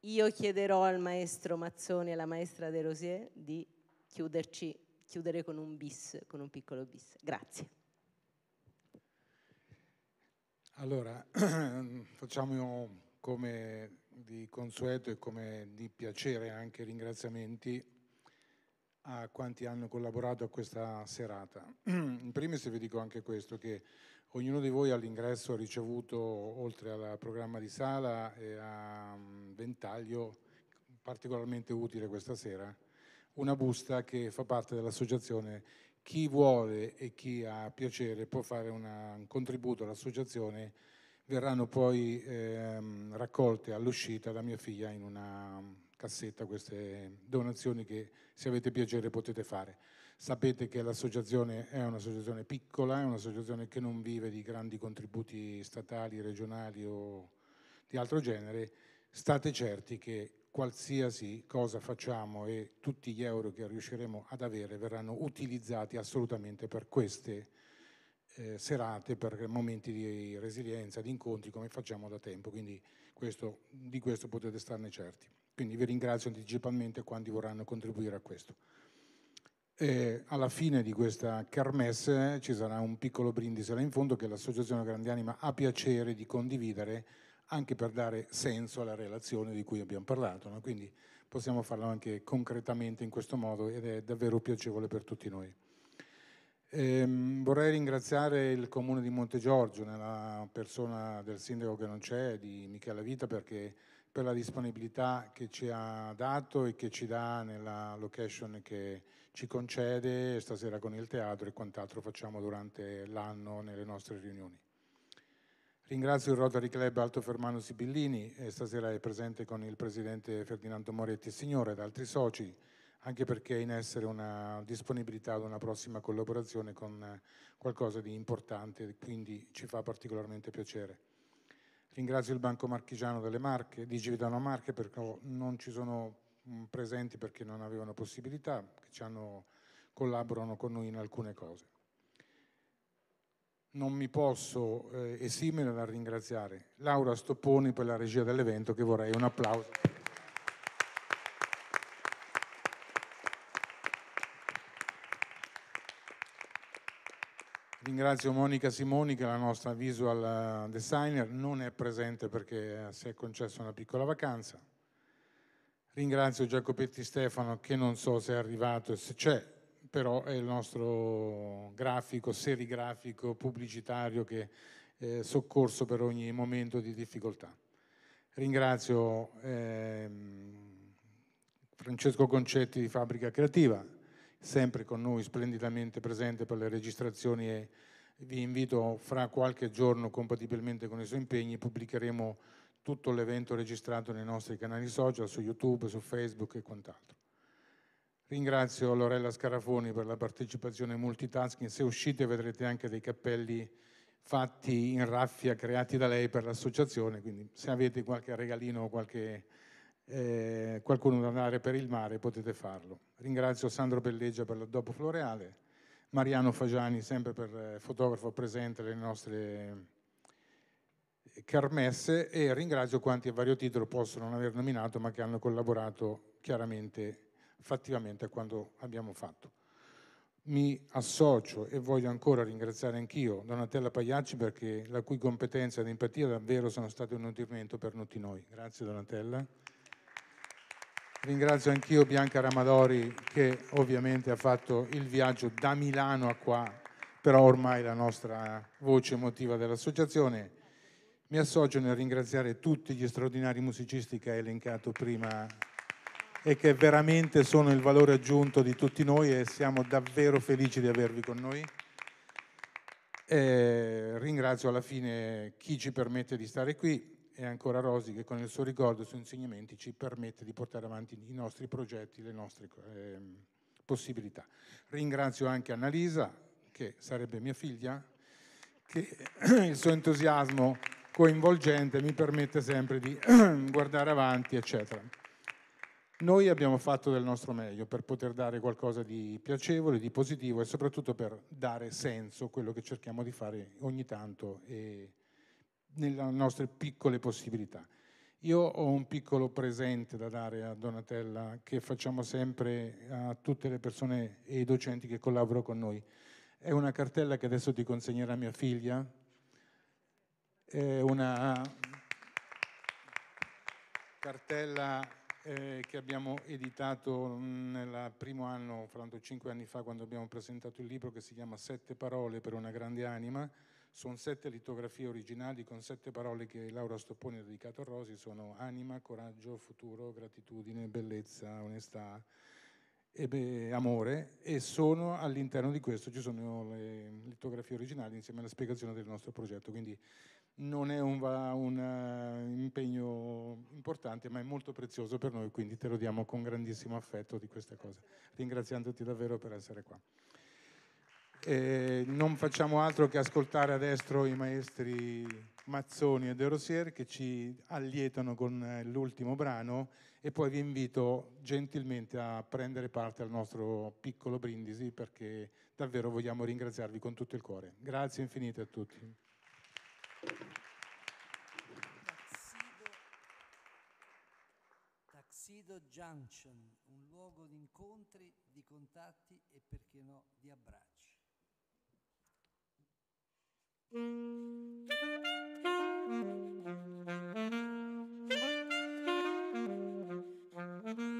io chiederò al maestro Mazzoni e alla maestra De Rosier di chiuderci, chiudere con un bis, con un piccolo bis. Grazie. Allora, facciamo come di consueto e come di piacere anche ringraziamenti a quanti hanno collaborato a questa serata. In primis vi dico anche questo, che ognuno di voi all'ingresso ha ricevuto, oltre al programma di sala e a mm, Ventaglio, particolarmente utile questa sera, una busta che fa parte dell'associazione. Chi vuole e chi ha piacere può fare una, un contributo all'associazione verranno poi ehm, raccolte all'uscita da mia figlia in una cassetta queste donazioni che se avete piacere potete fare. Sapete che l'associazione è un'associazione piccola, è un'associazione che non vive di grandi contributi statali, regionali o di altro genere. State certi che qualsiasi cosa facciamo e tutti gli euro che riusciremo ad avere verranno utilizzati assolutamente per queste eh, serate per momenti di resilienza, di incontri come facciamo da tempo, quindi questo, di questo potete starne certi. Quindi vi ringrazio anticipatamente quanti vorranno contribuire a questo. E alla fine di questa kermesse ci sarà un piccolo brindisi là in fondo che l'Associazione Grandi Anima ha piacere di condividere anche per dare senso alla relazione di cui abbiamo parlato. No? Quindi possiamo farlo anche concretamente in questo modo ed è davvero piacevole per tutti noi. Ehm, vorrei ringraziare il comune di Montegiorgio, nella persona del sindaco che non c'è, di Michela Vita, perché, per la disponibilità che ci ha dato e che ci dà nella location che ci concede stasera con il teatro e quant'altro facciamo durante l'anno nelle nostre riunioni. Ringrazio il Rotary Club Alto Fermano Sibillini, stasera è presente con il presidente Ferdinando Moretti e Signore ed altri soci, anche perché è in essere una disponibilità ad una prossima collaborazione con eh, qualcosa di importante, quindi ci fa particolarmente piacere. Ringrazio il Banco Marchigiano delle Marche, di Gividano Marche, perché non ci sono mm, presenti perché non avevano possibilità, che hanno, collaborano con noi in alcune cose. Non mi posso eh, esimere dal ringraziare Laura Stopponi per la regia dell'evento che vorrei un applauso. Ringrazio Monica Simoni che è la nostra visual eh, designer, non è presente perché eh, si è concessa una piccola vacanza. Ringrazio Giacopetti Stefano che non so se è arrivato e se c'è, però è il nostro grafico, serigrafico, pubblicitario che eh, è soccorso per ogni momento di difficoltà. Ringrazio ehm, Francesco Concetti di Fabbrica Creativa, sempre con noi splendidamente presente per le registrazioni e vi invito fra qualche giorno, compatibilmente con i suoi impegni, pubblicheremo tutto l'evento registrato nei nostri canali social, su YouTube, su Facebook e quant'altro. Ringrazio Lorella Scarafoni per la partecipazione multitasking, se uscite vedrete anche dei cappelli fatti in raffia, creati da lei per l'associazione, quindi se avete qualche regalino o qualche eh, qualcuno da andare per il mare, potete farlo. Ringrazio Sandro Belleggia per il dopo floreale, Mariano Fagiani sempre per eh, fotografo presente alle nostre Carmesse eh, e ringrazio quanti a vario titolo possono non aver nominato ma che hanno collaborato chiaramente, fattivamente a quanto abbiamo fatto. Mi associo e voglio ancora ringraziare anch'io Donatella Pagliacci perché la cui competenza ed empatia davvero sono state un nutrimento per tutti noi. Grazie Donatella. Ringrazio anch'io Bianca Ramadori che ovviamente ha fatto il viaggio da Milano a qua, però ormai la nostra voce emotiva dell'associazione. Mi associo nel ringraziare tutti gli straordinari musicisti che ha elencato prima e che veramente sono il valore aggiunto di tutti noi e siamo davvero felici di avervi con noi. E ringrazio alla fine chi ci permette di stare qui, e ancora Rosi che con il suo ricordo e i suoi insegnamenti ci permette di portare avanti i nostri progetti, le nostre eh, possibilità. Ringrazio anche Annalisa, che sarebbe mia figlia, che il suo entusiasmo coinvolgente mi permette sempre di guardare avanti, eccetera. Noi abbiamo fatto del nostro meglio per poter dare qualcosa di piacevole, di positivo e soprattutto per dare senso a quello che cerchiamo di fare ogni tanto e nelle nostre piccole possibilità. Io ho un piccolo presente da dare a Donatella che facciamo sempre a tutte le persone e i docenti che collaborano con noi. È una cartella che adesso ti consegnerà mia figlia. È una cartella eh, che abbiamo editato nel primo anno, fra l'altro cinque anni fa, quando abbiamo presentato il libro che si chiama Sette parole per una grande anima sono sette litografie originali con sette parole che Laura Stopponi ha dedicato a Rosi, sono anima, coraggio, futuro, gratitudine, bellezza, onestà, e beh, amore e sono all'interno di questo ci sono le litografie originali insieme alla spiegazione del nostro progetto, quindi non è un, un eh, impegno importante ma è molto prezioso per noi, quindi te lo diamo con grandissimo affetto di questa cosa, ringraziandoti davvero per essere qua. Eh, non facciamo altro che ascoltare a destra i maestri Mazzoni e De Rosier che ci allietano con eh, l'ultimo brano e poi vi invito gentilmente a prendere parte al nostro piccolo brindisi perché davvero vogliamo ringraziarvi con tutto il cuore. Grazie infinite a tutti. Taxido Junction, un luogo di incontri, di contatti e perché no di abbracci. Mm-hmm.